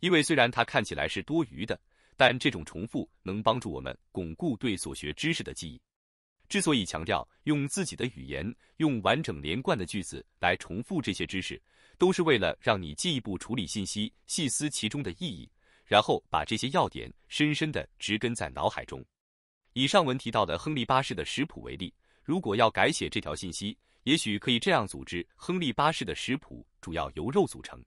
因为虽然它看起来是多余的，但这种重复能帮助我们巩固对所学知识的记忆。之所以强调用自己的语言、用完整连贯的句子来重复这些知识，都是为了让你进一步处理信息，细思其中的意义，然后把这些要点深深地植根在脑海中。以上文提到的亨利八世的食谱为例，如果要改写这条信息。也许可以这样组织：亨利八世的食谱主要由肉组成。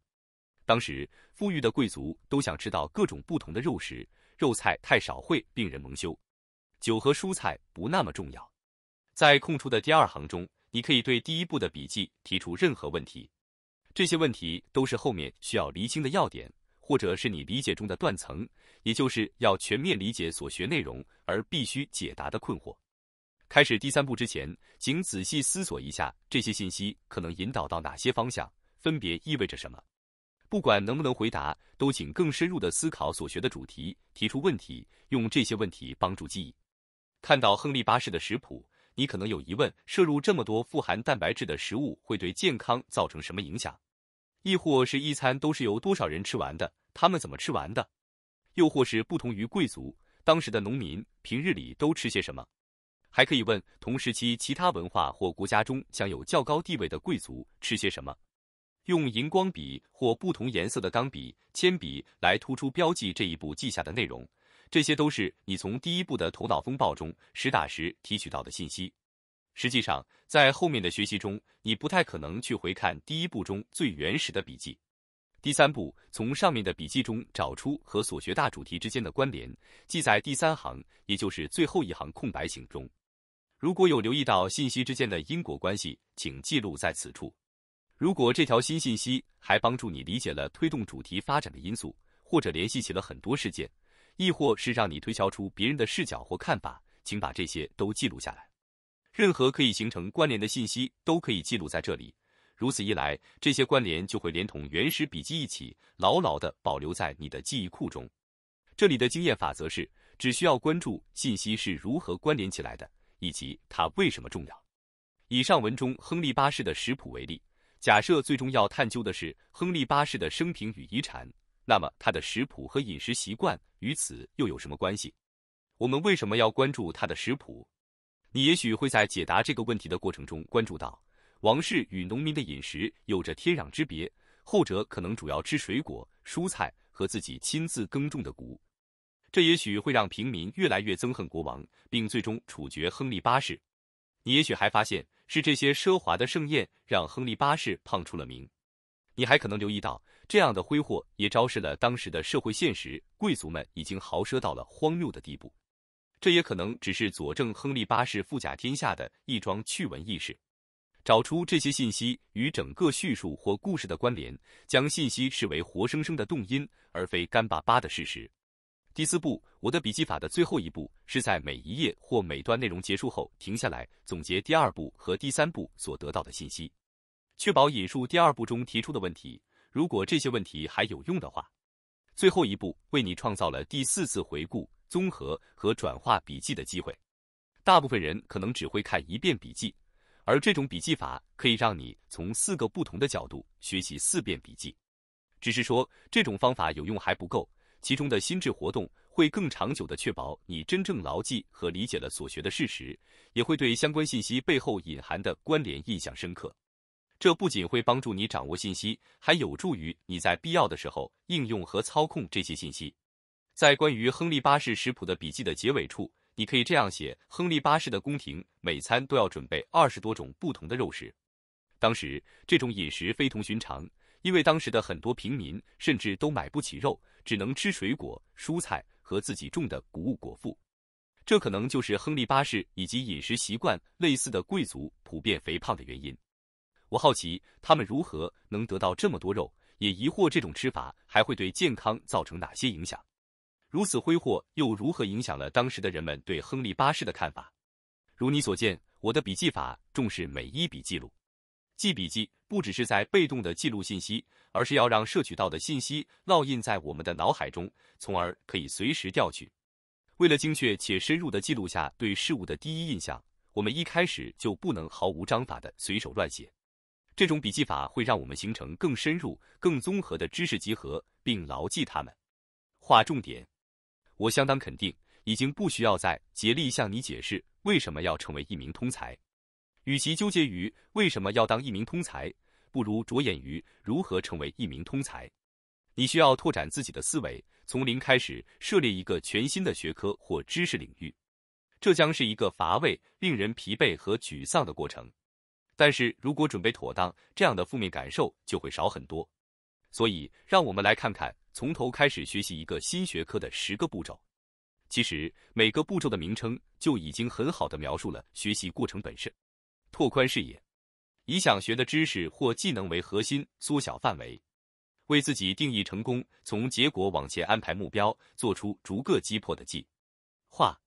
当时富裕的贵族都想吃到各种不同的肉食，肉菜太少会令人蒙羞。酒和蔬菜不那么重要。在空出的第二行中，你可以对第一步的笔记提出任何问题。这些问题都是后面需要厘清的要点，或者是你理解中的断层，也就是要全面理解所学内容而必须解答的困惑。开始第三步之前，请仔细思索一下这些信息可能引导到哪些方向，分别意味着什么。不管能不能回答，都请更深入的思考所学的主题，提出问题，用这些问题帮助记忆。看到亨利八世的食谱，你可能有疑问：摄入这么多富含蛋白质的食物会对健康造成什么影响？亦或是一餐都是由多少人吃完的？他们怎么吃完的？又或是不同于贵族，当时的农民平日里都吃些什么？还可以问同时期其他文化或国家中享有较高地位的贵族吃些什么？用荧光笔或不同颜色的钢笔、铅笔来突出标记这一步记下的内容，这些都是你从第一步的头脑风暴中实打实提取到的信息。实际上，在后面的学习中，你不太可能去回看第一步中最原始的笔记。第三步，从上面的笔记中找出和所学大主题之间的关联，记在第三行，也就是最后一行空白行中。如果有留意到信息之间的因果关系，请记录在此处。如果这条新信息还帮助你理解了推动主题发展的因素，或者联系起了很多事件，亦或是让你推敲出别人的视角或看法，请把这些都记录下来。任何可以形成关联的信息都可以记录在这里。如此一来，这些关联就会连同原始笔记一起牢牢地保留在你的记忆库中。这里的经验法则是，只需要关注信息是如何关联起来的。以及它为什么重要？以上文中亨利八世的食谱为例，假设最终要探究的是亨利八世的生平与遗产，那么他的食谱和饮食习惯与此又有什么关系？我们为什么要关注他的食谱？你也许会在解答这个问题的过程中关注到，王室与农民的饮食有着天壤之别，后者可能主要吃水果、蔬菜和自己亲自耕种的谷。这也许会让平民越来越憎恨国王，并最终处决亨利八世。你也许还发现是这些奢华的盛宴让亨利八世胖出了名。你还可能留意到，这样的挥霍也昭示了当时的社会现实：贵族们已经豪奢到了荒谬的地步。这也可能只是佐证亨利八世富甲天下的一桩趣闻轶事。找出这些信息与整个叙述或故事的关联，将信息视为活生生的动因，而非干巴巴的事实。第四步，我的笔记法的最后一步是在每一页或每段内容结束后停下来，总结第二步和第三步所得到的信息，确保引述第二步中提出的问题。如果这些问题还有用的话，最后一步为你创造了第四次回顾、综合和转化笔记的机会。大部分人可能只会看一遍笔记，而这种笔记法可以让你从四个不同的角度学习四遍笔记。只是说这种方法有用还不够。其中的心智活动会更长久地确保你真正牢记和理解了所学的事实，也会对相关信息背后隐含的关联印象深刻。这不仅会帮助你掌握信息，还有助于你在必要的时候应用和操控这些信息。在关于亨利八世食谱的笔记的结尾处，你可以这样写：亨利八世的宫廷每餐都要准备二十多种不同的肉食，当时这种饮食非同寻常。因为当时的很多平民甚至都买不起肉，只能吃水果、蔬菜和自己种的谷物果腹。这可能就是亨利八世以及饮食习惯类似的贵族普遍肥胖的原因。我好奇他们如何能得到这么多肉，也疑惑这种吃法还会对健康造成哪些影响。如此挥霍又如何影响了当时的人们对亨利八世的看法？如你所见，我的笔记法重视每一笔记录。记笔记不只是在被动的记录信息，而是要让摄取到的信息烙印在我们的脑海中，从而可以随时调取。为了精确且深入的记录下对事物的第一印象，我们一开始就不能毫无章法的随手乱写。这种笔记法会让我们形成更深入、更综合的知识集合，并牢记它们。划重点，我相当肯定，已经不需要再竭力向你解释为什么要成为一名通才。与其纠结于为什么要当一名通才，不如着眼于如何成为一名通才。你需要拓展自己的思维，从零开始涉猎一个全新的学科或知识领域。这将是一个乏味、令人疲惫和沮丧的过程。但是如果准备妥当，这样的负面感受就会少很多。所以，让我们来看看从头开始学习一个新学科的十个步骤。其实，每个步骤的名称就已经很好的描述了学习过程本身。拓宽视野，以想学的知识或技能为核心，缩小范围，为自己定义成功，从结果往前安排目标，做出逐个击破的计划。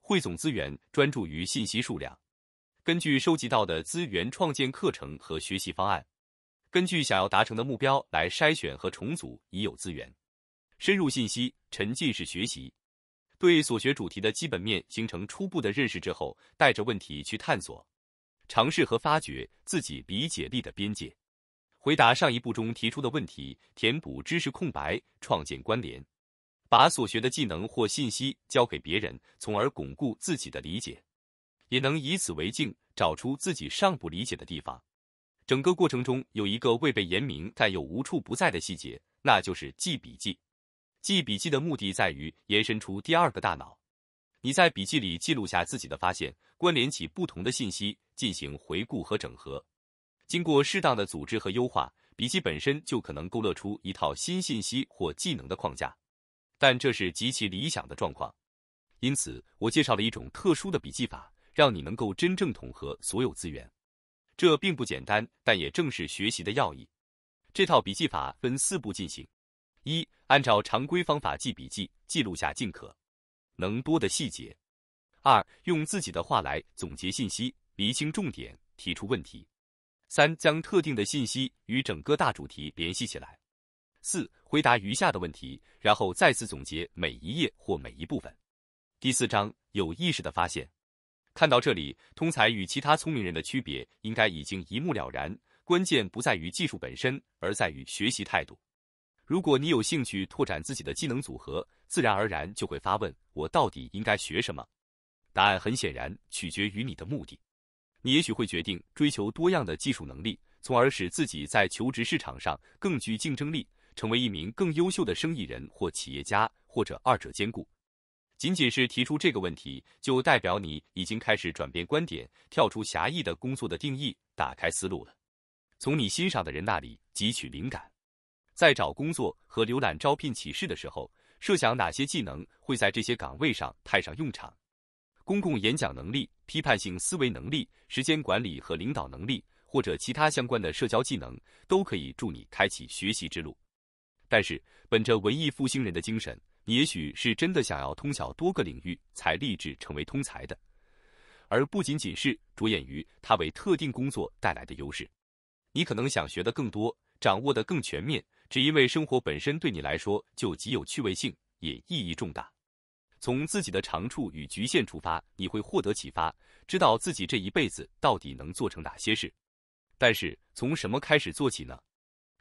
汇总资源，专注于信息数量，根据收集到的资源创建课程和学习方案，根据想要达成的目标来筛选和重组已有资源。深入信息，沉浸式学习，对所学主题的基本面形成初步的认识之后，带着问题去探索。尝试和发掘自己理解力的边界，回答上一步中提出的问题，填补知识空白，创建关联，把所学的技能或信息交给别人，从而巩固自己的理解，也能以此为镜，找出自己尚不理解的地方。整个过程中有一个未被言明但又无处不在的细节，那就是记笔记。记笔记的目的在于延伸出第二个大脑。你在笔记里记录下自己的发现，关联起不同的信息，进行回顾和整合。经过适当的组织和优化，笔记本身就可能勾勒出一套新信息或技能的框架。但这是极其理想的状况，因此我介绍了一种特殊的笔记法，让你能够真正统合所有资源。这并不简单，但也正是学习的要义。这套笔记法分四步进行：一，按照常规方法记笔记，记录下尽可。能多的细节。二，用自己的话来总结信息，厘清重点，提出问题。三，将特定的信息与整个大主题联系起来。四，回答余下的问题，然后再次总结每一页或每一部分。第四章，有意识的发现。看到这里，通才与其他聪明人的区别应该已经一目了然。关键不在于技术本身，而在于学习态度。如果你有兴趣拓展自己的技能组合，自然而然就会发问：我到底应该学什么？答案很显然取决于你的目的。你也许会决定追求多样的技术能力，从而使自己在求职市场上更具竞争力，成为一名更优秀的生意人或企业家，或者二者兼顾。仅仅是提出这个问题，就代表你已经开始转变观点，跳出狭义的工作的定义，打开思路了。从你欣赏的人那里汲取灵感。在找工作和浏览招聘启事的时候，设想哪些技能会在这些岗位上派上用场？公共演讲能力、批判性思维能力、时间管理和领导能力，或者其他相关的社交技能，都可以助你开启学习之路。但是，本着文艺复兴人的精神，你也许是真的想要通晓多个领域，才立志成为通才的，而不仅仅是着眼于它为特定工作带来的优势。你可能想学的更多，掌握的更全面。只因为生活本身对你来说就极有趣味性，也意义重大。从自己的长处与局限出发，你会获得启发，知道自己这一辈子到底能做成哪些事。但是，从什么开始做起呢？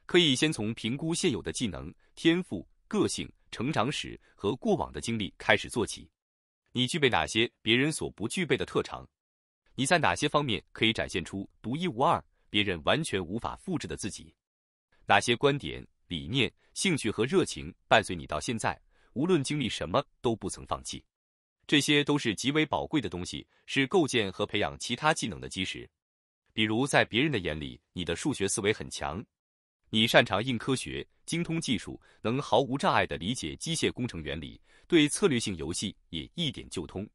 可以先从评估现有的技能、天赋、个性、成长史和过往的经历开始做起。你具备哪些别人所不具备的特长？你在哪些方面可以展现出独一无二、别人完全无法复制的自己？哪些观点？理念、兴趣和热情伴随你到现在，无论经历什么都不曾放弃，这些都是极为宝贵的东西，是构建和培养其他技能的基石。比如，在别人的眼里，你的数学思维很强，你擅长硬科学，精通技术，能毫无障碍的理解机械工程原理，对策略性游戏也一点就通，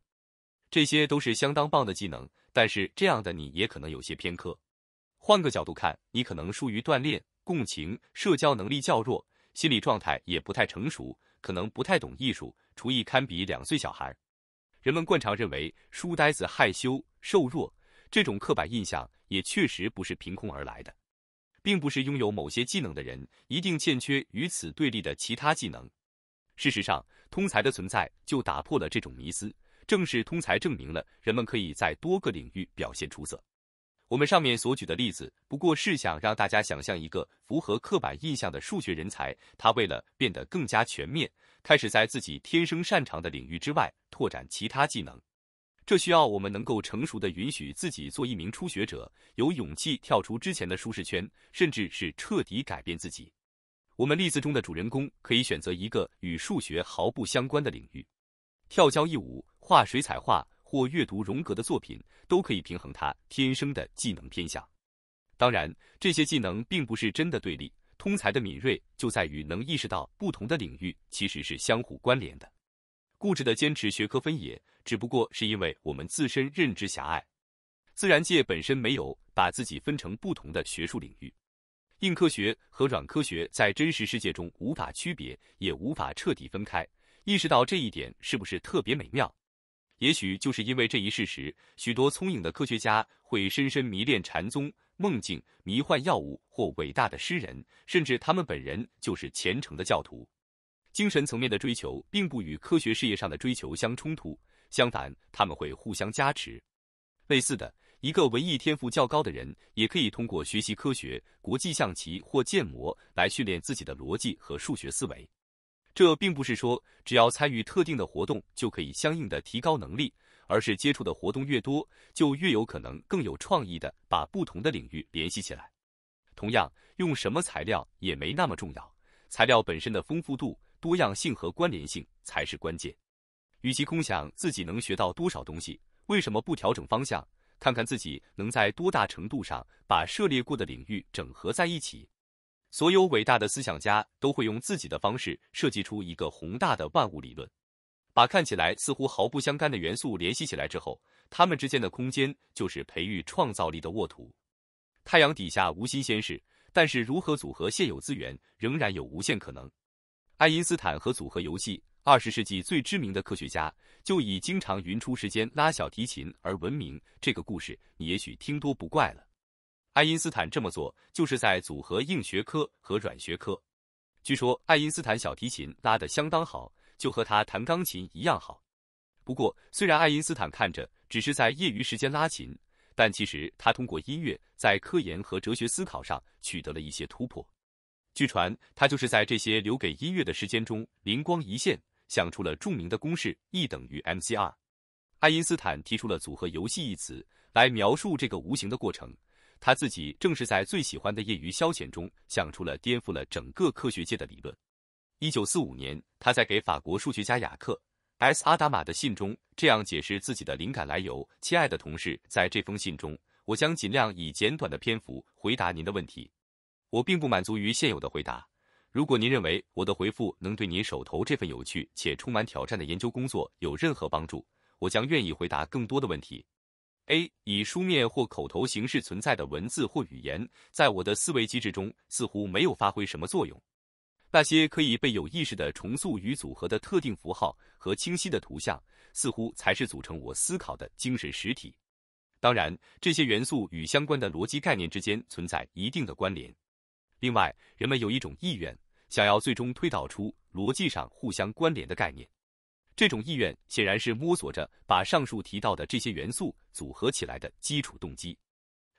这些都是相当棒的技能。但是，这样的你也可能有些偏科。换个角度看，你可能疏于锻炼。共情、社交能力较弱，心理状态也不太成熟，可能不太懂艺术，厨艺堪比两岁小孩。人们惯常认为书呆子害羞、瘦弱，这种刻板印象也确实不是凭空而来的。并不是拥有某些技能的人一定欠缺与此对立的其他技能。事实上，通才的存在就打破了这种迷思，正是通才证明了人们可以在多个领域表现出色。我们上面所举的例子，不过是想让大家想象一个符合刻板印象的数学人才，他为了变得更加全面，开始在自己天生擅长的领域之外拓展其他技能。这需要我们能够成熟的允许自己做一名初学者，有勇气跳出之前的舒适圈，甚至是彻底改变自己。我们例子中的主人公可以选择一个与数学毫不相关的领域，跳交谊舞、画水彩画。或阅读荣格的作品，都可以平衡他天生的技能偏向。当然，这些技能并不是真的对立。通才的敏锐就在于能意识到不同的领域其实是相互关联的。固执的坚持学科分野，只不过是因为我们自身认知狭隘。自然界本身没有把自己分成不同的学术领域，硬科学和软科学在真实世界中无法区别，也无法彻底分开。意识到这一点，是不是特别美妙？也许就是因为这一事实，许多聪颖的科学家会深深迷恋禅宗、梦境、迷幻药物或伟大的诗人，甚至他们本人就是虔诚的教徒。精神层面的追求并不与科学事业上的追求相冲突，相反，他们会互相加持。类似的，一个文艺天赋较高的人，也可以通过学习科学、国际象棋或建模来训练自己的逻辑和数学思维。这并不是说只要参与特定的活动就可以相应的提高能力，而是接触的活动越多，就越有可能更有创意的把不同的领域联系起来。同样，用什么材料也没那么重要，材料本身的丰富度、多样性和关联性才是关键。与其空想自己能学到多少东西，为什么不调整方向，看看自己能在多大程度上把涉猎过的领域整合在一起？所有伟大的思想家都会用自己的方式设计出一个宏大的万物理论，把看起来似乎毫不相干的元素联系起来之后，他们之间的空间就是培育创造力的沃土。太阳底下无新鲜事，但是如何组合现有资源，仍然有无限可能。爱因斯坦和组合游戏，二十世纪最知名的科学家就以经常匀出时间拉小提琴而闻名。这个故事你也许听多不怪了。爱因斯坦这么做，就是在组合硬学科和软学科。据说爱因斯坦小提琴拉的相当好，就和他弹钢琴一样好。不过，虽然爱因斯坦看着只是在业余时间拉琴，但其实他通过音乐在科研和哲学思考上取得了一些突破。据传，他就是在这些留给音乐的时间中灵光一现，想出了著名的公式 E 等于 M C r。爱因斯坦提出了“组合游戏”一词，来描述这个无形的过程。他自己正是在最喜欢的业余消遣中，想出了颠覆了整个科学界的理论。一九四五年，他在给法国数学家雅克 ·S· 阿达玛的信中这样解释自己的灵感来由：“亲爱的同事，在这封信中，我将尽量以简短的篇幅回答您的问题。我并不满足于现有的回答。如果您认为我的回复能对您手头这份有趣且充满挑战的研究工作有任何帮助，我将愿意回答更多的问题。” a 以书面或口头形式存在的文字或语言，在我的思维机制中似乎没有发挥什么作用。那些可以被有意识地重塑与组合的特定符号和清晰的图像，似乎才是组成我思考的精神实体。当然，这些元素与相关的逻辑概念之间存在一定的关联。另外，人们有一种意愿，想要最终推导出逻辑上互相关联的概念。这种意愿显然是摸索着把上述提到的这些元素组合起来的基础动机，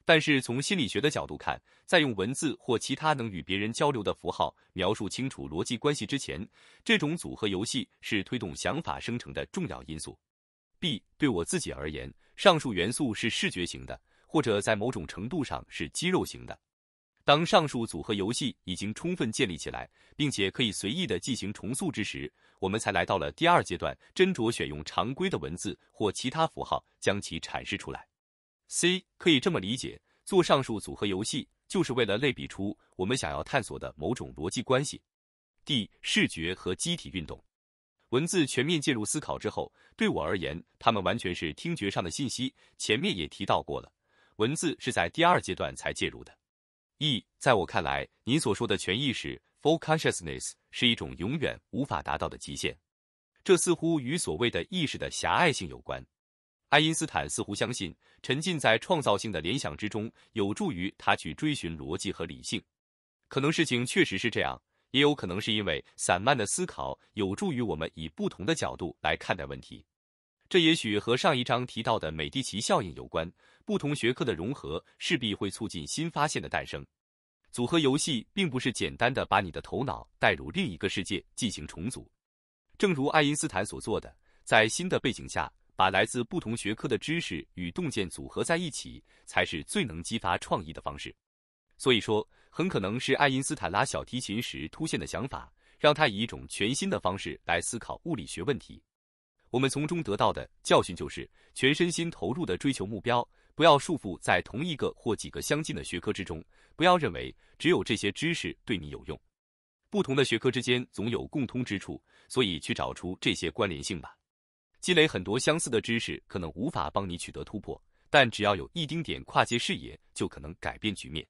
但是从心理学的角度看，在用文字或其他能与别人交流的符号描述清楚逻辑关系之前，这种组合游戏是推动想法生成的重要因素。B 对我自己而言，上述元素是视觉型的，或者在某种程度上是肌肉型的。当上述组合游戏已经充分建立起来，并且可以随意的进行重塑之时，我们才来到了第二阶段，斟酌选用常规的文字或其他符号将其阐释出来。C 可以这么理解，做上述组合游戏就是为了类比出我们想要探索的某种逻辑关系。D 视觉和机体运动，文字全面介入思考之后，对我而言，它们完全是听觉上的信息。前面也提到过了，文字是在第二阶段才介入的。意，在我看来，您所说的全意识 （full consciousness） 是一种永远无法达到的极限。这似乎与所谓的意识的狭隘性有关。爱因斯坦似乎相信，沉浸在创造性的联想之中有助于他去追寻逻辑和理性。可能事情确实是这样，也有可能是因为散漫的思考有助于我们以不同的角度来看待问题。这也许和上一章提到的美第奇效应有关。不同学科的融合势必会促进新发现的诞生。组合游戏并不是简单的把你的头脑带入另一个世界进行重组，正如爱因斯坦所做的，在新的背景下把来自不同学科的知识与洞见组合在一起，才是最能激发创意的方式。所以说，很可能是爱因斯坦拉小提琴时突现的想法，让他以一种全新的方式来思考物理学问题。我们从中得到的教训就是，全身心投入的追求目标。不要束缚在同一个或几个相近的学科之中，不要认为只有这些知识对你有用。不同的学科之间总有共通之处，所以去找出这些关联性吧。积累很多相似的知识可能无法帮你取得突破，但只要有一丁点跨界视野，就可能改变局面。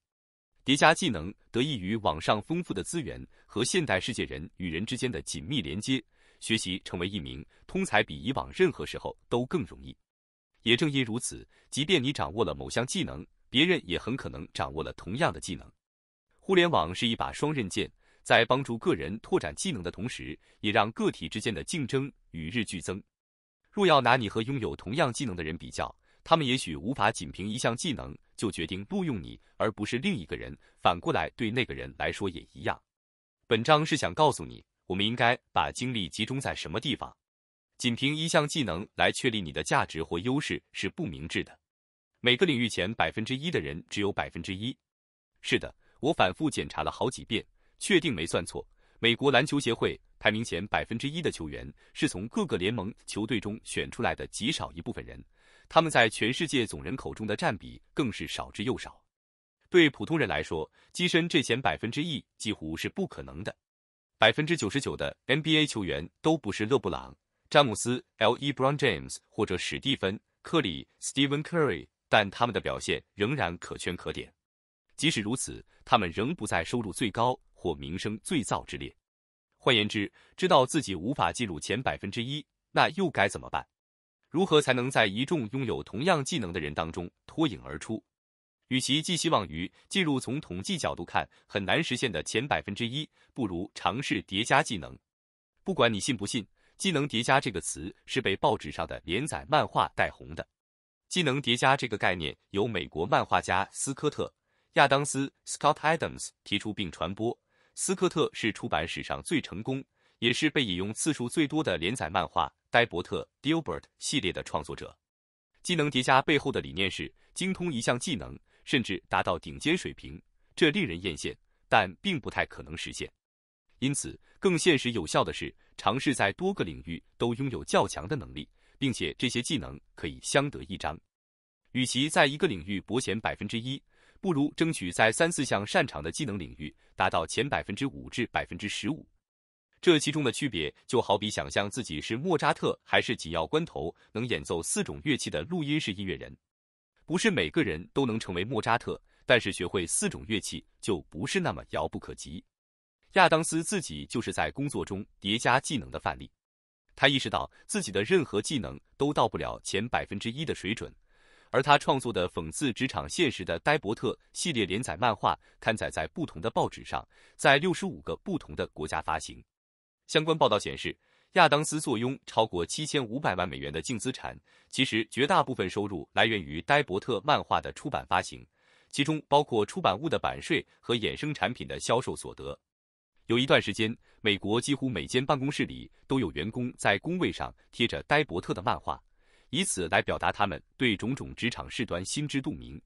叠加技能得益于网上丰富的资源和现代世界人与人之间的紧密连接，学习成为一名通才比以往任何时候都更容易。也正因如此，即便你掌握了某项技能，别人也很可能掌握了同样的技能。互联网是一把双刃剑，在帮助个人拓展技能的同时，也让个体之间的竞争与日俱增。若要拿你和拥有同样技能的人比较，他们也许无法仅凭一项技能就决定录用你，而不是另一个人。反过来，对那个人来说也一样。本章是想告诉你，我们应该把精力集中在什么地方。仅凭一项技能来确立你的价值或优势是不明智的。每个领域前百分之一的人只有百分之一。是的，我反复检查了好几遍，确定没算错。美国篮球协会排名前百分之一的球员，是从各个联盟球队中选出来的极少一部分人，他们在全世界总人口中的占比更是少之又少。对普通人来说，跻身这前百分之一几乎是不可能的。百分之九十九的 NBA 球员都不是勒布朗。詹姆斯 （LeBron James） 或者史蒂芬·科里 （Stephen Curry），但他们的表现仍然可圈可点。即使如此，他们仍不在收入最高或名声最噪之列。换言之，知道自己无法进入前百分之一，那又该怎么办？如何才能在一众拥有同样技能的人当中脱颖而出？与其寄希望于进入从统计角度看很难实现的前百分之一，不如尝试叠加技能。不管你信不信。技能叠加这个词是被报纸上的连载漫画带红的。技能叠加这个概念由美国漫画家斯科特·亚当斯 （Scott Adams） 提出并传播。斯科特是出版史上最成功，也是被引用次数最多的连载漫画《呆伯特》（Dilbert） 系列的创作者。技能叠加背后的理念是精通一项技能，甚至达到顶尖水平，这令人艳羡，但并不太可能实现。因此，更现实有效的是尝试在多个领域都拥有较强的能力，并且这些技能可以相得益彰。与其在一个领域博前百分之一，不如争取在三四项擅长的技能领域达到前百分之五至百分之十五。这其中的区别就好比想象自己是莫扎特，还是紧要关头能演奏四种乐器的录音室音乐人。不是每个人都能成为莫扎特，但是学会四种乐器就不是那么遥不可及。亚当斯自己就是在工作中叠加技能的范例。他意识到自己的任何技能都到不了前百分之一的水准，而他创作的讽刺职场现实的《呆伯特》系列连载漫画，刊载在不同的报纸上，在六十五个不同的国家发行。相关报道显示，亚当斯坐拥超过七千五百万美元的净资产，其实绝大部分收入来源于《呆伯特》漫画的出版发行，其中包括出版物的版税和衍生产品的销售所得。有一段时间，美国几乎每间办公室里都有员工在工位上贴着呆伯特的漫画，以此来表达他们对种种职场事端心知肚明。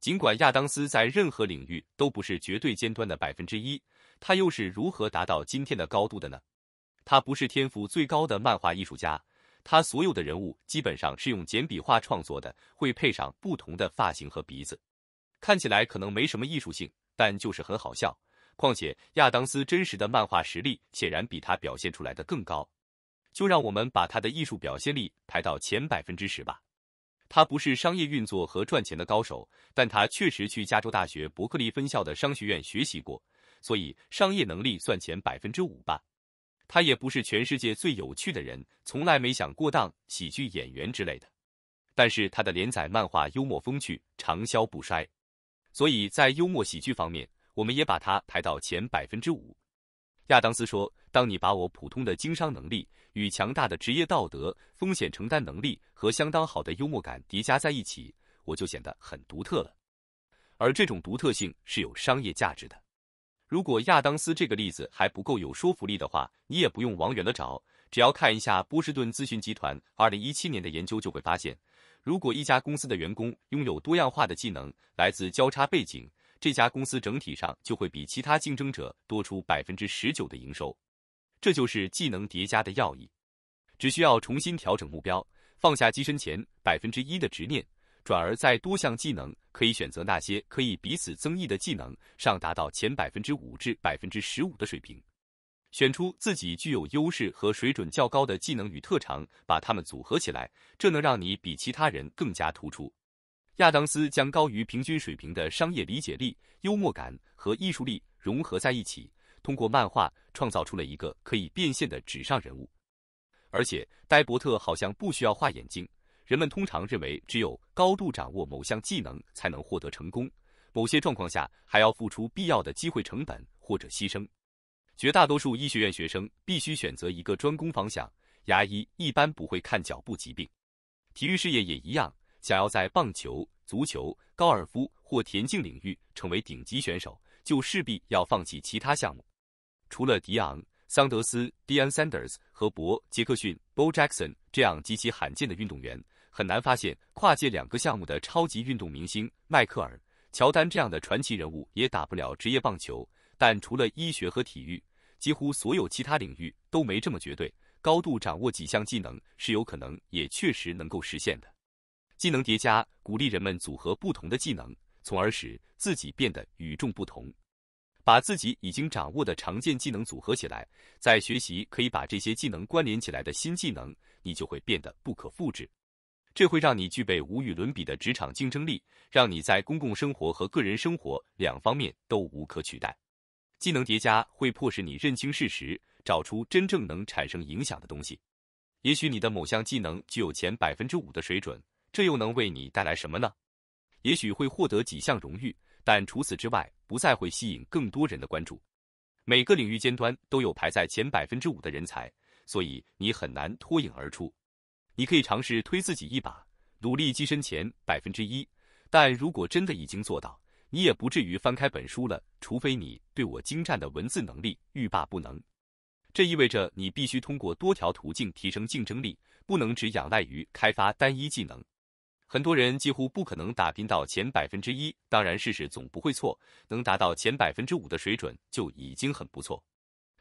尽管亚当斯在任何领域都不是绝对尖端的百分之一，他又是如何达到今天的高度的呢？他不是天赋最高的漫画艺术家，他所有的人物基本上是用简笔画创作的，会配上不同的发型和鼻子，看起来可能没什么艺术性，但就是很好笑。况且亚当斯真实的漫画实力显然比他表现出来的更高，就让我们把他的艺术表现力排到前百分之十吧。他不是商业运作和赚钱的高手，但他确实去加州大学伯克利分校的商学院学习过，所以商业能力算前百分之五吧。他也不是全世界最有趣的人，从来没想过当喜剧演员之类的。但是他的连载漫画幽默风趣，长销不衰，所以在幽默喜剧方面。我们也把它排到前百分之五，亚当斯说：“当你把我普通的经商能力与强大的职业道德、风险承担能力和相当好的幽默感叠加在一起，我就显得很独特了。而这种独特性是有商业价值的。如果亚当斯这个例子还不够有说服力的话，你也不用往远了找，只要看一下波士顿咨询集团二零一七年的研究就会发现，如果一家公司的员工拥有多样化的技能，来自交叉背景。”这家公司整体上就会比其他竞争者多出百分之十九的营收，这就是技能叠加的要义。只需要重新调整目标，放下跻身前百分之一的执念，转而在多项技能可以选择那些可以彼此增益的技能上达到前百分之五至百分之十五的水平。选出自己具有优势和水准较高的技能与特长，把它们组合起来，这能让你比其他人更加突出。亚当斯将高于平均水平的商业理解力、幽默感和艺术力融合在一起，通过漫画创造出了一个可以变现的纸上人物。而且，戴伯特好像不需要画眼睛。人们通常认为，只有高度掌握某项技能才能获得成功，某些状况下还要付出必要的机会成本或者牺牲。绝大多数医学院学生必须选择一个专攻方向，牙医一般不会看脚部疾病，体育事业也一样。想要在棒球、足球、高尔夫或田径领域成为顶级选手，就势必要放弃其他项目。除了迪昂·桑德斯 （Dion Sanders） 和博·杰克逊 （Bo Jackson） 这样极其罕见的运动员，很难发现跨界两个项目的超级运动明星。迈克尔·乔丹这样的传奇人物也打不了职业棒球。但除了医学和体育，几乎所有其他领域都没这么绝对。高度掌握几项技能是有可能，也确实能够实现的。技能叠加鼓励人们组合不同的技能，从而使自己变得与众不同。把自己已经掌握的常见技能组合起来，再学习可以把这些技能关联起来的新技能，你就会变得不可复制。这会让你具备无与伦比的职场竞争力，让你在公共生活和个人生活两方面都无可取代。技能叠加会迫使你认清事实，找出真正能产生影响的东西。也许你的某项技能具有前百分之五的水准。这又能为你带来什么呢？也许会获得几项荣誉，但除此之外，不再会吸引更多人的关注。每个领域尖端都有排在前百分之五的人才，所以你很难脱颖而出。你可以尝试推自己一把，努力跻身前百分之一，但如果真的已经做到，你也不至于翻开本书了，除非你对我精湛的文字能力欲罢不能。这意味着你必须通过多条途径提升竞争力，不能只仰赖于开发单一技能。很多人几乎不可能打拼到前百分之一，当然试试总不会错。能达到前百分之五的水准就已经很不错。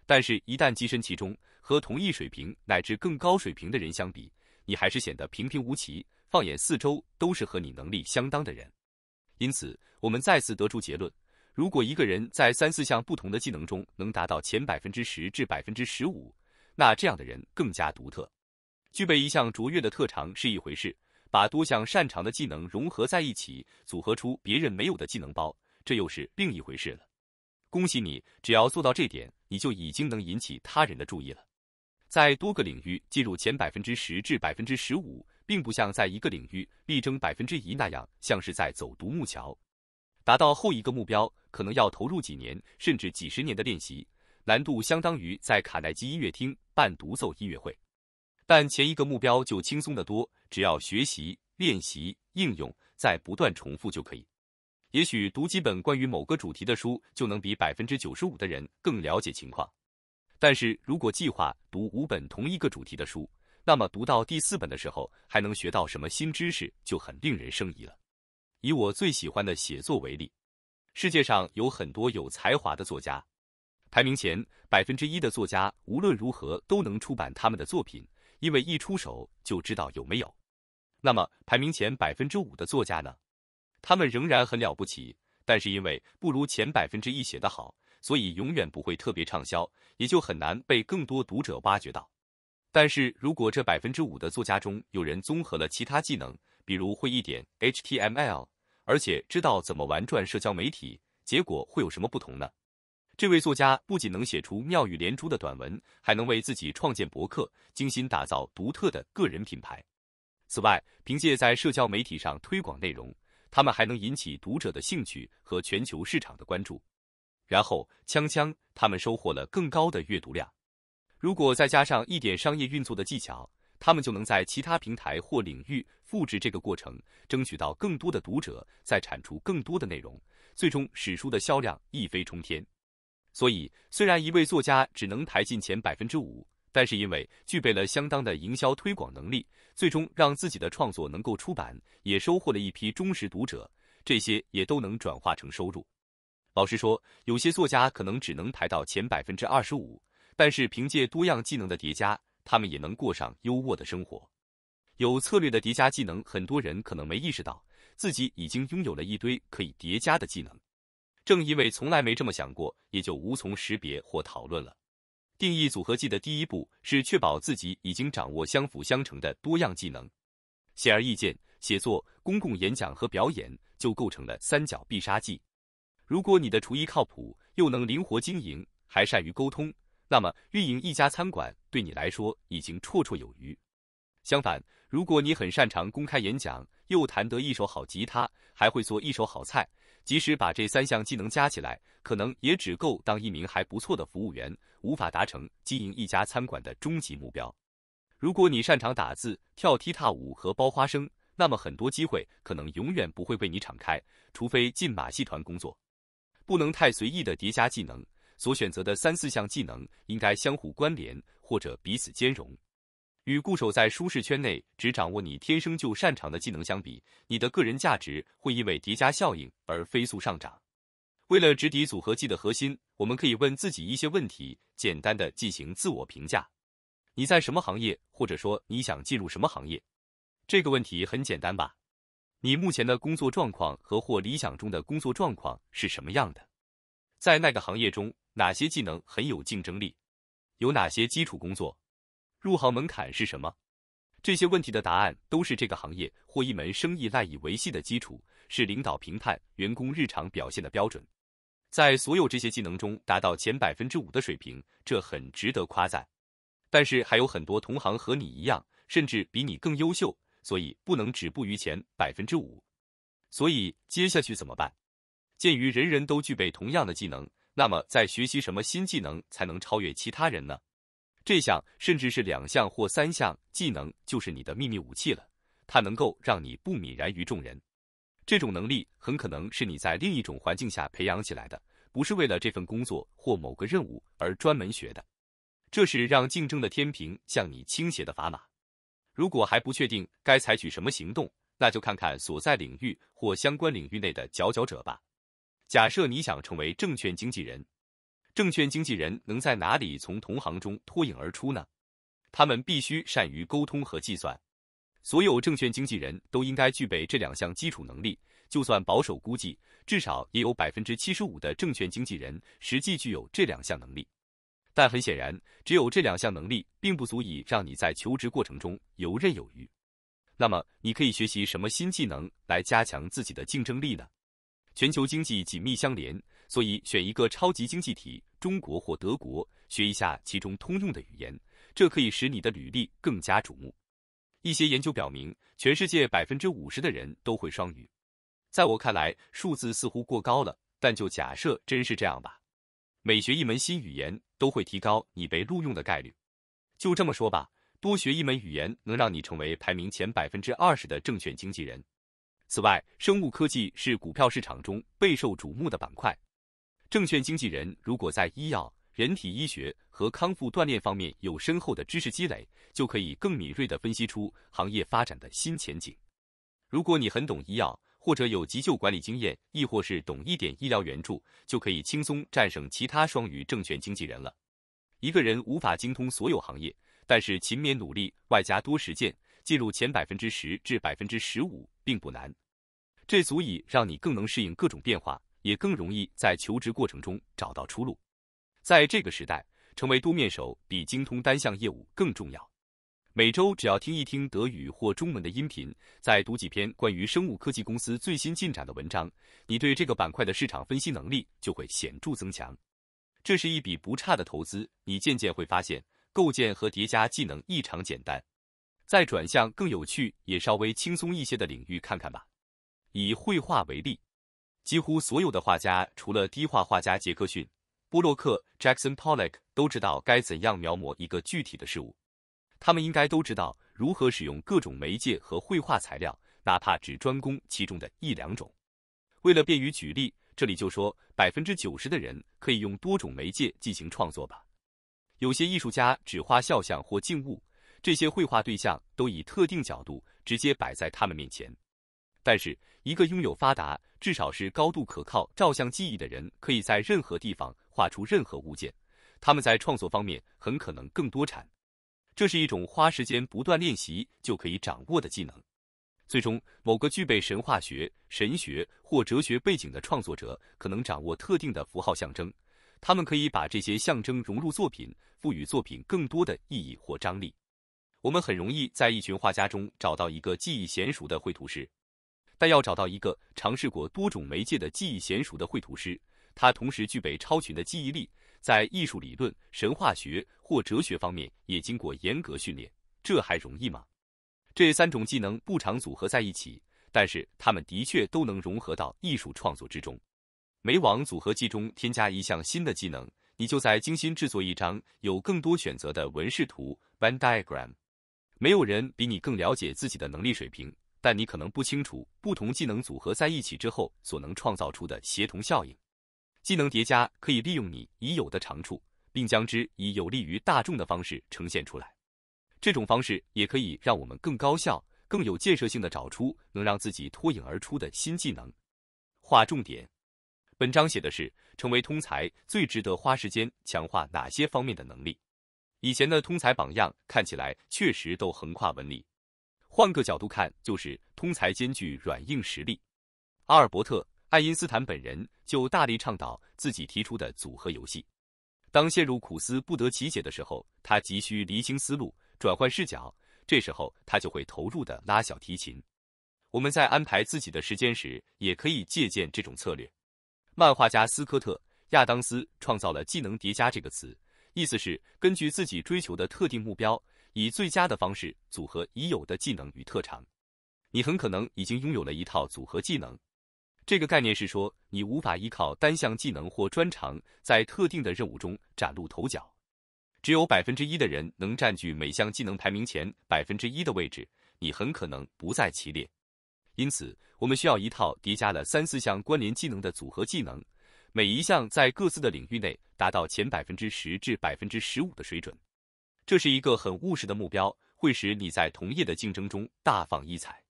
但是，一旦跻身其中，和同一水平乃至更高水平的人相比，你还是显得平平无奇。放眼四周，都是和你能力相当的人。因此，我们再次得出结论：如果一个人在三四项不同的技能中能达到前百分之十至百分之十五，那这样的人更加独特。具备一项卓越的特长是一回事。把多项擅长的技能融合在一起，组合出别人没有的技能包，这又是另一回事了。恭喜你，只要做到这点，你就已经能引起他人的注意了。在多个领域进入前百分之十至百分之十五，并不像在一个领域力争百分之一那样，像是在走独木桥。达到后一个目标，可能要投入几年甚至几十年的练习，难度相当于在卡耐基音乐厅办独奏音乐会。但前一个目标就轻松的多，只要学习、练习、应用，再不断重复就可以。也许读几本关于某个主题的书，就能比百分之九十五的人更了解情况。但是如果计划读五本同一个主题的书，那么读到第四本的时候，还能学到什么新知识就很令人生疑了。以我最喜欢的写作为例，世界上有很多有才华的作家，排名前百分之一的作家，无论如何都能出版他们的作品。因为一出手就知道有没有。那么排名前百分之五的作家呢？他们仍然很了不起，但是因为不如前百分之一写得好，所以永远不会特别畅销，也就很难被更多读者挖掘到。但是如果这百分之五的作家中有人综合了其他技能，比如会一点 HTML，而且知道怎么玩转社交媒体，结果会有什么不同呢？这位作家不仅能写出妙语连珠的短文，还能为自己创建博客，精心打造独特的个人品牌。此外，凭借在社交媒体上推广内容，他们还能引起读者的兴趣和全球市场的关注。然后，锵锵，他们收获了更高的阅读量。如果再加上一点商业运作的技巧，他们就能在其他平台或领域复制这个过程，争取到更多的读者，再产出更多的内容，最终使书的销量一飞冲天。所以，虽然一位作家只能排进前百分之五，但是因为具备了相当的营销推广能力，最终让自己的创作能够出版，也收获了一批忠实读者，这些也都能转化成收入。老实说，有些作家可能只能排到前百分之二十五，但是凭借多样技能的叠加，他们也能过上优渥的生活。有策略的叠加技能，很多人可能没意识到，自己已经拥有了一堆可以叠加的技能。正因为从来没这么想过，也就无从识别或讨论了。定义组合技的第一步是确保自己已经掌握相辅相成的多样技能。显而易见，写作、公共演讲和表演就构成了三角必杀技。如果你的厨艺靠谱，又能灵活经营，还善于沟通，那么运营一家餐馆对你来说已经绰绰有余。相反，如果你很擅长公开演讲，又弹得一手好吉他，还会做一手好菜。即使把这三项技能加起来，可能也只够当一名还不错的服务员，无法达成经营一家餐馆的终极目标。如果你擅长打字、跳踢踏舞和剥花生，那么很多机会可能永远不会为你敞开，除非进马戏团工作。不能太随意的叠加技能，所选择的三四项技能应该相互关联或者彼此兼容。与固守在舒适圈内，只掌握你天生就擅长的技能相比，你的个人价值会因为叠加效应而飞速上涨。为了直抵组合技的核心，我们可以问自己一些问题，简单的进行自我评价。你在什么行业，或者说你想进入什么行业？这个问题很简单吧？你目前的工作状况和或理想中的工作状况是什么样的？在那个行业中，哪些技能很有竞争力？有哪些基础工作？入行门槛是什么？这些问题的答案都是这个行业或一门生意赖以维系的基础，是领导评判员工日常表现的标准。在所有这些技能中达到前百分之五的水平，这很值得夸赞。但是还有很多同行和你一样，甚至比你更优秀，所以不能止步于前百分之五。所以接下去怎么办？鉴于人人都具备同样的技能，那么在学习什么新技能才能超越其他人呢？这项甚至是两项或三项技能就是你的秘密武器了，它能够让你不泯然于众人。这种能力很可能是你在另一种环境下培养起来的，不是为了这份工作或某个任务而专门学的。这是让竞争的天平向你倾斜的砝码。如果还不确定该采取什么行动，那就看看所在领域或相关领域内的佼佼者吧。假设你想成为证券经纪人。证券经纪人能在哪里从同行中脱颖而出呢？他们必须善于沟通和计算。所有证券经纪人都应该具备这两项基础能力。就算保守估计，至少也有百分之七十五的证券经纪人实际具有这两项能力。但很显然，只有这两项能力并不足以让你在求职过程中游刃有余。那么，你可以学习什么新技能来加强自己的竞争力呢？全球经济紧密相连。所以选一个超级经济体，中国或德国，学一下其中通用的语言，这可以使你的履历更加瞩目。一些研究表明，全世界百分之五十的人都会双语。在我看来，数字似乎过高了，但就假设真是这样吧。每学一门新语言，都会提高你被录用的概率。就这么说吧，多学一门语言，能让你成为排名前百分之二十的证券经纪人。此外，生物科技是股票市场中备受瞩目的板块。证券经纪人如果在医药、人体医学和康复锻炼方面有深厚的知识积累，就可以更敏锐地分析出行业发展的新前景。如果你很懂医药，或者有急救管理经验，亦或是懂一点医疗援助，就可以轻松战胜其他双语证券经纪人了。一个人无法精通所有行业，但是勤勉努力外加多实践，进入前百分之十至百分之十五并不难。这足以让你更能适应各种变化。也更容易在求职过程中找到出路。在这个时代，成为多面手比精通单项业务更重要。每周只要听一听德语或中文的音频，再读几篇关于生物科技公司最新进展的文章，你对这个板块的市场分析能力就会显著增强。这是一笔不差的投资。你渐渐会发现，构建和叠加技能异常简单。再转向更有趣也稍微轻松一些的领域看看吧。以绘画为例。几乎所有的画家，除了低画画家杰克逊·波洛克 （Jackson Pollock），都知道该怎样描摹一个具体的事物。他们应该都知道如何使用各种媒介和绘画材料，哪怕只专攻其中的一两种。为了便于举例，这里就说百分之九十的人可以用多种媒介进行创作吧。有些艺术家只画肖像或静物，这些绘画对象都以特定角度直接摆在他们面前。但是，一个拥有发达，至少是高度可靠照相记忆的人，可以在任何地方画出任何物件。他们在创作方面很可能更多产。这是一种花时间不断练习就可以掌握的技能。最终，某个具备神话学、神学或哲学背景的创作者可能掌握特定的符号象征，他们可以把这些象征融入作品，赋予作品更多的意义或张力。我们很容易在一群画家中找到一个技艺娴熟的绘图师。但要找到一个尝试过多种媒介的记忆娴熟的绘图师，他同时具备超群的记忆力，在艺术理论、神话学或哲学方面也经过严格训练，这还容易吗？这三种技能不常组合在一起，但是他们的确都能融合到艺术创作之中。每往组合技中添加一项新的技能，你就在精心制作一张有更多选择的文饰图 （Venn Diagram）。没有人比你更了解自己的能力水平。但你可能不清楚不同技能组合在一起之后所能创造出的协同效应。技能叠加可以利用你已有的长处，并将之以有利于大众的方式呈现出来。这种方式也可以让我们更高效、更有建设性的找出能让自己脱颖而出的新技能。划重点：本章写的是成为通才最值得花时间强化哪些方面的能力。以前的通才榜样看起来确实都横跨文理。换个角度看，就是通才兼具软硬实力。阿尔伯特·爱因斯坦本人就大力倡导自己提出的组合游戏。当陷入苦思不得其解的时候，他急需厘清思路、转换视角，这时候他就会投入的拉小提琴。我们在安排自己的时间时，也可以借鉴这种策略。漫画家斯科特·亚当斯创造了“技能叠加”这个词，意思是根据自己追求的特定目标。以最佳的方式组合已有的技能与特长，你很可能已经拥有了一套组合技能。这个概念是说，你无法依靠单项技能或专长在特定的任务中崭露头角。只有百分之一的人能占据每项技能排名前百分之一的位置，你很可能不在其列。因此，我们需要一套叠加了三四项关联技能的组合技能，每一项在各自的领域内达到前百分之十至百分之十五的水准。这是一个很务实的目标，会使你在同业的竞争中大放异彩。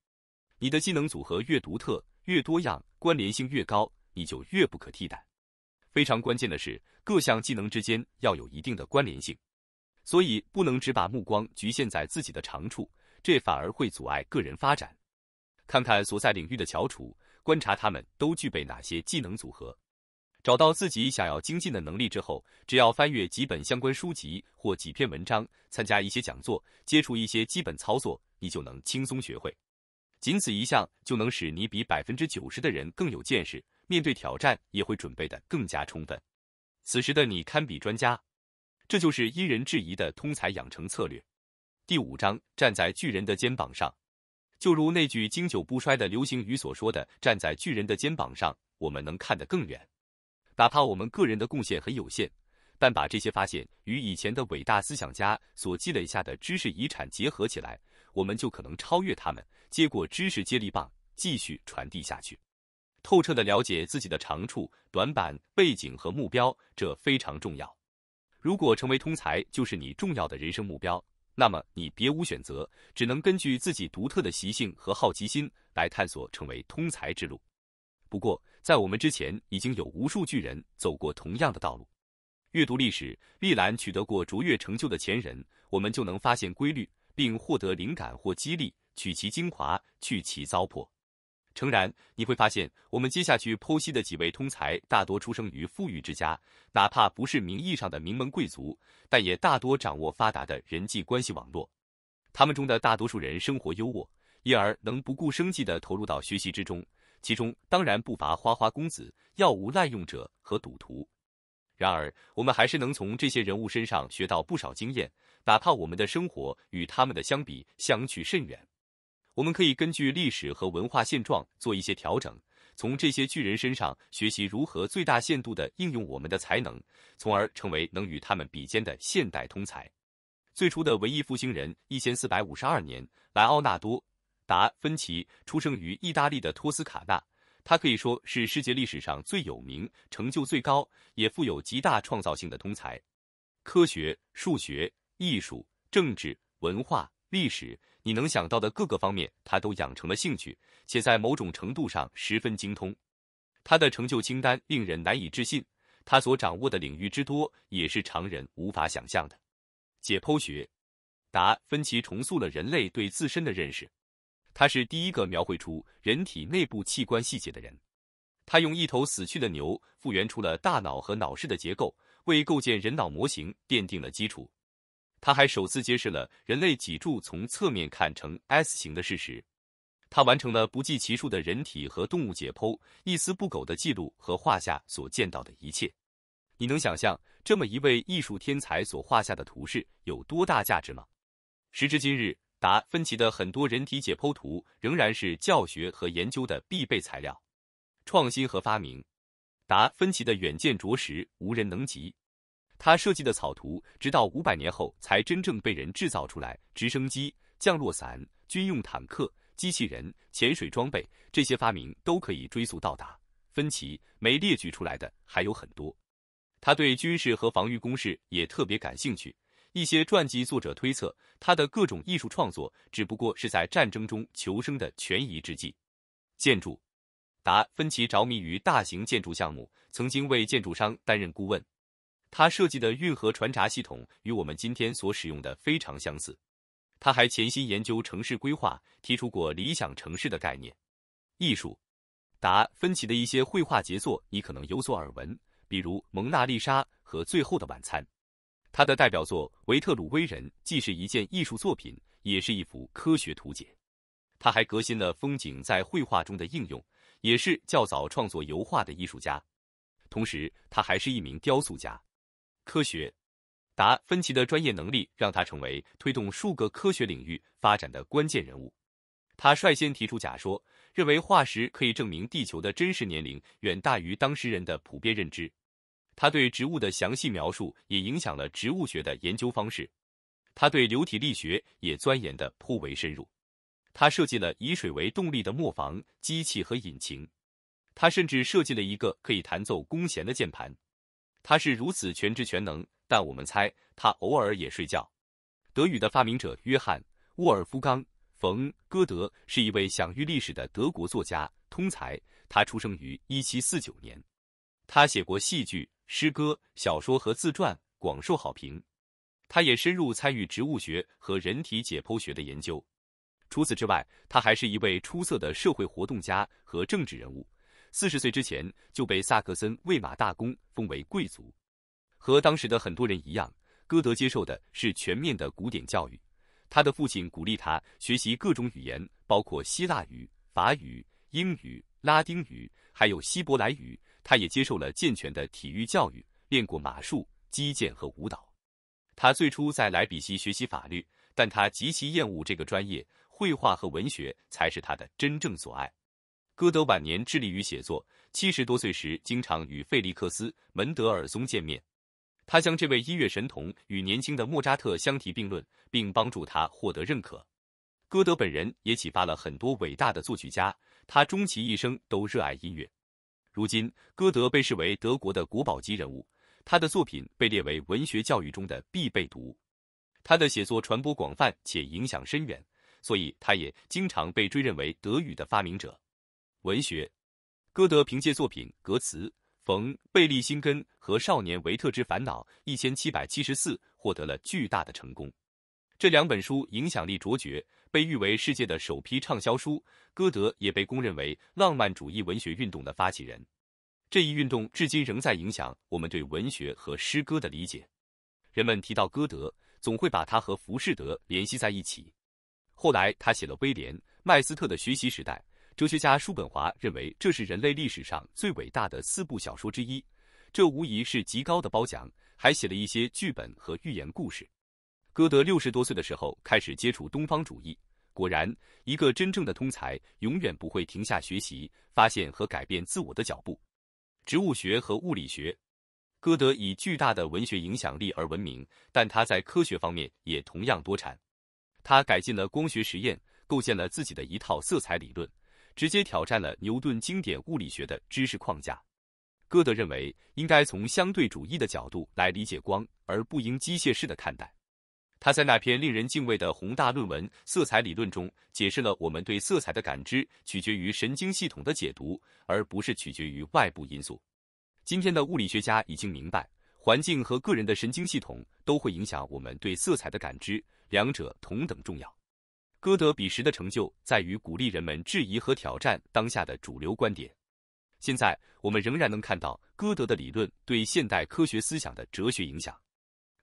你的技能组合越独特、越多样、关联性越高，你就越不可替代。非常关键的是，各项技能之间要有一定的关联性，所以不能只把目光局限在自己的长处，这反而会阻碍个人发展。看看所在领域的翘楚，观察他们都具备哪些技能组合。找到自己想要精进的能力之后，只要翻阅几本相关书籍或几篇文章，参加一些讲座，接触一些基本操作，你就能轻松学会。仅此一项就能使你比百分之九十的人更有见识，面对挑战也会准备得更加充分。此时的你堪比专家。这就是因人制宜的通才养成策略。第五章：站在巨人的肩膀上。就如那句经久不衰的流行语所说的：“站在巨人的肩膀上，我们能看得更远。”哪怕我们个人的贡献很有限，但把这些发现与以前的伟大思想家所积累下的知识遗产结合起来，我们就可能超越他们，接过知识接力棒，继续传递下去。透彻地了解自己的长处、短板、背景和目标，这非常重要。如果成为通才就是你重要的人生目标，那么你别无选择，只能根据自己独特的习性和好奇心来探索成为通才之路。不过，在我们之前已经有无数巨人走过同样的道路。阅读历史，历览取得过卓越成就的前人，我们就能发现规律，并获得灵感或激励，取其精华，去其糟粕。诚然，你会发现，我们接下去剖析的几位通才大多出生于富裕之家，哪怕不是名义上的名门贵族，但也大多掌握发达的人际关系网络。他们中的大多数人生活优渥，因而能不顾生计地投入到学习之中。其中当然不乏花花公子、药物滥用者和赌徒。然而，我们还是能从这些人物身上学到不少经验，哪怕我们的生活与他们的相比相去甚远。我们可以根据历史和文化现状做一些调整，从这些巨人身上学习如何最大限度地应用我们的才能，从而成为能与他们比肩的现代通才。最初的文艺复兴人，一千四百五十二年，莱奥纳多。达芬奇出生于意大利的托斯卡纳，他可以说是世界历史上最有名、成就最高，也富有极大创造性的通才。科学、数学、艺术、政治、文化、历史，你能想到的各个方面，他都养成了兴趣，且在某种程度上十分精通。他的成就清单令人难以置信，他所掌握的领域之多，也是常人无法想象的。解剖学，达芬奇重塑了人类对自身的认识。他是第一个描绘出人体内部器官细节的人，他用一头死去的牛复原出了大脑和脑室的结构，为构建人脑模型奠定了基础。他还首次揭示了人类脊柱从侧面看成 S 型的事实。他完成了不计其数的人体和动物解剖，一丝不苟的记录和画下所见到的一切。你能想象这么一位艺术天才所画下的图示有多大价值吗？时至今日。达芬奇的很多人体解剖图仍然是教学和研究的必备材料。创新和发明，达芬奇的远见着实无人能及。他设计的草图，直到五百年后才真正被人制造出来。直升机、降落伞、军用坦克、机器人、潜水装备，这些发明都可以追溯到达芬奇。没列举出来的还有很多。他对军事和防御工事也特别感兴趣。一些传记作者推测，他的各种艺术创作只不过是在战争中求生的权宜之计。建筑，达芬奇着迷于大型建筑项目，曾经为建筑商担任顾问。他设计的运河船闸系统与我们今天所使用的非常相似。他还潜心研究城市规划，提出过理想城市的概念。艺术，达芬奇的一些绘画杰作你可能有所耳闻，比如《蒙娜丽莎》和《最后的晚餐》。他的代表作《维特鲁威人》既是一件艺术作品，也是一幅科学图解。他还革新了风景在绘画中的应用，也是较早创作油画的艺术家。同时，他还是一名雕塑家。科学，达芬奇的专业能力让他成为推动数个科学领域发展的关键人物。他率先提出假说，认为化石可以证明地球的真实年龄远大于当时人的普遍认知。他对植物的详细描述也影响了植物学的研究方式。他对流体力学也钻研的颇为深入。他设计了以水为动力的磨坊机器和引擎。他甚至设计了一个可以弹奏弓弦的键盘。他是如此全知全能，但我们猜他偶尔也睡觉。德语的发明者约翰·沃尔夫冈·冯·歌德是一位享誉历史的德国作家通才。他出生于1749年，他写过戏剧。诗歌、小说和自传广受好评。他也深入参与植物学和人体解剖学的研究。除此之外，他还是一位出色的社会活动家和政治人物。四十岁之前就被萨克森魏玛大公封为贵族。和当时的很多人一样，歌德接受的是全面的古典教育。他的父亲鼓励他学习各种语言，包括希腊语、法语、英语、拉丁语，还有希伯来语。他也接受了健全的体育教育，练过马术、击剑和舞蹈。他最初在莱比锡学习法律，但他极其厌恶这个专业。绘画和文学才是他的真正所爱。歌德晚年致力于写作，七十多岁时经常与费利克斯·门德尔松见面。他将这位音乐神童与年轻的莫扎特相提并论，并帮助他获得认可。歌德本人也启发了很多伟大的作曲家。他终其一生都热爱音乐。如今，歌德被视为德国的国宝级人物，他的作品被列为文学教育中的必备读物。他的写作传播广泛且影响深远，所以他也经常被追认为德语的发明者。文学，歌德凭借作品《格词》。冯·贝利辛根》和《少年维特之烦恼》（一千七百七十四）获得了巨大的成功。这两本书影响力卓绝。被誉为世界的首批畅销书，歌德也被公认为浪漫主义文学运动的发起人。这一运动至今仍在影响我们对文学和诗歌的理解。人们提到歌德，总会把他和浮士德联系在一起。后来，他写了《威廉·麦斯特的学习时代》。哲学家叔本华认为这是人类历史上最伟大的四部小说之一，这无疑是极高的褒奖。还写了一些剧本和寓言故事。歌德六十多岁的时候开始接触东方主义，果然，一个真正的通才永远不会停下学习、发现和改变自我的脚步。植物学和物理学，歌德以巨大的文学影响力而闻名，但他在科学方面也同样多产。他改进了光学实验，构建了自己的一套色彩理论，直接挑战了牛顿经典物理学的知识框架。歌德认为，应该从相对主义的角度来理解光，而不应机械式的看待。他在那篇令人敬畏的宏大论文《色彩理论》中，解释了我们对色彩的感知取决于神经系统的解读，而不是取决于外部因素。今天的物理学家已经明白，环境和个人的神经系统都会影响我们对色彩的感知，两者同等重要。歌德彼时的成就在于鼓励人们质疑和挑战当下的主流观点。现在，我们仍然能看到歌德的理论对现代科学思想的哲学影响。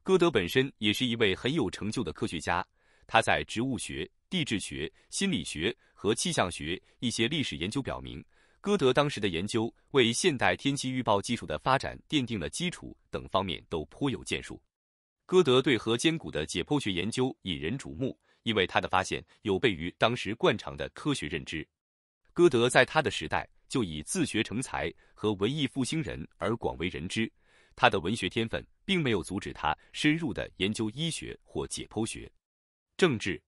歌德本身也是一位很有成就的科学家，他在植物学、地质学、心理学和气象学一些历史研究表明，歌德当时的研究为现代天气预报技术的发展奠定了基础等方面都颇有建树。歌德对颌尖骨的解剖学研究引人瞩目，因为他的发现有悖于当时惯常的科学认知。歌德在他的时代就以自学成才和文艺复兴人而广为人知。他的文学天分并没有阻止他深入的研究医学或解剖学、政治。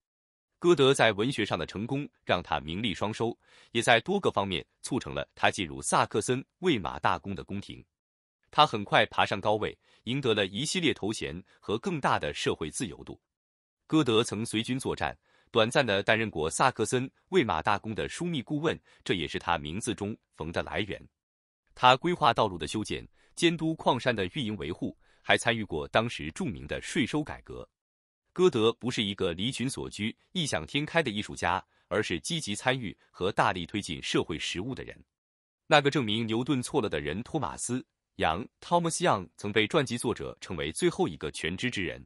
歌德在文学上的成功让他名利双收，也在多个方面促成了他进入萨克森魏玛大公的宫廷。他很快爬上高位，赢得了一系列头衔和更大的社会自由度。歌德曾随军作战，短暂的担任过萨克森魏玛大公的枢密顾问，这也是他名字中“冯”的来源。他规划道路的修建。监督矿山的运营维护，还参与过当时著名的税收改革。歌德不是一个离群所居、异想天开的艺术家，而是积极参与和大力推进社会实务的人。那个证明牛顿错了的人托马斯·杨 （Thomas Young） 曾被传记作者称为最后一个全知之人。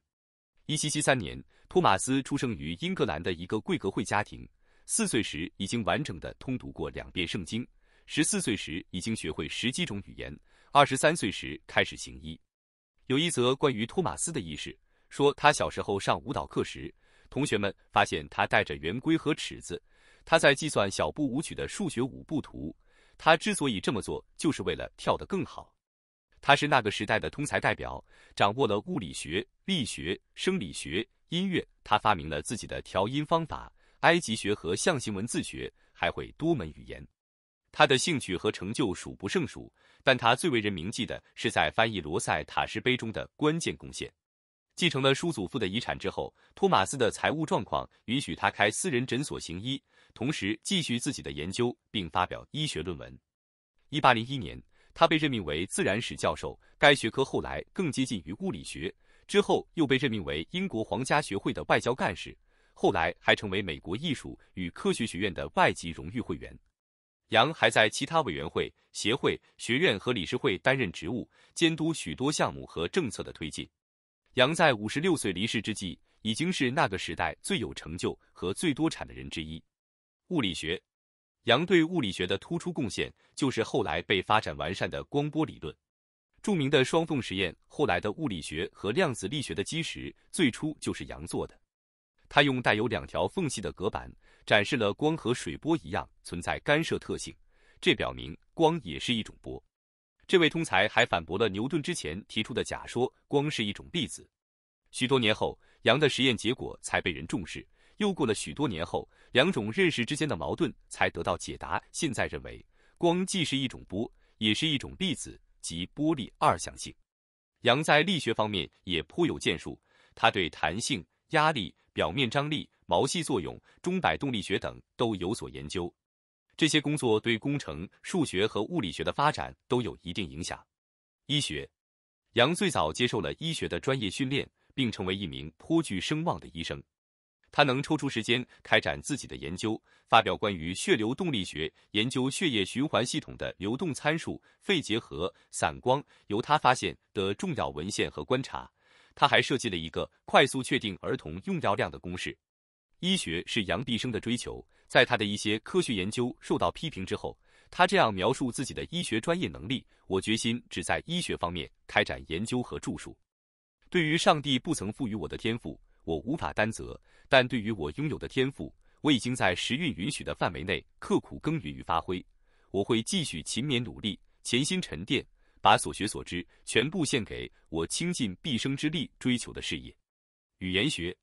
一七七三年，托马斯出生于英格兰的一个贵格会家庭。四岁时已经完整的通读过两遍圣经，十四岁时已经学会十几种语言。二十三岁时开始行医。有一则关于托马斯的轶事，说他小时候上舞蹈课时，同学们发现他带着圆规和尺子，他在计算小步舞曲的数学舞步图。他之所以这么做，就是为了跳得更好。他是那个时代的通才代表，掌握了物理学、力学、生理学、音乐。他发明了自己的调音方法、埃及学和象形文字学，还会多门语言。他的兴趣和成就数不胜数，但他最为人铭记的是在翻译罗塞塔石碑中的关键贡献。继承了叔祖父的遗产之后，托马斯的财务状况允许他开私人诊所行医，同时继续自己的研究并发表医学论文。一八零一年，他被任命为自然史教授，该学科后来更接近于物理学。之后又被任命为英国皇家学会的外交干事，后来还成为美国艺术与科学学院的外籍荣誉会员。杨还在其他委员会、协会、学院和理事会担任职务，监督许多项目和政策的推进。杨在五十六岁离世之际，已经是那个时代最有成就和最多产的人之一。物理学，杨对物理学的突出贡献就是后来被发展完善的光波理论。著名的双缝实验，后来的物理学和量子力学的基石，最初就是杨做的。他用带有两条缝隙的隔板。展示了光和水波一样存在干涉特性，这表明光也是一种波。这位通才还反驳了牛顿之前提出的假说，光是一种粒子。许多年后，杨的实验结果才被人重视。又过了许多年后，两种认识之间的矛盾才得到解答。现在认为，光既是一种波，也是一种粒子，即波粒二象性。杨在力学方面也颇有建树，他对弹性。压力、表面张力、毛细作用、钟摆动力学等都有所研究。这些工作对工程、数学和物理学的发展都有一定影响。医学，杨最早接受了医学的专业训练，并成为一名颇具声望的医生。他能抽出时间开展自己的研究，发表关于血流动力学、研究血液循环系统的流动参数、肺结核、散光由他发现的重要文献和观察。他还设计了一个快速确定儿童用药量的公式。医学是杨必生的追求。在他的一些科学研究受到批评之后，他这样描述自己的医学专业能力：“我决心只在医学方面开展研究和著述。对于上帝不曾赋予我的天赋，我无法担责；但对于我拥有的天赋，我已经在时运允许的范围内刻苦耕耘与发挥。我会继续勤勉努力，潜心沉淀。”把所学所知全部献给我倾尽毕生之力追求的事业——语言学。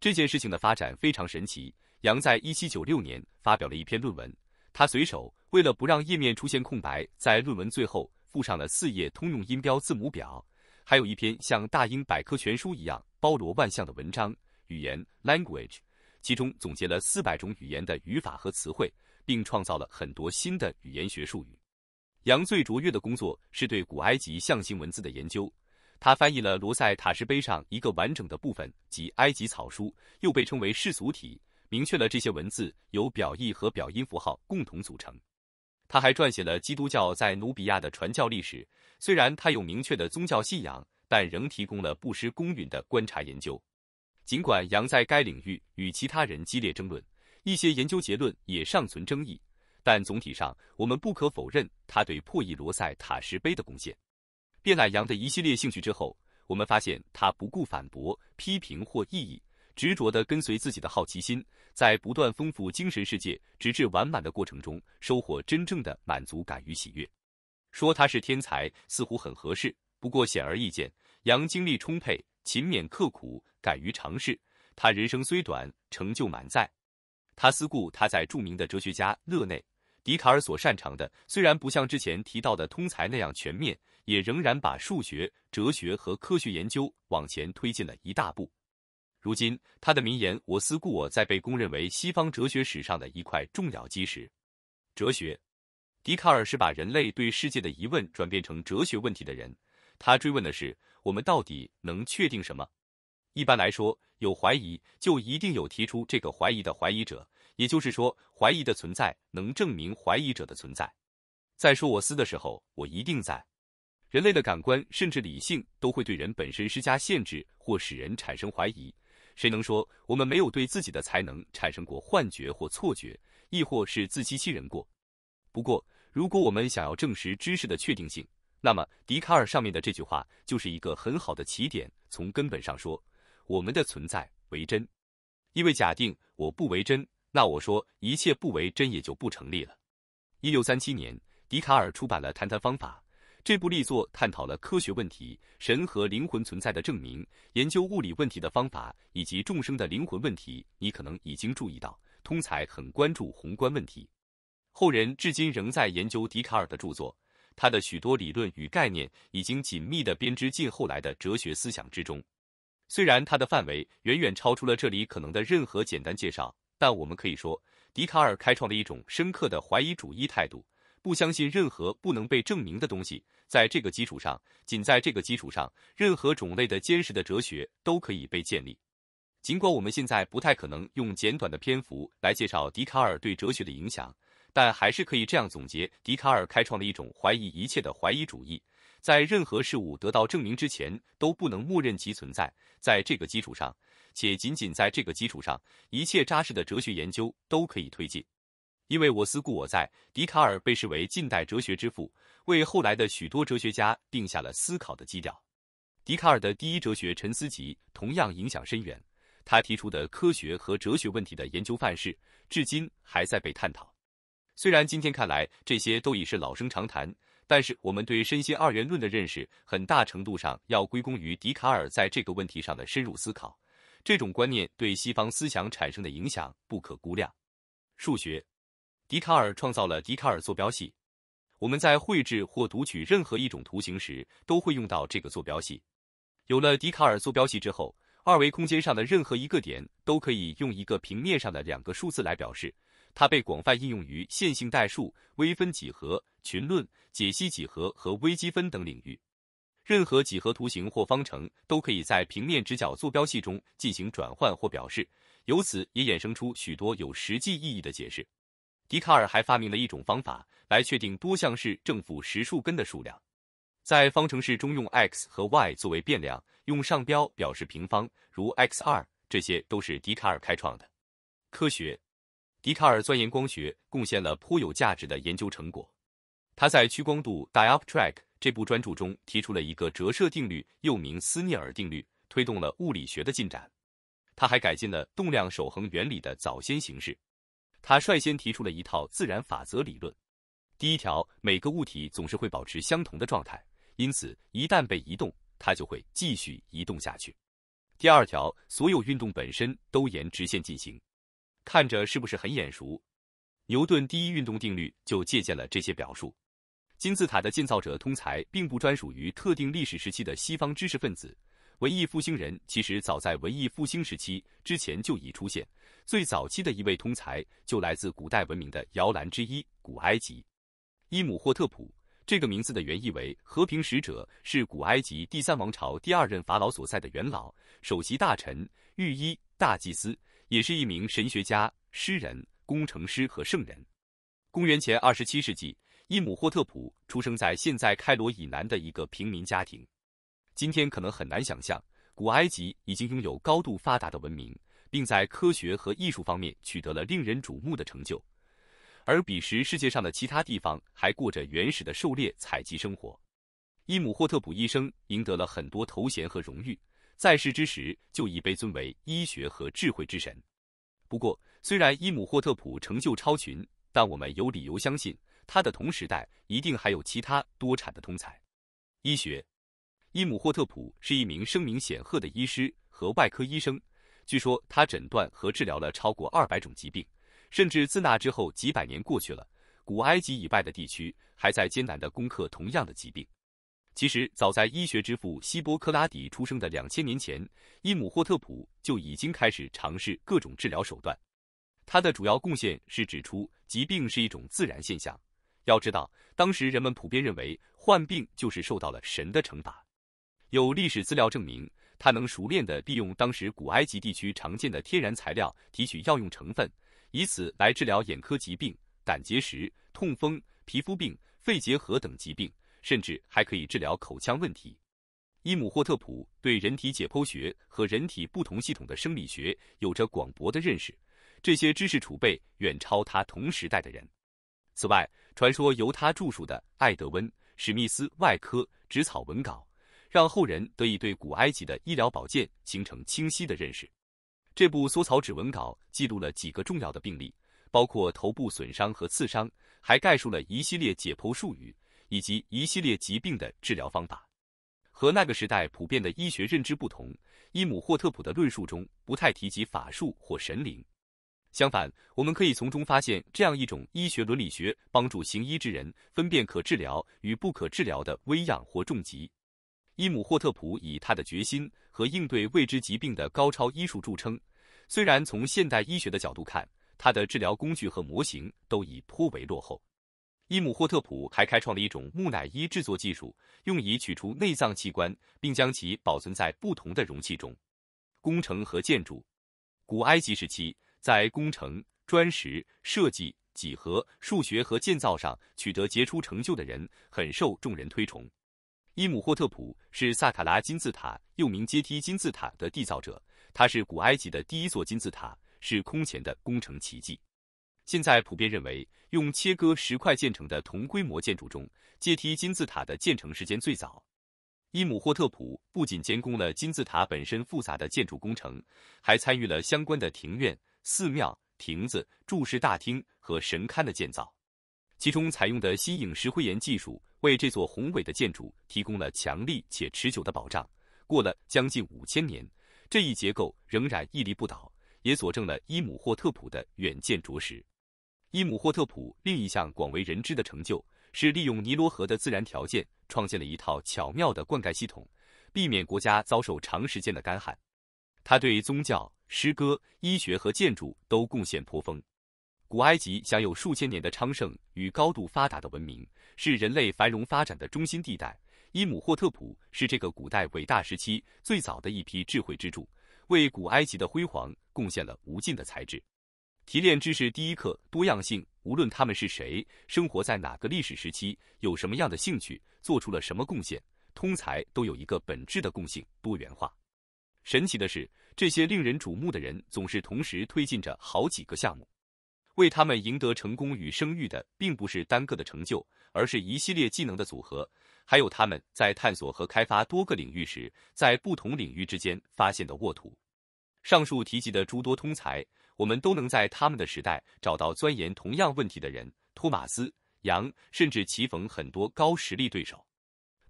这件事情的发展非常神奇。杨在一七九六年发表了一篇论文，他随手为了不让页面出现空白，在论文最后附上了四页通用音标字母表，还有一篇像大英百科全书一样包罗万象的文章《语言 （language）》，其中总结了四百种语言的语法和词汇，并创造了很多新的语言学术语。杨最卓越的工作是对古埃及象形文字的研究。他翻译了罗塞塔石碑上一个完整的部分即埃及草书，又被称为世俗体，明确了这些文字由表意和表音符号共同组成。他还撰写了基督教在努比亚的传教历史。虽然他有明确的宗教信仰，但仍提供了不失公允的观察研究。尽管杨在该领域与其他人激烈争论，一些研究结论也尚存争议。但总体上，我们不可否认他对破译罗塞塔石碑的贡献。变览杨的一系列兴趣之后，我们发现他不顾反驳、批评或异议，执着地跟随自己的好奇心，在不断丰富精神世界直至完满的过程中，收获真正的满足感与喜悦。说他是天才似乎很合适，不过显而易见，杨精力充沛、勤勉刻苦、敢于尝试。他人生虽短，成就满载。他思顾他在著名的哲学家勒内。笛卡尔所擅长的，虽然不像之前提到的通才那样全面，也仍然把数学、哲学和科学研究往前推进了一大步。如今，他的名言“我思故我在”被公认为西方哲学史上的一块重要基石。哲学，笛卡尔是把人类对世界的疑问转变成哲学问题的人。他追问的是：我们到底能确定什么？一般来说，有怀疑，就一定有提出这个怀疑的怀疑者。也就是说，怀疑的存在能证明怀疑者的存在。再说我思的时候，我一定在。人类的感官甚至理性都会对人本身施加限制或使人产生怀疑。谁能说我们没有对自己的才能产生过幻觉或错觉，亦或是自欺欺人过？不过，如果我们想要证实知识的确定性，那么笛卡尔上面的这句话就是一个很好的起点。从根本上说，我们的存在为真，因为假定我不为真。那我说一切不为真也就不成立了。一六三七年，笛卡尔出版了《谈谈方法》这部力作，探讨了科学问题、神和灵魂存在的证明、研究物理问题的方法以及众生的灵魂问题。你可能已经注意到，通才很关注宏观问题。后人至今仍在研究笛卡尔的著作，他的许多理论与概念已经紧密地编织进后来的哲学思想之中。虽然他的范围远远超出了这里可能的任何简单介绍。但我们可以说，笛卡尔开创了一种深刻的怀疑主义态度，不相信任何不能被证明的东西。在这个基础上，仅在这个基础上，任何种类的坚实的哲学都可以被建立。尽管我们现在不太可能用简短的篇幅来介绍笛卡尔对哲学的影响，但还是可以这样总结：笛卡尔开创了一种怀疑一切的怀疑主义，在任何事物得到证明之前，都不能默认其存在。在这个基础上。且仅仅在这个基础上，一切扎实的哲学研究都可以推进。因为我思故我在。笛卡尔被视为近代哲学之父，为后来的许多哲学家定下了思考的基调。笛卡尔的第一哲学沉思集同样影响深远，他提出的科学和哲学问题的研究范式，至今还在被探讨。虽然今天看来这些都已是老生常谈，但是我们对身心二元论的认识，很大程度上要归功于笛卡尔在这个问题上的深入思考。这种观念对西方思想产生的影响不可估量。数学，笛卡尔创造了笛卡尔坐标系，我们在绘制或读取任何一种图形时都会用到这个坐标系。有了笛卡尔坐标系之后，二维空间上的任何一个点都可以用一个平面上的两个数字来表示。它被广泛应用于线性代数、微分几何、群论、解析几何和微积分等领域。任何几何图形或方程都可以在平面直角坐标系中进行转换或表示，由此也衍生出许多有实际意义的解释。笛卡尔还发明了一种方法来确定多项式正负实数根的数量。在方程式中用 x 和 y 作为变量，用上标表示平方，如 x 二，这些都是笛卡尔开创的。科学，笛卡尔钻研光学，贡献了颇有价值的研究成果。他在《屈光度 dioptric》这部专著中提出了一个折射定律，又名斯涅尔定律，推动了物理学的进展。他还改进了动量守恒原理的早先形式。他率先提出了一套自然法则理论：第一条，每个物体总是会保持相同的状态，因此一旦被移动，它就会继续移动下去；第二条，所有运动本身都沿直线进行。看着是不是很眼熟？牛顿第一运动定律就借鉴了这些表述。金字塔的建造者通才并不专属于特定历史时期的西方知识分子，文艺复兴人其实早在文艺复兴时期之前就已出现。最早期的一位通才就来自古代文明的摇篮之一——古埃及。伊姆霍特普这个名字的原意为“和平使者”，是古埃及第三王朝第二任法老所在的元老、首席大臣、御医、大祭司，也是一名神学家、诗人、工程师和圣人。公元前二十七世纪。伊姆霍特普出生在现在开罗以南的一个平民家庭。今天可能很难想象，古埃及已经拥有高度发达的文明，并在科学和艺术方面取得了令人瞩目的成就。而彼时世界上的其他地方还过着原始的狩猎采集生活。伊姆霍特普一生赢得了很多头衔和荣誉，在世之时就已被尊为医学和智慧之神。不过，虽然伊姆霍特普成就超群，但我们有理由相信。他的同时代一定还有其他多产的通才。医学，伊姆霍特普是一名声名显赫的医师和外科医生。据说他诊断和治疗了超过二百种疾病，甚至自那之后几百年过去了，古埃及以外的地区还在艰难的攻克同样的疾病。其实早在医学之父希波克拉底出生的两千年前，伊姆霍特普就已经开始尝试各种治疗手段。他的主要贡献是指出疾病是一种自然现象。要知道，当时人们普遍认为患病就是受到了神的惩罚。有历史资料证明，他能熟练地利用当时古埃及地区常见的天然材料提取药用成分，以此来治疗眼科疾病、胆结石、痛风、皮肤病、肺结核等疾病，甚至还可以治疗口腔问题。伊姆霍特普对人体解剖学和人体不同系统的生理学有着广博的认识，这些知识储备远超他同时代的人。此外，传说由他著述的《艾德温·史密斯外科植草文稿》，让后人得以对古埃及的医疗保健形成清晰的认识。这部缩草纸文稿记录了几个重要的病例，包括头部损伤和刺伤，还概述了一系列解剖术语以及一系列疾病的治疗方法。和那个时代普遍的医学认知不同，伊姆霍特普的论述中不太提及法术或神灵。相反，我们可以从中发现这样一种医学伦理学，帮助行医之人分辨可治疗与不可治疗的微恙或重疾。伊姆霍特普以他的决心和应对未知疾病的高超医术著称。虽然从现代医学的角度看，他的治疗工具和模型都已颇为落后。伊姆霍特普还开创了一种木乃伊制作技术，用以取出内脏器官，并将其保存在不同的容器中。工程和建筑，古埃及时期。在工程、砖石设计、几何、数学和建造上取得杰出成就的人很受众人推崇。伊姆霍特普是萨卡拉金字塔又名阶梯金字塔的缔造者，它是古埃及的第一座金字塔，是空前的工程奇迹。现在普遍认为，用切割石块建成的同规模建筑中，阶梯金字塔的建成时间最早。伊姆霍特普不仅监工了金字塔本身复杂的建筑工程，还参与了相关的庭院。寺庙、亭子、注视大厅和神龛的建造，其中采用的新颖石灰岩技术为这座宏伟的建筑提供了强力且持久的保障。过了将近五千年，这一结构仍然屹立不倒，也佐证了伊姆霍特普的远见卓识。伊姆霍特普另一项广为人知的成就，是利用尼罗河的自然条件，创建了一套巧妙的灌溉系统，避免国家遭受长时间的干旱。他对宗教。诗歌、医学和建筑都贡献颇丰。古埃及享有数千年的昌盛与高度发达的文明，是人类繁荣发展的中心地带。伊姆霍特普是这个古代伟大时期最早的一批智慧之柱，为古埃及的辉煌贡献了无尽的才智。提炼知识第一课：多样性。无论他们是谁，生活在哪个历史时期，有什么样的兴趣，做出了什么贡献，通才都有一个本质的共性：多元化。神奇的是，这些令人瞩目的人总是同时推进着好几个项目。为他们赢得成功与声誉的，并不是单个的成就，而是一系列技能的组合，还有他们在探索和开发多个领域时，在不同领域之间发现的沃土。上述提及的诸多通才，我们都能在他们的时代找到钻研同样问题的人。托马斯、杨，甚至棋逢很多高实力对手。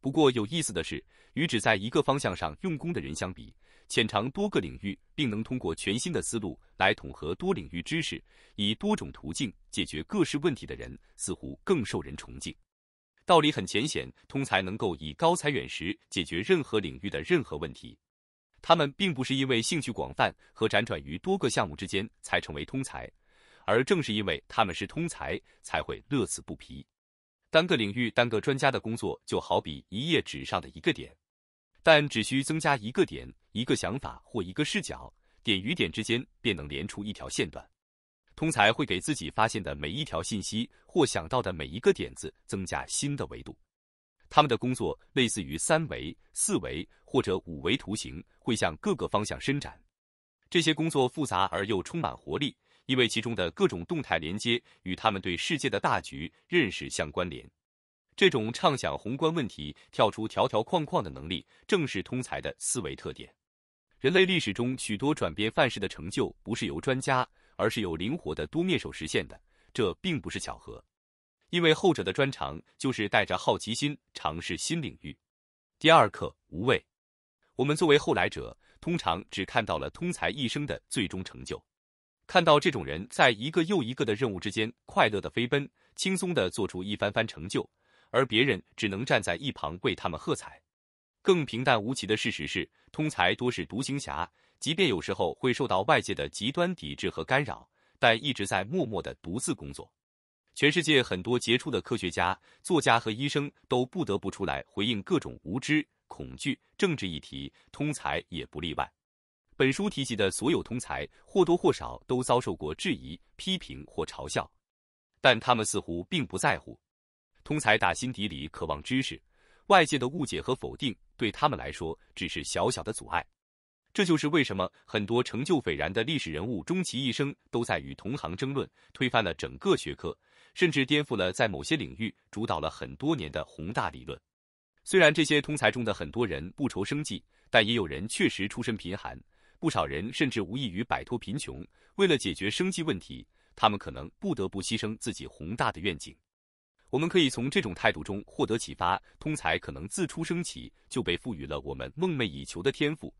不过有意思的是，与只在一个方向上用功的人相比，浅尝多个领域，并能通过全新的思路来统合多领域知识，以多种途径解决各式问题的人，似乎更受人崇敬。道理很浅显，通才能够以高才远识解决任何领域的任何问题。他们并不是因为兴趣广泛和辗转于多个项目之间才成为通才，而正是因为他们是通才，才会乐此不疲。单个领域、单个专家的工作，就好比一页纸上的一个点。但只需增加一个点、一个想法或一个视角，点与点之间便能连出一条线段。通才会给自己发现的每一条信息或想到的每一个点子增加新的维度。他们的工作类似于三维、四维或者五维图形，会向各个方向伸展。这些工作复杂而又充满活力，因为其中的各种动态连接与他们对世界的大局认识相关联。这种畅想宏观问题、跳出条条框框的能力，正是通才的思维特点。人类历史中许多转变范式的成就，不是由专家，而是由灵活的多面手实现的。这并不是巧合，因为后者的专长就是带着好奇心尝试新领域。第二课无畏。我们作为后来者，通常只看到了通才一生的最终成就，看到这种人在一个又一个的任务之间快乐地飞奔，轻松地做出一番番成就。而别人只能站在一旁为他们喝彩。更平淡无奇的事实是，通才多是独行侠，即便有时候会受到外界的极端抵制和干扰，但一直在默默的独自工作。全世界很多杰出的科学家、作家和医生都不得不出来回应各种无知、恐惧、政治议题，通才也不例外。本书提及的所有通才或多或少都遭受过质疑、批评或嘲笑，但他们似乎并不在乎。通才打心底里渴望知识，外界的误解和否定对他们来说只是小小的阻碍。这就是为什么很多成就斐然的历史人物，终其一生都在与同行争论，推翻了整个学科，甚至颠覆了在某些领域主导了很多年的宏大理论。虽然这些通才中的很多人不愁生计，但也有人确实出身贫寒，不少人甚至无异于摆脱贫穷。为了解决生计问题，他们可能不得不牺牲自己宏大的愿景。我们可以从这种态度中获得启发。通才可能自出生起就被赋予了我们梦寐以求的天赋，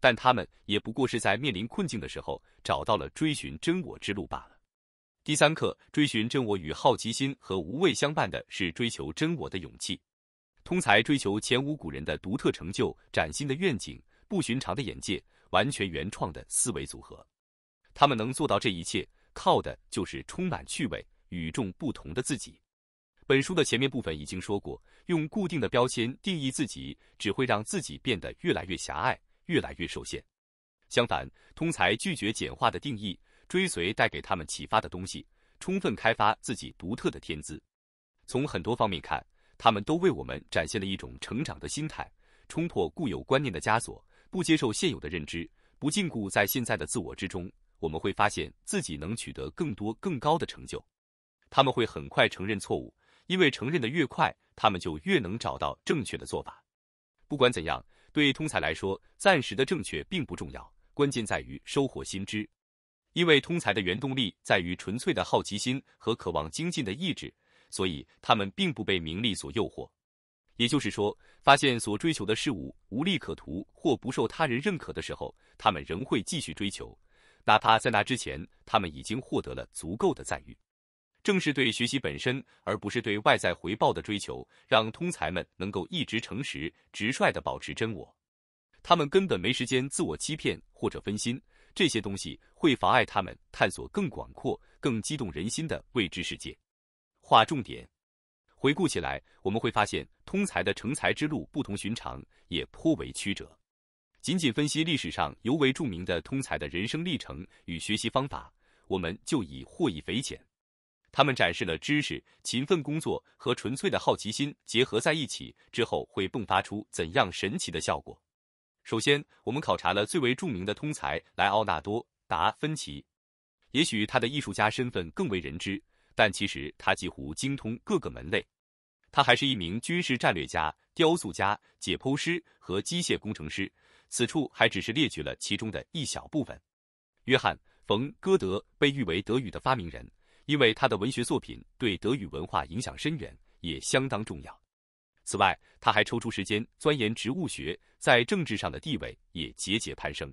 但他们也不过是在面临困境的时候找到了追寻真我之路罢了。第三课，追寻真我与好奇心和无畏相伴的是追求真我的勇气。通才追求前无古人的独特成就、崭新的愿景、不寻常的眼界、完全原创的思维组合。他们能做到这一切，靠的就是充满趣味、与众不同的自己。本书的前面部分已经说过，用固定的标签定义自己，只会让自己变得越来越狭隘，越来越受限。相反，通才拒绝简化的定义，追随带给他们启发的东西，充分开发自己独特的天资。从很多方面看，他们都为我们展现了一种成长的心态，冲破固有观念的枷锁，不接受现有的认知，不禁锢在现在的自我之中。我们会发现自己能取得更多更高的成就。他们会很快承认错误。因为承认的越快，他们就越能找到正确的做法。不管怎样，对通才来说，暂时的正确并不重要，关键在于收获新知。因为通才的原动力在于纯粹的好奇心和渴望精进的意志，所以他们并不被名利所诱惑。也就是说，发现所追求的事物无利可图或不受他人认可的时候，他们仍会继续追求，哪怕在那之前，他们已经获得了足够的赞誉。正是对学习本身，而不是对外在回报的追求，让通才们能够一直诚实、直率地保持真我。他们根本没时间自我欺骗或者分心，这些东西会妨碍他们探索更广阔、更激动人心的未知世界。划重点，回顾起来，我们会发现通才的成才之路不同寻常，也颇为曲折。仅仅分析历史上尤为著名的通才的人生历程与学习方法，我们就已获益匪浅。他们展示了知识、勤奋工作和纯粹的好奇心结合在一起之后会迸发出怎样神奇的效果。首先，我们考察了最为著名的通才莱奥纳多·达芬奇。也许他的艺术家身份更为人知，但其实他几乎精通各个门类。他还是一名军事战略家、雕塑家、解剖师和机械工程师。此处还只是列举了其中的一小部分。约翰·冯·歌德被誉为德语的发明人。因为他的文学作品对德语文化影响深远，也相当重要。此外，他还抽出时间钻研植物学，在政治上的地位也节节攀升。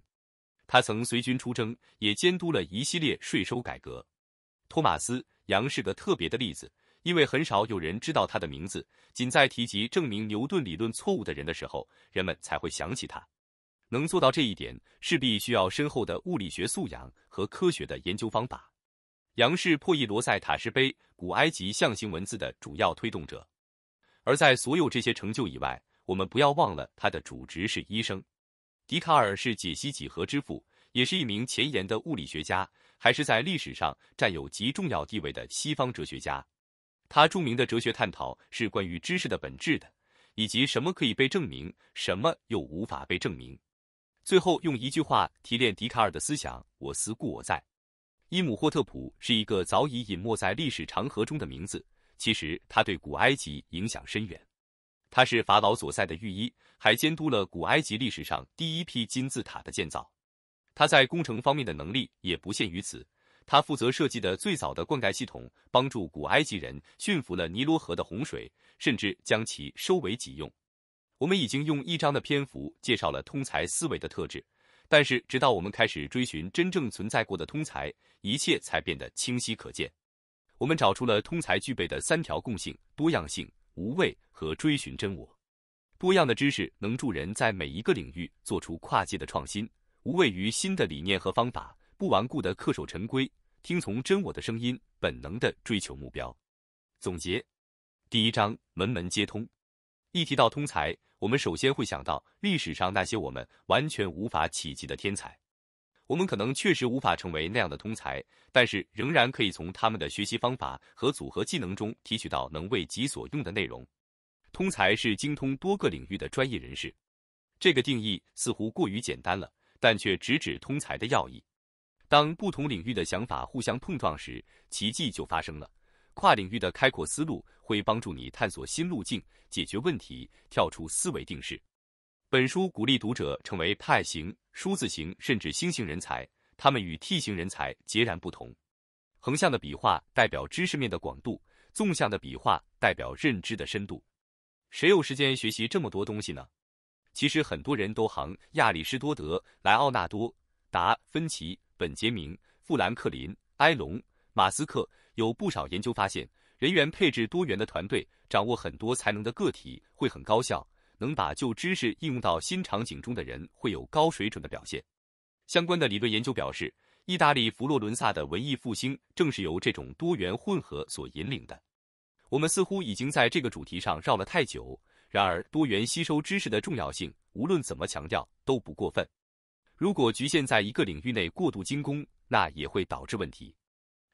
他曾随军出征，也监督了一系列税收改革。托马斯·杨是个特别的例子，因为很少有人知道他的名字，仅在提及证明牛顿理论错误的人的时候，人们才会想起他。能做到这一点，势必需要深厚的物理学素养和科学的研究方法。杨氏破译罗塞塔石碑，古埃及象形文字的主要推动者。而在所有这些成就以外，我们不要忘了他的主职是医生。笛卡尔是解析几何之父，也是一名前沿的物理学家，还是在历史上占有极重要地位的西方哲学家。他著名的哲学探讨是关于知识的本质的，以及什么可以被证明，什么又无法被证明。最后用一句话提炼笛卡尔的思想：我思故我在。伊姆霍特普是一个早已隐没在历史长河中的名字。其实，他对古埃及影响深远。他是法老所在的御医，还监督了古埃及历史上第一批金字塔的建造。他在工程方面的能力也不限于此。他负责设计的最早的灌溉系统，帮助古埃及人驯服了尼罗河的洪水，甚至将其收为己用。我们已经用一章的篇幅介绍了通才思维的特质。但是，直到我们开始追寻真正存在过的通才，一切才变得清晰可见。我们找出了通才具备的三条共性：多样性、无畏和追寻真我。多样的知识能助人在每一个领域做出跨界的创新；无畏于新的理念和方法，不顽固地恪守陈规，听从真我的声音，本能的追求目标。总结：第一章，门门皆通。一提到通才。我们首先会想到历史上那些我们完全无法企及的天才。我们可能确实无法成为那样的通才，但是仍然可以从他们的学习方法和组合技能中提取到能为己所用的内容。通才是精通多个领域的专业人士。这个定义似乎过于简单了，但却直指通才的要义。当不同领域的想法互相碰撞时，奇迹就发生了。跨领域的开阔思路会帮助你探索新路径，解决问题，跳出思维定式。本书鼓励读者成为派型、数字型，甚至星型人才，他们与 T 型人才截然不同。横向的笔画代表知识面的广度，纵向的笔画代表认知的深度。谁有时间学习这么多东西呢？其实很多人都行。亚里士多德、莱奥纳多、达芬奇、本杰明、富兰克林、埃隆、马斯克。有不少研究发现，人员配置多元的团队，掌握很多才能的个体会很高效，能把旧知识应用到新场景中的人会有高水准的表现。相关的理论研究表示，意大利佛罗伦萨的文艺复兴正是由这种多元混合所引领的。我们似乎已经在这个主题上绕了太久，然而多元吸收知识的重要性，无论怎么强调都不过分。如果局限在一个领域内过度精工，那也会导致问题。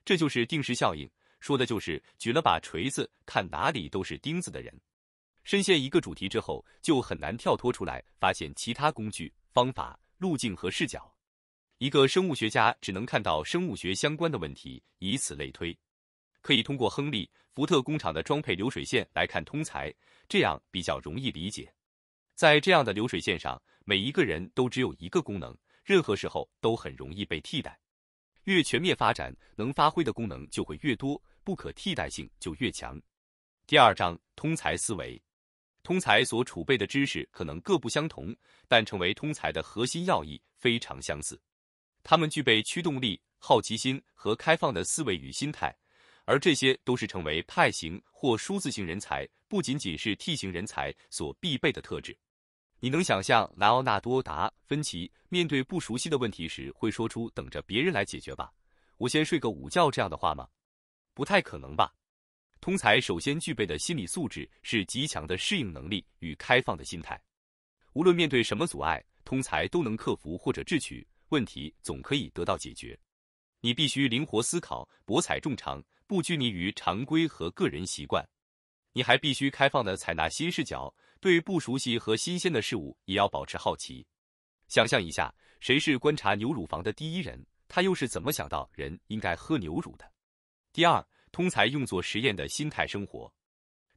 这就是定时效应，说的就是举了把锤子，看哪里都是钉子的人。深陷一个主题之后，就很难跳脱出来，发现其他工具、方法、路径和视角。一个生物学家只能看到生物学相关的问题，以此类推。可以通过亨利福特工厂的装配流水线来看通才，这样比较容易理解。在这样的流水线上，每一个人都只有一个功能，任何时候都很容易被替代。越全面发展，能发挥的功能就会越多，不可替代性就越强。第二章，通才思维。通才所储备的知识可能各不相同，但成为通才的核心要义非常相似。他们具备驱动力、好奇心和开放的思维与心态，而这些都是成为派型或数字型人才，不仅仅是 T 型人才所必备的特质。你能想象莱奥纳多达芬奇面对不熟悉的问题时，会说出“等着别人来解决吧，我先睡个午觉”这样的话吗？不太可能吧。通才首先具备的心理素质是极强的适应能力与开放的心态。无论面对什么阻碍，通才都能克服或者智取，问题总可以得到解决。你必须灵活思考，博采众长，不拘泥于常规和个人习惯。你还必须开放地采纳新视角。对不熟悉和新鲜的事物也要保持好奇。想象一下，谁是观察牛乳房的第一人？他又是怎么想到人应该喝牛乳的？第二，通才用作实验的心态生活，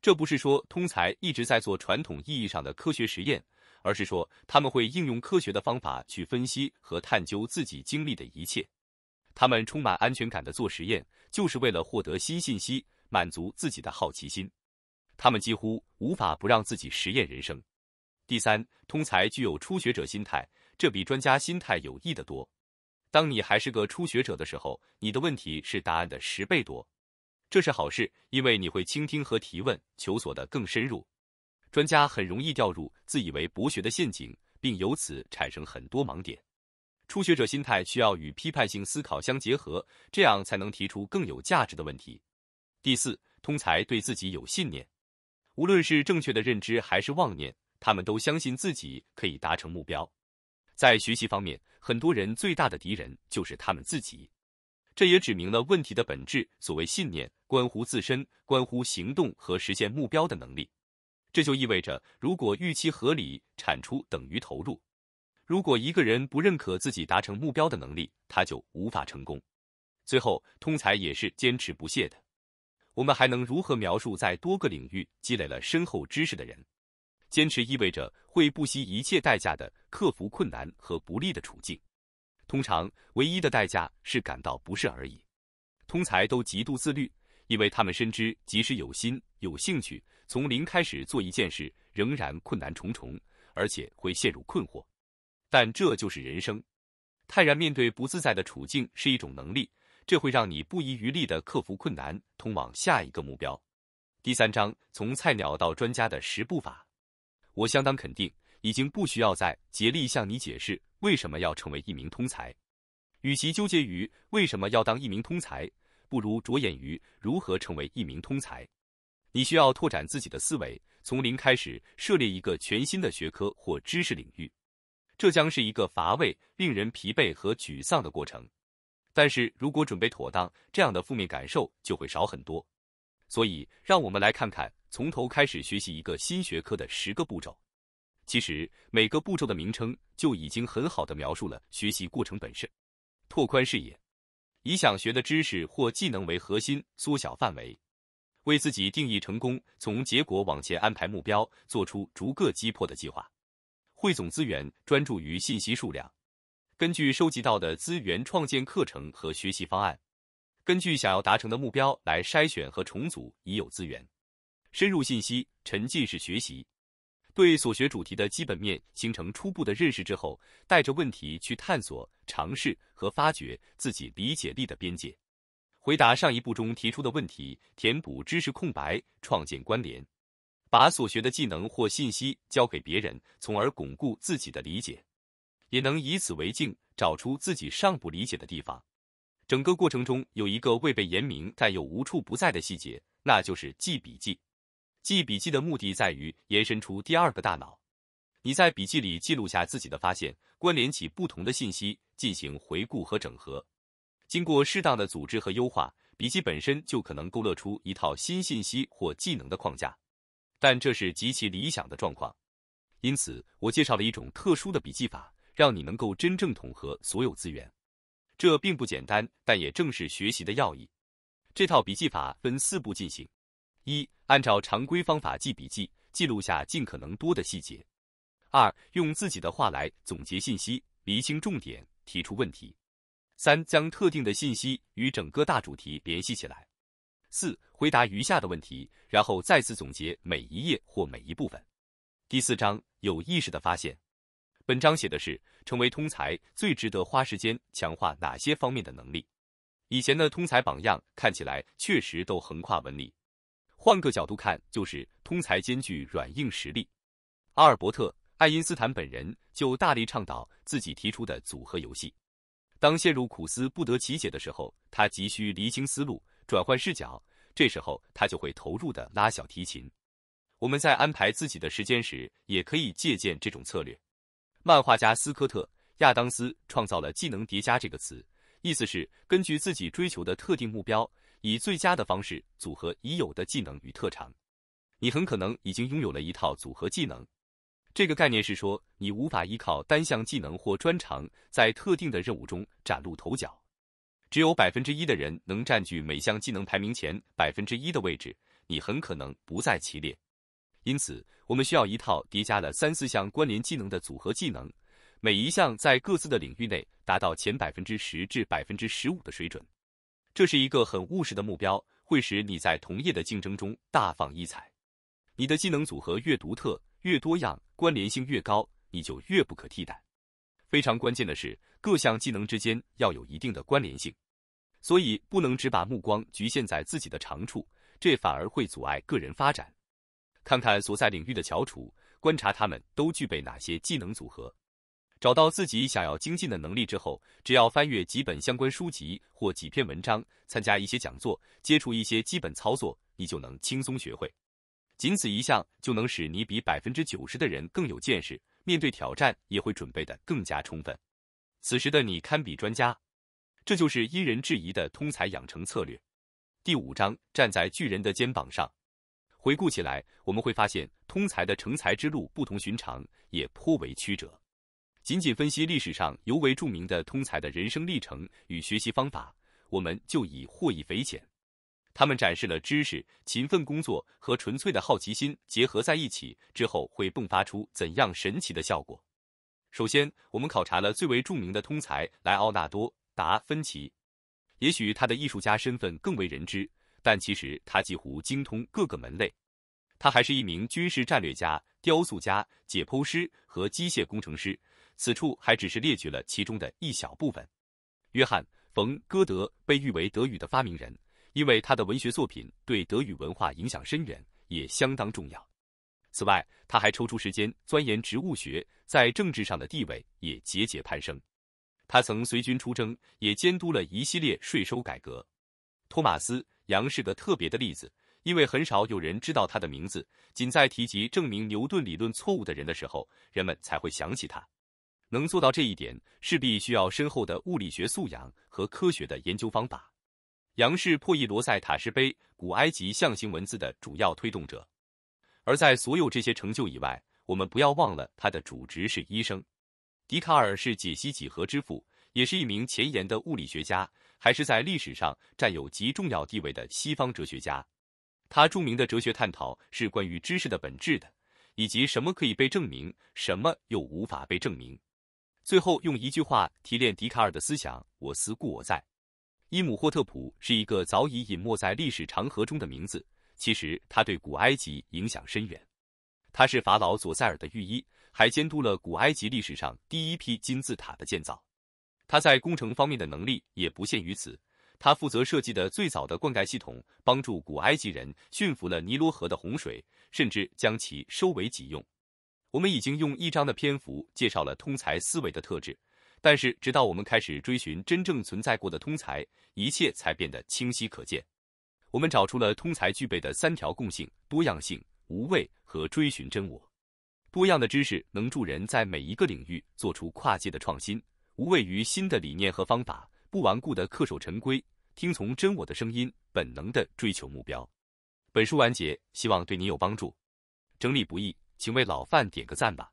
这不是说通才一直在做传统意义上的科学实验，而是说他们会应用科学的方法去分析和探究自己经历的一切。他们充满安全感的做实验，就是为了获得新信息，满足自己的好奇心。他们几乎无法不让自己实验人生。第三，通才具有初学者心态，这比专家心态有益得多。当你还是个初学者的时候，你的问题是答案的十倍多，这是好事，因为你会倾听和提问，求索的更深入。专家很容易掉入自以为博学的陷阱，并由此产生很多盲点。初学者心态需要与批判性思考相结合，这样才能提出更有价值的问题。第四，通才对自己有信念。无论是正确的认知还是妄念，他们都相信自己可以达成目标。在学习方面，很多人最大的敌人就是他们自己。这也指明了问题的本质：所谓信念，关乎自身，关乎行动和实现目标的能力。这就意味着，如果预期合理，产出等于投入。如果一个人不认可自己达成目标的能力，他就无法成功。最后，通才也是坚持不懈的。我们还能如何描述在多个领域积累了深厚知识的人？坚持意味着会不惜一切代价的克服困难和不利的处境，通常唯一的代价是感到不适而已。通才都极度自律，因为他们深知，即使有心、有兴趣，从零开始做一件事，仍然困难重重，而且会陷入困惑。但这就是人生，泰然面对不自在的处境是一种能力。这会让你不遗余力地克服困难，通往下一个目标。第三章：从菜鸟到专家的十步法。我相当肯定，已经不需要再竭力向你解释为什么要成为一名通才。与其纠结于为什么要当一名通才，不如着眼于如何成为一名通才。你需要拓展自己的思维，从零开始涉猎一个全新的学科或知识领域。这将是一个乏味、令人疲惫和沮丧的过程。但是如果准备妥当，这样的负面感受就会少很多。所以，让我们来看看从头开始学习一个新学科的十个步骤。其实，每个步骤的名称就已经很好的描述了学习过程本身。拓宽视野，以想学的知识或技能为核心，缩小范围，为自己定义成功，从结果往前安排目标，做出逐个击破的计划。汇总资源，专注于信息数量。根据收集到的资源创建课程和学习方案，根据想要达成的目标来筛选和重组已有资源，深入信息沉浸式学习，对所学主题的基本面形成初步的认识之后，带着问题去探索、尝试和发掘自己理解力的边界，回答上一步中提出的问题，填补知识空白，创建关联，把所学的技能或信息交给别人，从而巩固自己的理解。也能以此为镜，找出自己尚不理解的地方。整个过程中有一个未被言明但又无处不在的细节，那就是记笔记。记笔记的目的在于延伸出第二个大脑。你在笔记里记录下自己的发现，关联起不同的信息，进行回顾和整合。经过适当的组织和优化，笔记本身就可能勾勒出一套新信息或技能的框架。但这是极其理想的状况，因此我介绍了一种特殊的笔记法。让你能够真正统合所有资源，这并不简单，但也正是学习的要义。这套笔记法分四步进行：一、按照常规方法记笔记，记录下尽可能多的细节；二、用自己的话来总结信息，厘清重点，提出问题；三、将特定的信息与整个大主题联系起来；四、回答余下的问题，然后再次总结每一页或每一部分。第四章有意识的发现。本章写的是，成为通才最值得花时间强化哪些方面的能力。以前的通才榜样看起来确实都横跨文理，换个角度看就是通才兼具软硬实力。阿尔伯特·爱因斯坦本人就大力倡导自己提出的组合游戏。当陷入苦思不得其解的时候，他急需厘清思路、转换视角，这时候他就会投入的拉小提琴。我们在安排自己的时间时，也可以借鉴这种策略。漫画家斯科特·亚当斯创造了“技能叠加”这个词，意思是根据自己追求的特定目标，以最佳的方式组合已有的技能与特长。你很可能已经拥有了一套组合技能。这个概念是说，你无法依靠单项技能或专长在特定的任务中崭露头角。只有百分之一的人能占据每项技能排名前百分之一的位置，你很可能不在其列。因此，我们需要一套叠加了三四项关联技能的组合技能，每一项在各自的领域内达到前百分之十至百分之十五的水准。这是一个很务实的目标，会使你在同业的竞争中大放异彩。你的技能组合越独特、越多样，关联性越高，你就越不可替代。非常关键的是，各项技能之间要有一定的关联性，所以不能只把目光局限在自己的长处，这反而会阻碍个人发展。看看所在领域的翘楚，观察他们都具备哪些技能组合，找到自己想要精进的能力之后，只要翻阅几本相关书籍或几篇文章，参加一些讲座，接触一些基本操作，你就能轻松学会。仅此一项，就能使你比百分之九十的人更有见识，面对挑战也会准备的更加充分。此时的你堪比专家，这就是因人制宜的通才养成策略。第五章：站在巨人的肩膀上。回顾起来，我们会发现通才的成才之路不同寻常，也颇为曲折。仅仅分析历史上尤为著名的通才的人生历程与学习方法，我们就已获益匪浅。他们展示了知识、勤奋工作和纯粹的好奇心结合在一起之后会迸发出怎样神奇的效果。首先，我们考察了最为著名的通才莱奥纳多达芬奇，也许他的艺术家身份更为人知。但其实他几乎精通各个门类，他还是一名军事战略家、雕塑家、解剖师和机械工程师。此处还只是列举了其中的一小部分。约翰·冯·歌德被誉为德语的发明人，因为他的文学作品对德语文化影响深远，也相当重要。此外，他还抽出时间钻研植物学，在政治上的地位也节节攀升。他曾随军出征，也监督了一系列税收改革。托马斯。杨是个特别的例子，因为很少有人知道他的名字，仅在提及证明牛顿理论错误的人的时候，人们才会想起他。能做到这一点，势必需要深厚的物理学素养和科学的研究方法。杨是破译罗塞塔石碑古埃及象形文字的主要推动者，而在所有这些成就以外，我们不要忘了他的主职是医生。笛卡尔是解析几何之父，也是一名前沿的物理学家。还是在历史上占有极重要地位的西方哲学家，他著名的哲学探讨是关于知识的本质的，以及什么可以被证明，什么又无法被证明。最后用一句话提炼笛卡尔的思想：我思故我在。伊姆霍特普是一个早已隐没在历史长河中的名字，其实他对古埃及影响深远。他是法老左塞尔的御医，还监督了古埃及历史上第一批金字塔的建造。他在工程方面的能力也不限于此。他负责设计的最早的灌溉系统，帮助古埃及人驯服了尼罗河的洪水，甚至将其收为己用。我们已经用一章的篇幅介绍了通才思维的特质，但是直到我们开始追寻真正存在过的通才，一切才变得清晰可见。我们找出了通才具备的三条共性：多样性、无畏和追寻真我。多样的知识能助人在每一个领域做出跨界的创新。无畏于新的理念和方法，不顽固的恪守陈规，听从真我的声音，本能的追求目标。本书完结，希望对你有帮助。整理不易，请为老范点个赞吧。